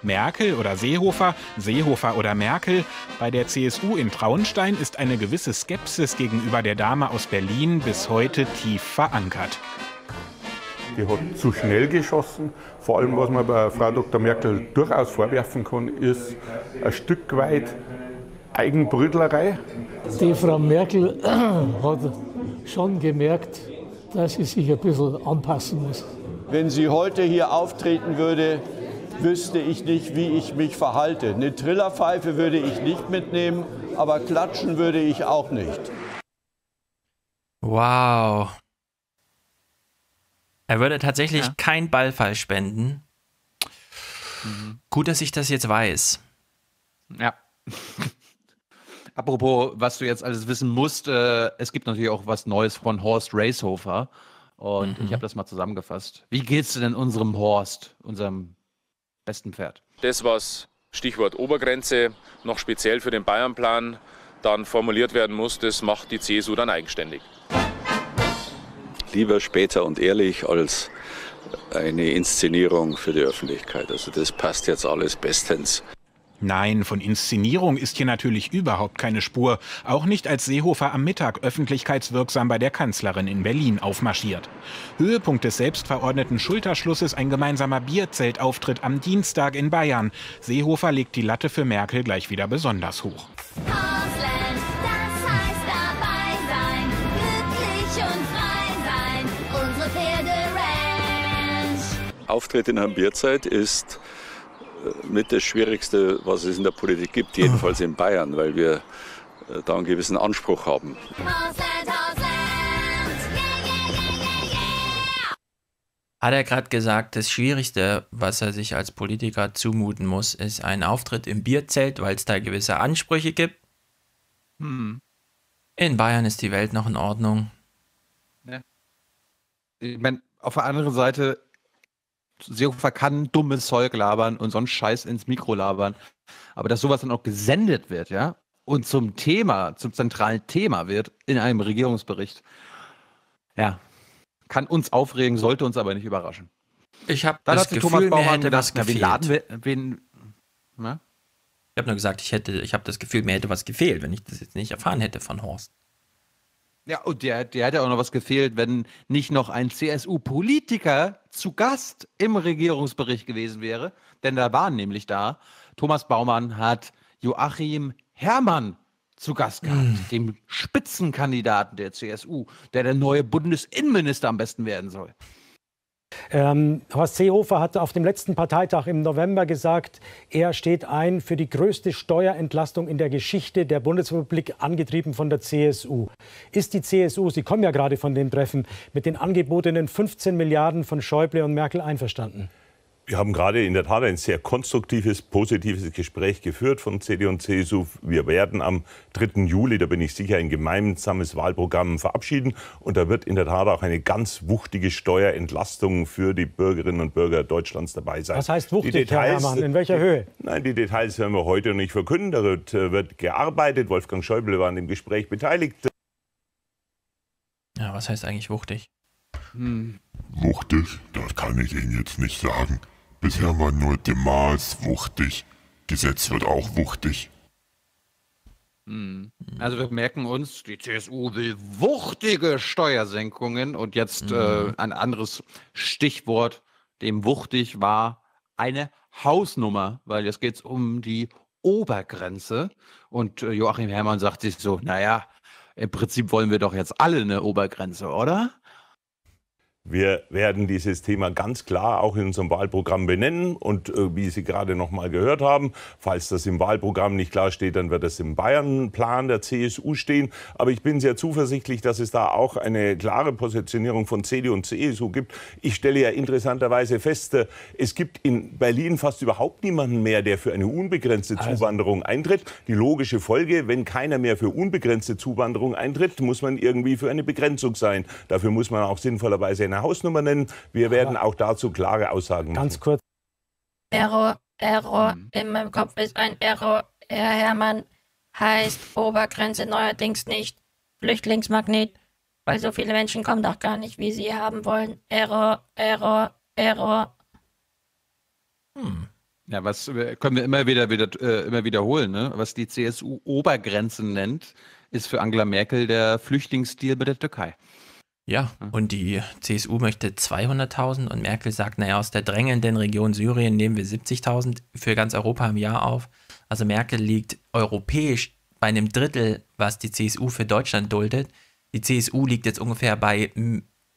Merkel oder Seehofer, Seehofer oder Merkel. Bei der CSU in Traunstein ist eine gewisse Skepsis gegenüber der Dame aus Berlin bis heute tief verankert. Die hat zu schnell geschossen. Vor allem, was man bei Frau Dr. Merkel durchaus vorwerfen kann, ist ein Stück weit Eigenbrödlerei? Die Frau Merkel hat schon gemerkt, dass sie sich ein bisschen anpassen muss. Wenn sie heute hier auftreten würde, wüsste ich nicht, wie ich mich verhalte. Eine Trillerpfeife würde ich nicht mitnehmen, aber klatschen würde ich auch nicht. Wow. Er würde tatsächlich ja. kein Ballfall spenden. Mhm. Gut, dass ich das jetzt weiß. Ja. Apropos, was du jetzt alles wissen musst, äh, es gibt natürlich auch was Neues von Horst Racehofer. Und mhm. ich habe das mal zusammengefasst. Wie geht's denn unserem Horst, unserem besten Pferd? Das, was Stichwort Obergrenze noch speziell für den Bayernplan dann formuliert werden muss, das macht die CSU dann eigenständig. Lieber später und ehrlich als eine Inszenierung für die Öffentlichkeit. Also das passt jetzt alles bestens. Nein, von Inszenierung ist hier natürlich überhaupt keine Spur, auch nicht als Seehofer am Mittag öffentlichkeitswirksam bei der Kanzlerin in Berlin aufmarschiert. Höhepunkt des selbstverordneten Schulterschlusses ein gemeinsamer Bierzeltauftritt am Dienstag in Bayern. Seehofer legt die Latte für Merkel gleich wieder besonders hoch. Auftritt in einem Bierzelt ist mit das Schwierigste, was es in der Politik gibt, jedenfalls in Bayern, weil wir äh, da einen gewissen Anspruch haben. Hat er gerade gesagt, das Schwierigste, was er sich als Politiker zumuten muss, ist ein Auftritt im Bierzelt, weil es da gewisse Ansprüche gibt? Hm. In Bayern ist die Welt noch in Ordnung. Ja. Ich meine, auf der anderen Seite Seehofer kann dummes Zeug labern und sonst Scheiß ins Mikro labern. Aber dass sowas dann auch gesendet wird, ja, und zum Thema, zum zentralen Thema wird in einem Regierungsbericht, ja, kann uns aufregen, sollte uns aber nicht überraschen. Ich habe das Gefühl, Thomas Baumann hätte gedacht, gefehlt. Na, wen wen, na? Ich habe nur gesagt, ich ich habe das Gefühl, mir hätte was gefehlt, wenn ich das jetzt nicht erfahren hätte von Horst. Ja, und der, der hätte auch noch was gefehlt, wenn nicht noch ein CSU-Politiker zu Gast im Regierungsbericht gewesen wäre. Denn da waren nämlich da, Thomas Baumann hat Joachim Herrmann zu Gast gehabt, mm. dem Spitzenkandidaten der CSU, der der neue Bundesinnenminister am besten werden soll. Ähm, Horst Seehofer hat auf dem letzten Parteitag im November gesagt, er steht ein für die größte Steuerentlastung in der Geschichte der Bundesrepublik, angetrieben von der CSU. Ist die CSU, Sie kommen ja gerade von dem Treffen, mit den angebotenen 15 Milliarden von Schäuble und Merkel einverstanden? Wir haben gerade in der Tat ein sehr konstruktives, positives Gespräch geführt von CDU und CSU. Wir werden am 3. Juli, da bin ich sicher, ein gemeinsames Wahlprogramm verabschieden. Und da wird in der Tat auch eine ganz wuchtige Steuerentlastung für die Bürgerinnen und Bürger Deutschlands dabei sein. Was heißt wuchtig, Details, Herr Herrmann? In welcher Höhe? Nein, die Details werden wir heute nicht verkünden. Da wird, äh, wird gearbeitet. Wolfgang Schäuble war an dem Gespräch beteiligt. Ja, was heißt eigentlich wuchtig? Hm. Wuchtig? Das kann ich Ihnen jetzt nicht sagen. Bisher war nur Demars wuchtig. Gesetz wird auch wuchtig. Hm. Also wir merken uns, die CSU will wuchtige Steuersenkungen und jetzt äh, mhm. äh, ein anderes Stichwort, dem wuchtig war eine Hausnummer, weil jetzt geht es um die Obergrenze und äh, Joachim Herrmann sagt sich so, naja, im Prinzip wollen wir doch jetzt alle eine Obergrenze, oder? Wir werden dieses Thema ganz klar auch in unserem Wahlprogramm benennen. Und äh, wie Sie gerade noch mal gehört haben, falls das im Wahlprogramm nicht klar steht, dann wird das im Bayern-Plan der CSU stehen. Aber ich bin sehr zuversichtlich, dass es da auch eine klare Positionierung von CDU und CSU gibt. Ich stelle ja interessanterweise fest, äh, es gibt in Berlin fast überhaupt niemanden mehr, der für eine unbegrenzte also. Zuwanderung eintritt. Die logische Folge, wenn keiner mehr für unbegrenzte Zuwanderung eintritt, muss man irgendwie für eine Begrenzung sein. Dafür muss man auch sinnvollerweise keine Hausnummer nennen. Wir werden auch dazu klare Aussagen machen. Ganz kurz. Error, Error, mhm. in meinem Kopf ist ein Error. Herr Hermann heißt Obergrenze neuerdings nicht Flüchtlingsmagnet, weil so viele Menschen kommen doch gar nicht, wie sie haben wollen. Error, Error, Error. Hm. Ja, was äh, können wir immer wieder, wieder äh, immer wiederholen, ne? Was die CSU Obergrenzen nennt, ist für Angela Merkel der Flüchtlingsdeal mit der Türkei. Ja, hm. und die CSU möchte 200.000 und Merkel sagt, naja, aus der drängenden Region Syrien nehmen wir 70.000 für ganz Europa im Jahr auf. Also Merkel liegt europäisch bei einem Drittel, was die CSU für Deutschland duldet. Die CSU liegt jetzt ungefähr bei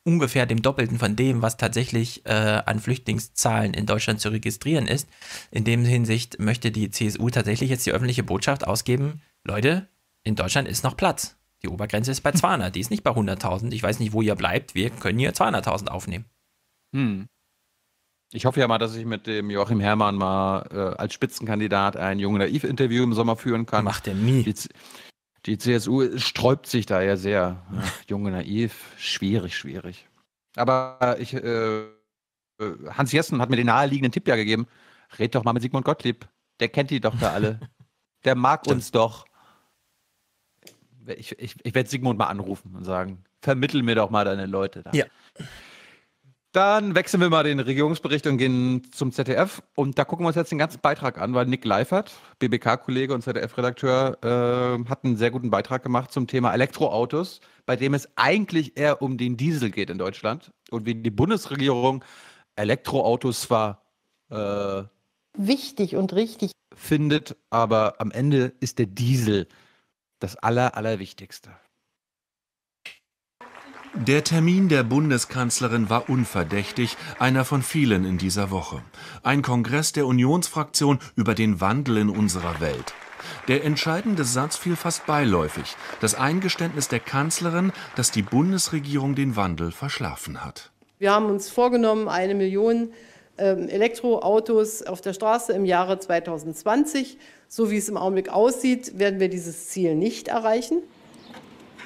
ungefähr dem Doppelten von dem, was tatsächlich äh, an Flüchtlingszahlen in Deutschland zu registrieren ist. In dem Hinsicht möchte die CSU tatsächlich jetzt die öffentliche Botschaft ausgeben, Leute, in Deutschland ist noch Platz. Die Obergrenze ist bei 200, die ist nicht bei 100.000. Ich weiß nicht, wo ihr bleibt. Wir können hier 200.000 aufnehmen. Hm. Ich hoffe ja mal, dass ich mit dem Joachim Herrmann mal äh, als Spitzenkandidat ein junge Naiv-Interview im Sommer führen kann. Macht er nie. Die, die, CSU sträubt sich da ja sehr. Ach, junge Naiv, schwierig, schwierig. Aber ich, äh, äh, Hans Jessen hat mir den naheliegenden Tipp ja gegeben. Red doch mal mit Sigmund Gottlieb. Der kennt die doch da alle. Der mag uns doch ich, ich, ich werde Sigmund mal anrufen und sagen, vermittel mir doch mal deine Leute da. Ja. Dann wechseln wir mal den Regierungsbericht und gehen zum ZDF. Und da gucken wir uns jetzt den ganzen Beitrag an, weil Nick Leifert, BBK-Kollege und ZDF-Redakteur, äh, hat einen sehr guten Beitrag gemacht zum Thema Elektroautos, bei dem es eigentlich eher um den Diesel geht in Deutschland und wie die Bundesregierung Elektroautos zwar äh, wichtig und richtig findet, aber am Ende ist der Diesel das Aller, Allerwichtigste. Der Termin der Bundeskanzlerin war unverdächtig, einer von vielen in dieser Woche. Ein Kongress der Unionsfraktion über den Wandel in unserer Welt. Der entscheidende Satz fiel fast beiläufig, das Eingeständnis der Kanzlerin, dass die Bundesregierung den Wandel verschlafen hat. Wir haben uns vorgenommen, eine Million ähm, Elektroautos auf der Straße im Jahre 2020 so wie es im Augenblick aussieht, werden wir dieses Ziel nicht erreichen.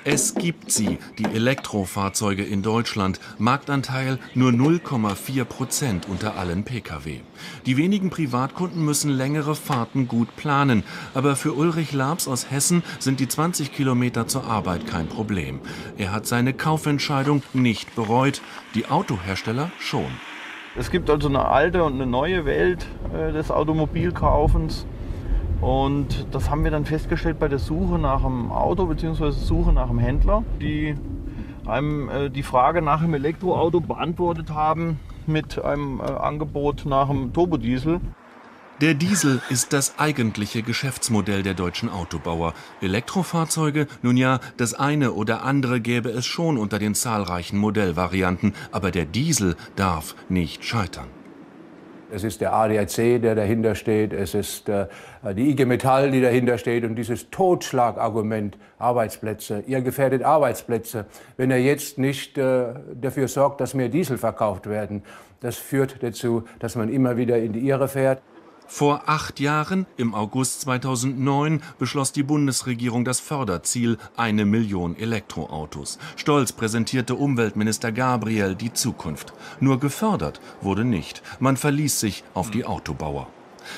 Es gibt sie, die Elektrofahrzeuge in Deutschland. Marktanteil nur 0,4 Prozent unter allen Pkw. Die wenigen Privatkunden müssen längere Fahrten gut planen. Aber für Ulrich Labs aus Hessen sind die 20 Kilometer zur Arbeit kein Problem. Er hat seine Kaufentscheidung nicht bereut, die Autohersteller schon. Es gibt also eine alte und eine neue Welt äh, des Automobilkaufens. Und das haben wir dann festgestellt bei der Suche nach einem Auto bzw. Suche nach einem Händler, die einem äh, die Frage nach einem Elektroauto beantwortet haben mit einem äh, Angebot nach einem Turbodiesel. Der Diesel ist das eigentliche Geschäftsmodell der deutschen Autobauer. Elektrofahrzeuge, nun ja, das eine oder andere gäbe es schon unter den zahlreichen Modellvarianten, aber der Diesel darf nicht scheitern. Es ist der ADAC, der dahinter steht, es ist äh, die IG Metall, die dahinter steht. Und dieses Totschlagargument, Arbeitsplätze, ihr gefährdet Arbeitsplätze, wenn er jetzt nicht äh, dafür sorgt, dass mehr Diesel verkauft werden, das führt dazu, dass man immer wieder in die Irre fährt. Vor acht Jahren, im August 2009, beschloss die Bundesregierung das Förderziel eine Million Elektroautos. Stolz präsentierte Umweltminister Gabriel die Zukunft. Nur gefördert wurde nicht. Man verließ sich auf die Autobauer.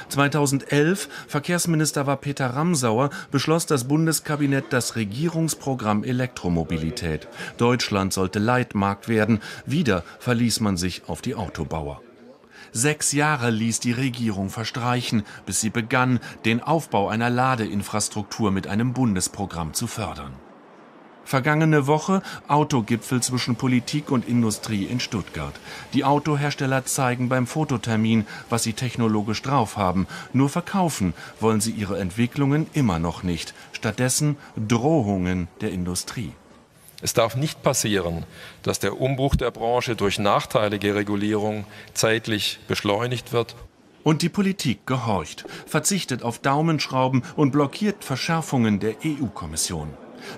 2011, Verkehrsminister war Peter Ramsauer, beschloss das Bundeskabinett das Regierungsprogramm Elektromobilität. Deutschland sollte Leitmarkt werden. Wieder verließ man sich auf die Autobauer. Sechs Jahre ließ die Regierung verstreichen, bis sie begann, den Aufbau einer Ladeinfrastruktur mit einem Bundesprogramm zu fördern. Vergangene Woche Autogipfel zwischen Politik und Industrie in Stuttgart. Die Autohersteller zeigen beim Fototermin, was sie technologisch drauf haben. Nur verkaufen wollen sie ihre Entwicklungen immer noch nicht. Stattdessen Drohungen der Industrie. Es darf nicht passieren, dass der Umbruch der Branche durch nachteilige Regulierung zeitlich beschleunigt wird. Und die Politik gehorcht, verzichtet auf Daumenschrauben und blockiert Verschärfungen der EU-Kommission.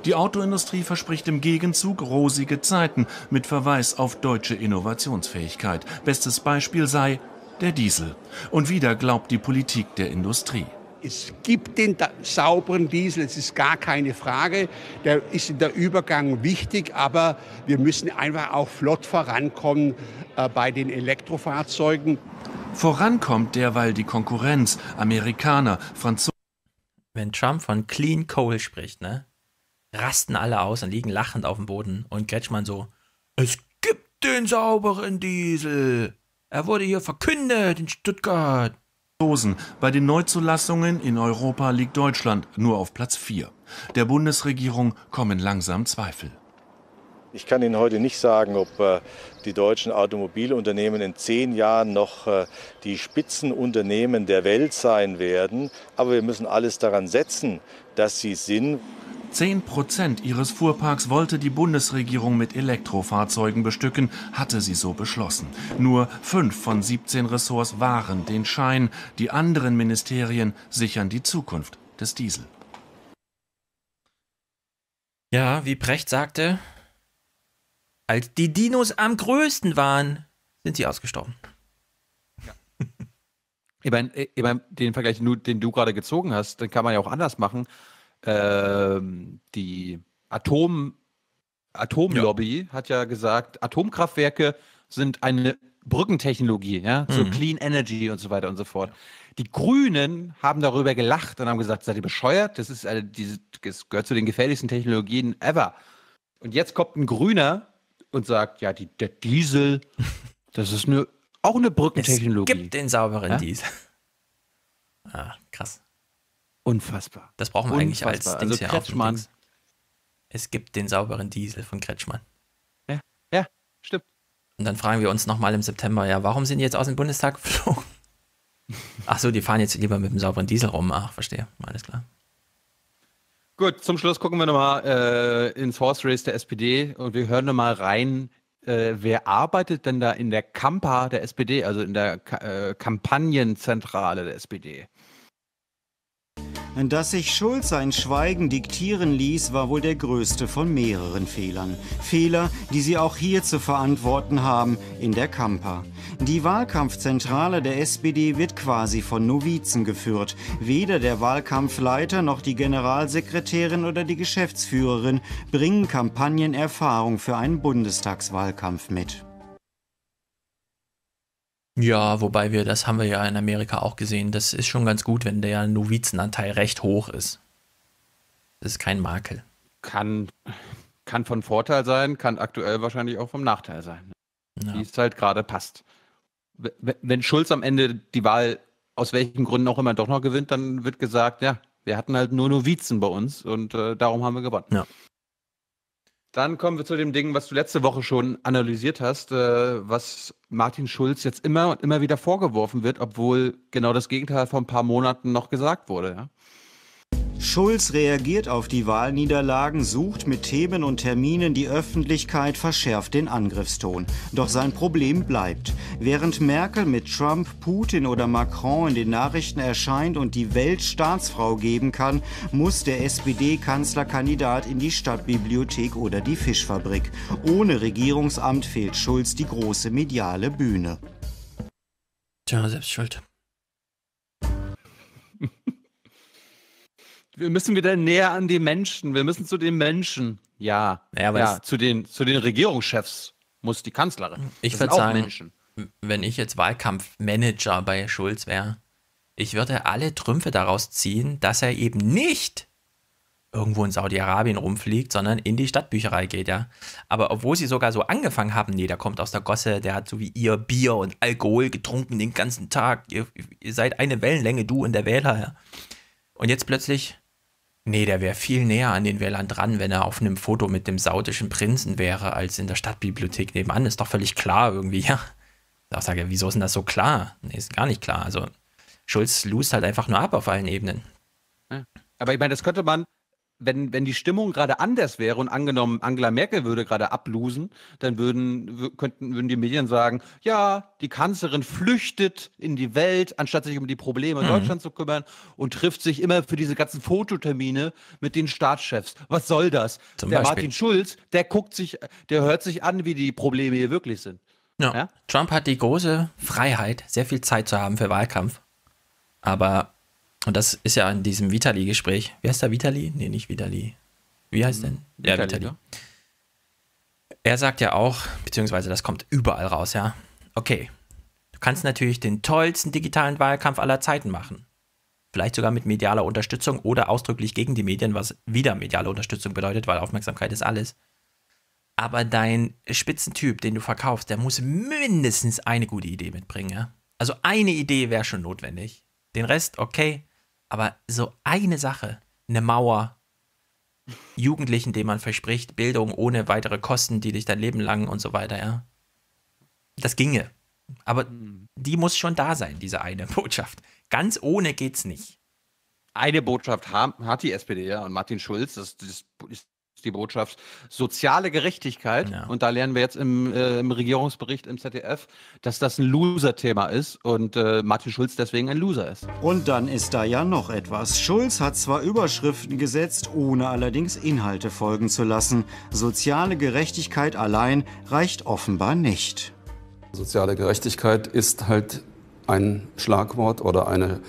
Die Autoindustrie verspricht im Gegenzug rosige Zeiten mit Verweis auf deutsche Innovationsfähigkeit. Bestes Beispiel sei der Diesel. Und wieder glaubt die Politik der Industrie. Es gibt den sauberen Diesel, es ist gar keine Frage. Der ist in der Übergang wichtig, aber wir müssen einfach auch flott vorankommen äh, bei den Elektrofahrzeugen. Vorankommt derweil die Konkurrenz, Amerikaner, Franzosen. Wenn Trump von Clean Coal spricht, ne? rasten alle aus und liegen lachend auf dem Boden und Kretschmann so, es gibt den sauberen Diesel. Er wurde hier verkündet in Stuttgart. Dosen. Bei den Neuzulassungen in Europa liegt Deutschland nur auf Platz 4. Der Bundesregierung kommen langsam Zweifel. Ich kann Ihnen heute nicht sagen, ob äh, die deutschen Automobilunternehmen in zehn Jahren noch äh, die Spitzenunternehmen der Welt sein werden. Aber wir müssen alles daran setzen, dass sie sind. Zehn Prozent ihres Fuhrparks wollte die Bundesregierung mit Elektrofahrzeugen bestücken, hatte sie so beschlossen. Nur fünf von 17 Ressorts waren den Schein. Die anderen Ministerien sichern die Zukunft des Diesel. Ja, wie Brecht sagte, als die Dinos am größten waren, sind sie ausgestorben. Ja. Ich meine, ich mein, den Vergleich, den du gerade gezogen hast, den kann man ja auch anders machen ähm, die Atom, Atomlobby ja. hat ja gesagt, Atomkraftwerke sind eine Brückentechnologie, ja, so mhm. Clean Energy und so weiter und so fort. Die Grünen haben darüber gelacht und haben gesagt, seid ihr bescheuert? Das ist eine, äh, diese, das gehört zu den gefährlichsten Technologien ever. Und jetzt kommt ein Grüner und sagt, ja, die, der Diesel, das ist eine, auch eine Brückentechnologie. Es gibt den sauberen ja? Diesel. Ah, krass. Unfassbar. Das brauchen wir Unfassbar. eigentlich als Dings also, hier Kretschmann. es gibt den sauberen Diesel von Kretschmann. Ja, ja, stimmt. Und dann fragen wir uns nochmal im September, ja, warum sind die jetzt aus dem Bundestag geflogen? Ach so, die fahren jetzt lieber mit dem sauberen Diesel rum. Ach, verstehe. Alles klar. Gut, zum Schluss gucken wir nochmal äh, ins Horse Race der SPD und wir hören nochmal rein, äh, wer arbeitet denn da in der Kampa der SPD, also in der Ka äh, Kampagnenzentrale der SPD? Dass sich Schulz sein Schweigen diktieren ließ, war wohl der größte von mehreren Fehlern. Fehler, die sie auch hier zu verantworten haben, in der Kampa. Die Wahlkampfzentrale der SPD wird quasi von Novizen geführt. Weder der Wahlkampfleiter noch die Generalsekretärin oder die Geschäftsführerin bringen Kampagnenerfahrung für einen Bundestagswahlkampf mit. Ja, wobei wir, das haben wir ja in Amerika auch gesehen, das ist schon ganz gut, wenn der Novizenanteil recht hoch ist. Das ist kein Makel. Kann, kann von Vorteil sein, kann aktuell wahrscheinlich auch vom Nachteil sein. Ja. Wie es halt gerade passt. Wenn Schulz am Ende die Wahl aus welchen Gründen auch immer doch noch gewinnt, dann wird gesagt, ja, wir hatten halt nur Novizen bei uns und äh, darum haben wir gewonnen. Ja. Dann kommen wir zu dem Ding, was du letzte Woche schon analysiert hast, äh, was Martin Schulz jetzt immer und immer wieder vorgeworfen wird, obwohl genau das Gegenteil vor ein paar Monaten noch gesagt wurde. Ja? Schulz reagiert auf die Wahlniederlagen, sucht mit Themen und Terminen die Öffentlichkeit, verschärft den Angriffston. Doch sein Problem bleibt. Während Merkel mit Trump, Putin oder Macron in den Nachrichten erscheint und die Welt Staatsfrau geben kann, muss der SPD-Kanzlerkandidat in die Stadtbibliothek oder die Fischfabrik. Ohne Regierungsamt fehlt Schulz die große mediale Bühne. Tja, selbst schuld. Müssen wir denn näher an die Menschen. Wir müssen zu den Menschen. Ja, naja, ja zu, den, zu den Regierungschefs muss die Kanzlerin. Ich würde sagen, Menschen. wenn ich jetzt Wahlkampfmanager bei Schulz wäre, ich würde alle Trümpfe daraus ziehen, dass er eben nicht irgendwo in Saudi-Arabien rumfliegt, sondern in die Stadtbücherei geht, ja. Aber obwohl sie sogar so angefangen haben, nee, der kommt aus der Gosse, der hat so wie ihr Bier und Alkohol getrunken den ganzen Tag. Ihr, ihr seid eine Wellenlänge, du und der Wähler, ja. Und jetzt plötzlich Nee, der wäre viel näher an den Wählern dran, wenn er auf einem Foto mit dem saudischen Prinzen wäre, als in der Stadtbibliothek nebenan. Ist doch völlig klar irgendwie, ja. Da sage ich, wieso ist denn das so klar? Nee, ist gar nicht klar. Also Schulz lust halt einfach nur ab auf allen Ebenen. Aber ich meine, das könnte man, wenn, wenn die Stimmung gerade anders wäre und angenommen, Angela Merkel würde gerade ablusen, dann würden, könnten, würden die Medien sagen, ja, die Kanzlerin flüchtet in die Welt, anstatt sich um die Probleme mhm. Deutschlands zu kümmern und trifft sich immer für diese ganzen Fototermine mit den Staatschefs. Was soll das? Zum der Beispiel. Martin Schulz, der guckt sich, der hört sich an, wie die Probleme hier wirklich sind. Ja. ja? Trump hat die große Freiheit, sehr viel Zeit zu haben für Wahlkampf. Aber und das ist ja in diesem Vitali-Gespräch. Wie heißt der Vitali? Nee, nicht Vitali. Wie heißt denn? Hm, Vitali, ja, Vitali. Ja. Er sagt ja auch, beziehungsweise das kommt überall raus, ja. Okay, du kannst natürlich den tollsten digitalen Wahlkampf aller Zeiten machen. Vielleicht sogar mit medialer Unterstützung oder ausdrücklich gegen die Medien, was wieder mediale Unterstützung bedeutet, weil Aufmerksamkeit ist alles. Aber dein Spitzentyp, den du verkaufst, der muss mindestens eine gute Idee mitbringen, ja. Also eine Idee wäre schon notwendig. Den Rest, okay, aber so eine Sache, eine Mauer, Jugendlichen, denen man verspricht, Bildung ohne weitere Kosten, die dich dein Leben lang und so weiter, ja. Das ginge. Aber hm. die muss schon da sein, diese eine Botschaft. Ganz ohne geht's nicht. Eine Botschaft hat die SPD, ja, und Martin Schulz, das, das ist die Botschaft soziale Gerechtigkeit. Ja. Und da lernen wir jetzt im, äh, im, Regierungsbericht im ZDF, dass das ein Loser-Thema ist und äh, Martin Schulz deswegen ein Loser ist. Und dann ist da ja noch etwas. Schulz hat zwar Überschriften gesetzt, ohne allerdings Inhalte folgen zu lassen. Soziale Gerechtigkeit allein reicht offenbar nicht. Soziale Gerechtigkeit ist halt ein Schlagwort oder eine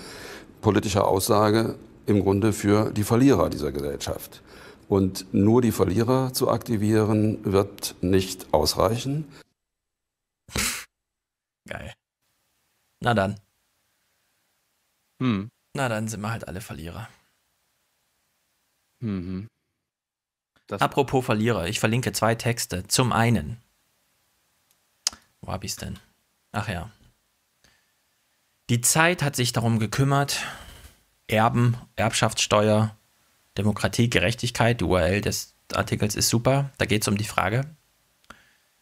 politische Aussage im Grunde für die Verlierer dieser Gesellschaft. Und nur die Verlierer zu aktivieren, wird nicht ausreichen. Geil. Na dann. Hm. Na dann sind wir halt alle Verlierer. Mhm. Das Apropos Verlierer, ich verlinke zwei Texte. Zum einen. Wo hab ich's denn? Ach ja. Die Zeit hat sich darum gekümmert, Erben, Erbschaftssteuer Demokratie, Gerechtigkeit, die URL des Artikels ist super. Da geht es um die Frage,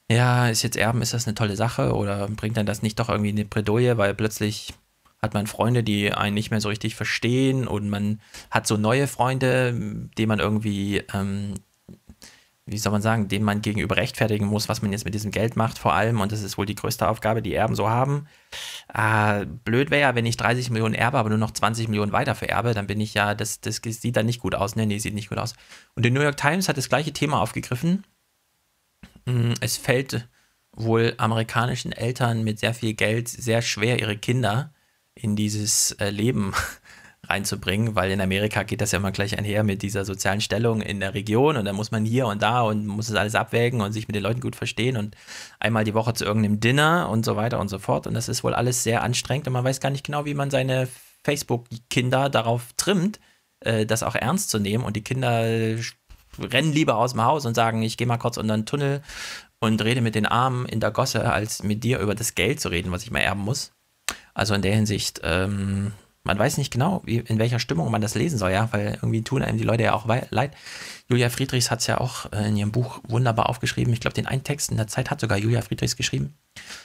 ja, ist jetzt Erben, ist das eine tolle Sache oder bringt dann das nicht doch irgendwie eine Bredouille, weil plötzlich hat man Freunde, die einen nicht mehr so richtig verstehen und man hat so neue Freunde, die man irgendwie ähm, wie soll man sagen, dem man gegenüber rechtfertigen muss, was man jetzt mit diesem Geld macht, vor allem. Und das ist wohl die größte Aufgabe, die Erben so haben. Äh, blöd wäre ja, wenn ich 30 Millionen erbe, aber nur noch 20 Millionen weiter vererbe, dann bin ich ja, das, das sieht dann nicht gut aus. Nee, nee, sieht nicht gut aus. Und die New York Times hat das gleiche Thema aufgegriffen. Mm, es fällt wohl amerikanischen Eltern mit sehr viel Geld sehr schwer, ihre Kinder in dieses äh, Leben reinzubringen, weil in Amerika geht das ja immer gleich einher mit dieser sozialen Stellung in der Region und dann muss man hier und da und muss es alles abwägen und sich mit den Leuten gut verstehen und einmal die Woche zu irgendeinem Dinner und so weiter und so fort und das ist wohl alles sehr anstrengend und man weiß gar nicht genau, wie man seine Facebook-Kinder darauf trimmt, äh, das auch ernst zu nehmen und die Kinder äh, rennen lieber aus dem Haus und sagen, ich gehe mal kurz unter den Tunnel und rede mit den Armen in der Gosse, als mit dir über das Geld zu reden, was ich mal erben muss. Also in der Hinsicht ähm, man weiß nicht genau, wie, in welcher Stimmung man das lesen soll, ja, weil irgendwie tun einem die Leute ja auch leid. Julia Friedrichs hat es ja auch äh, in ihrem Buch wunderbar aufgeschrieben. Ich glaube, den einen Text in der Zeit hat sogar Julia Friedrichs geschrieben.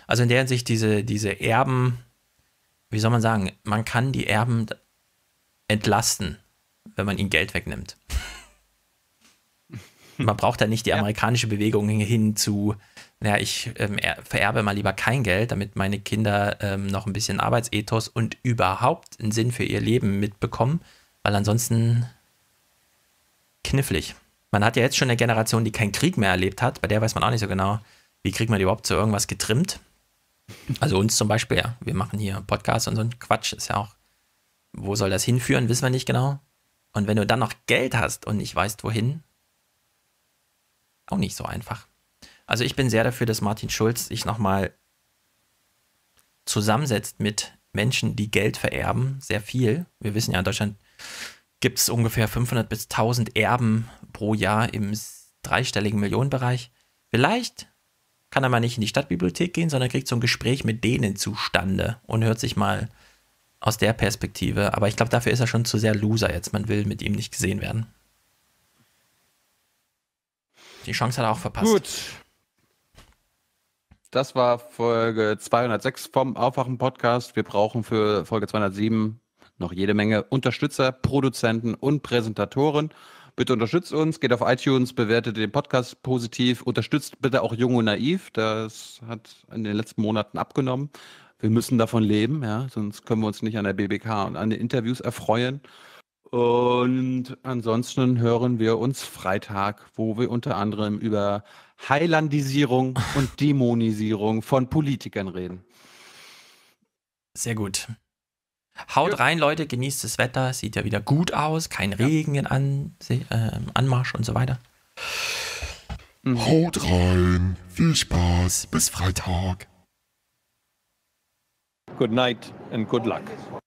Also in der Hinsicht diese, diese Erben, wie soll man sagen, man kann die Erben entlasten, wenn man ihnen Geld wegnimmt. man braucht da nicht die amerikanische Bewegung hin zu naja, ich ähm, vererbe mal lieber kein Geld, damit meine Kinder ähm, noch ein bisschen Arbeitsethos und überhaupt einen Sinn für ihr Leben mitbekommen, weil ansonsten knifflig. Man hat ja jetzt schon eine Generation, die keinen Krieg mehr erlebt hat, bei der weiß man auch nicht so genau, wie kriegt man die überhaupt zu irgendwas getrimmt. Also uns zum Beispiel, ja, wir machen hier Podcasts und so ein Quatsch, ist ja auch, wo soll das hinführen, wissen wir nicht genau. Und wenn du dann noch Geld hast und nicht weißt, wohin, auch nicht so einfach. Also ich bin sehr dafür, dass Martin Schulz sich nochmal zusammensetzt mit Menschen, die Geld vererben, sehr viel. Wir wissen ja, in Deutschland gibt es ungefähr 500 bis 1000 Erben pro Jahr im dreistelligen Millionenbereich. Vielleicht kann er mal nicht in die Stadtbibliothek gehen, sondern kriegt so ein Gespräch mit denen zustande und hört sich mal aus der Perspektive. Aber ich glaube, dafür ist er schon zu sehr Loser jetzt. Man will mit ihm nicht gesehen werden. Die Chance hat er auch verpasst. Gut. Das war Folge 206 vom Aufwachen-Podcast. Wir brauchen für Folge 207 noch jede Menge Unterstützer, Produzenten und Präsentatoren. Bitte unterstützt uns, geht auf iTunes, bewertet den Podcast positiv, unterstützt bitte auch Jung und Naiv. Das hat in den letzten Monaten abgenommen. Wir müssen davon leben, ja, sonst können wir uns nicht an der BBK und an den Interviews erfreuen. Und ansonsten hören wir uns Freitag, wo wir unter anderem über Heilandisierung und Dämonisierung von Politikern reden. Sehr gut. Haut rein, Leute, genießt das Wetter, sieht ja wieder gut aus, kein Regen in An äh, Anmarsch und so weiter. Mhm. Haut rein, viel Spaß, bis Freitag. Good night and good luck.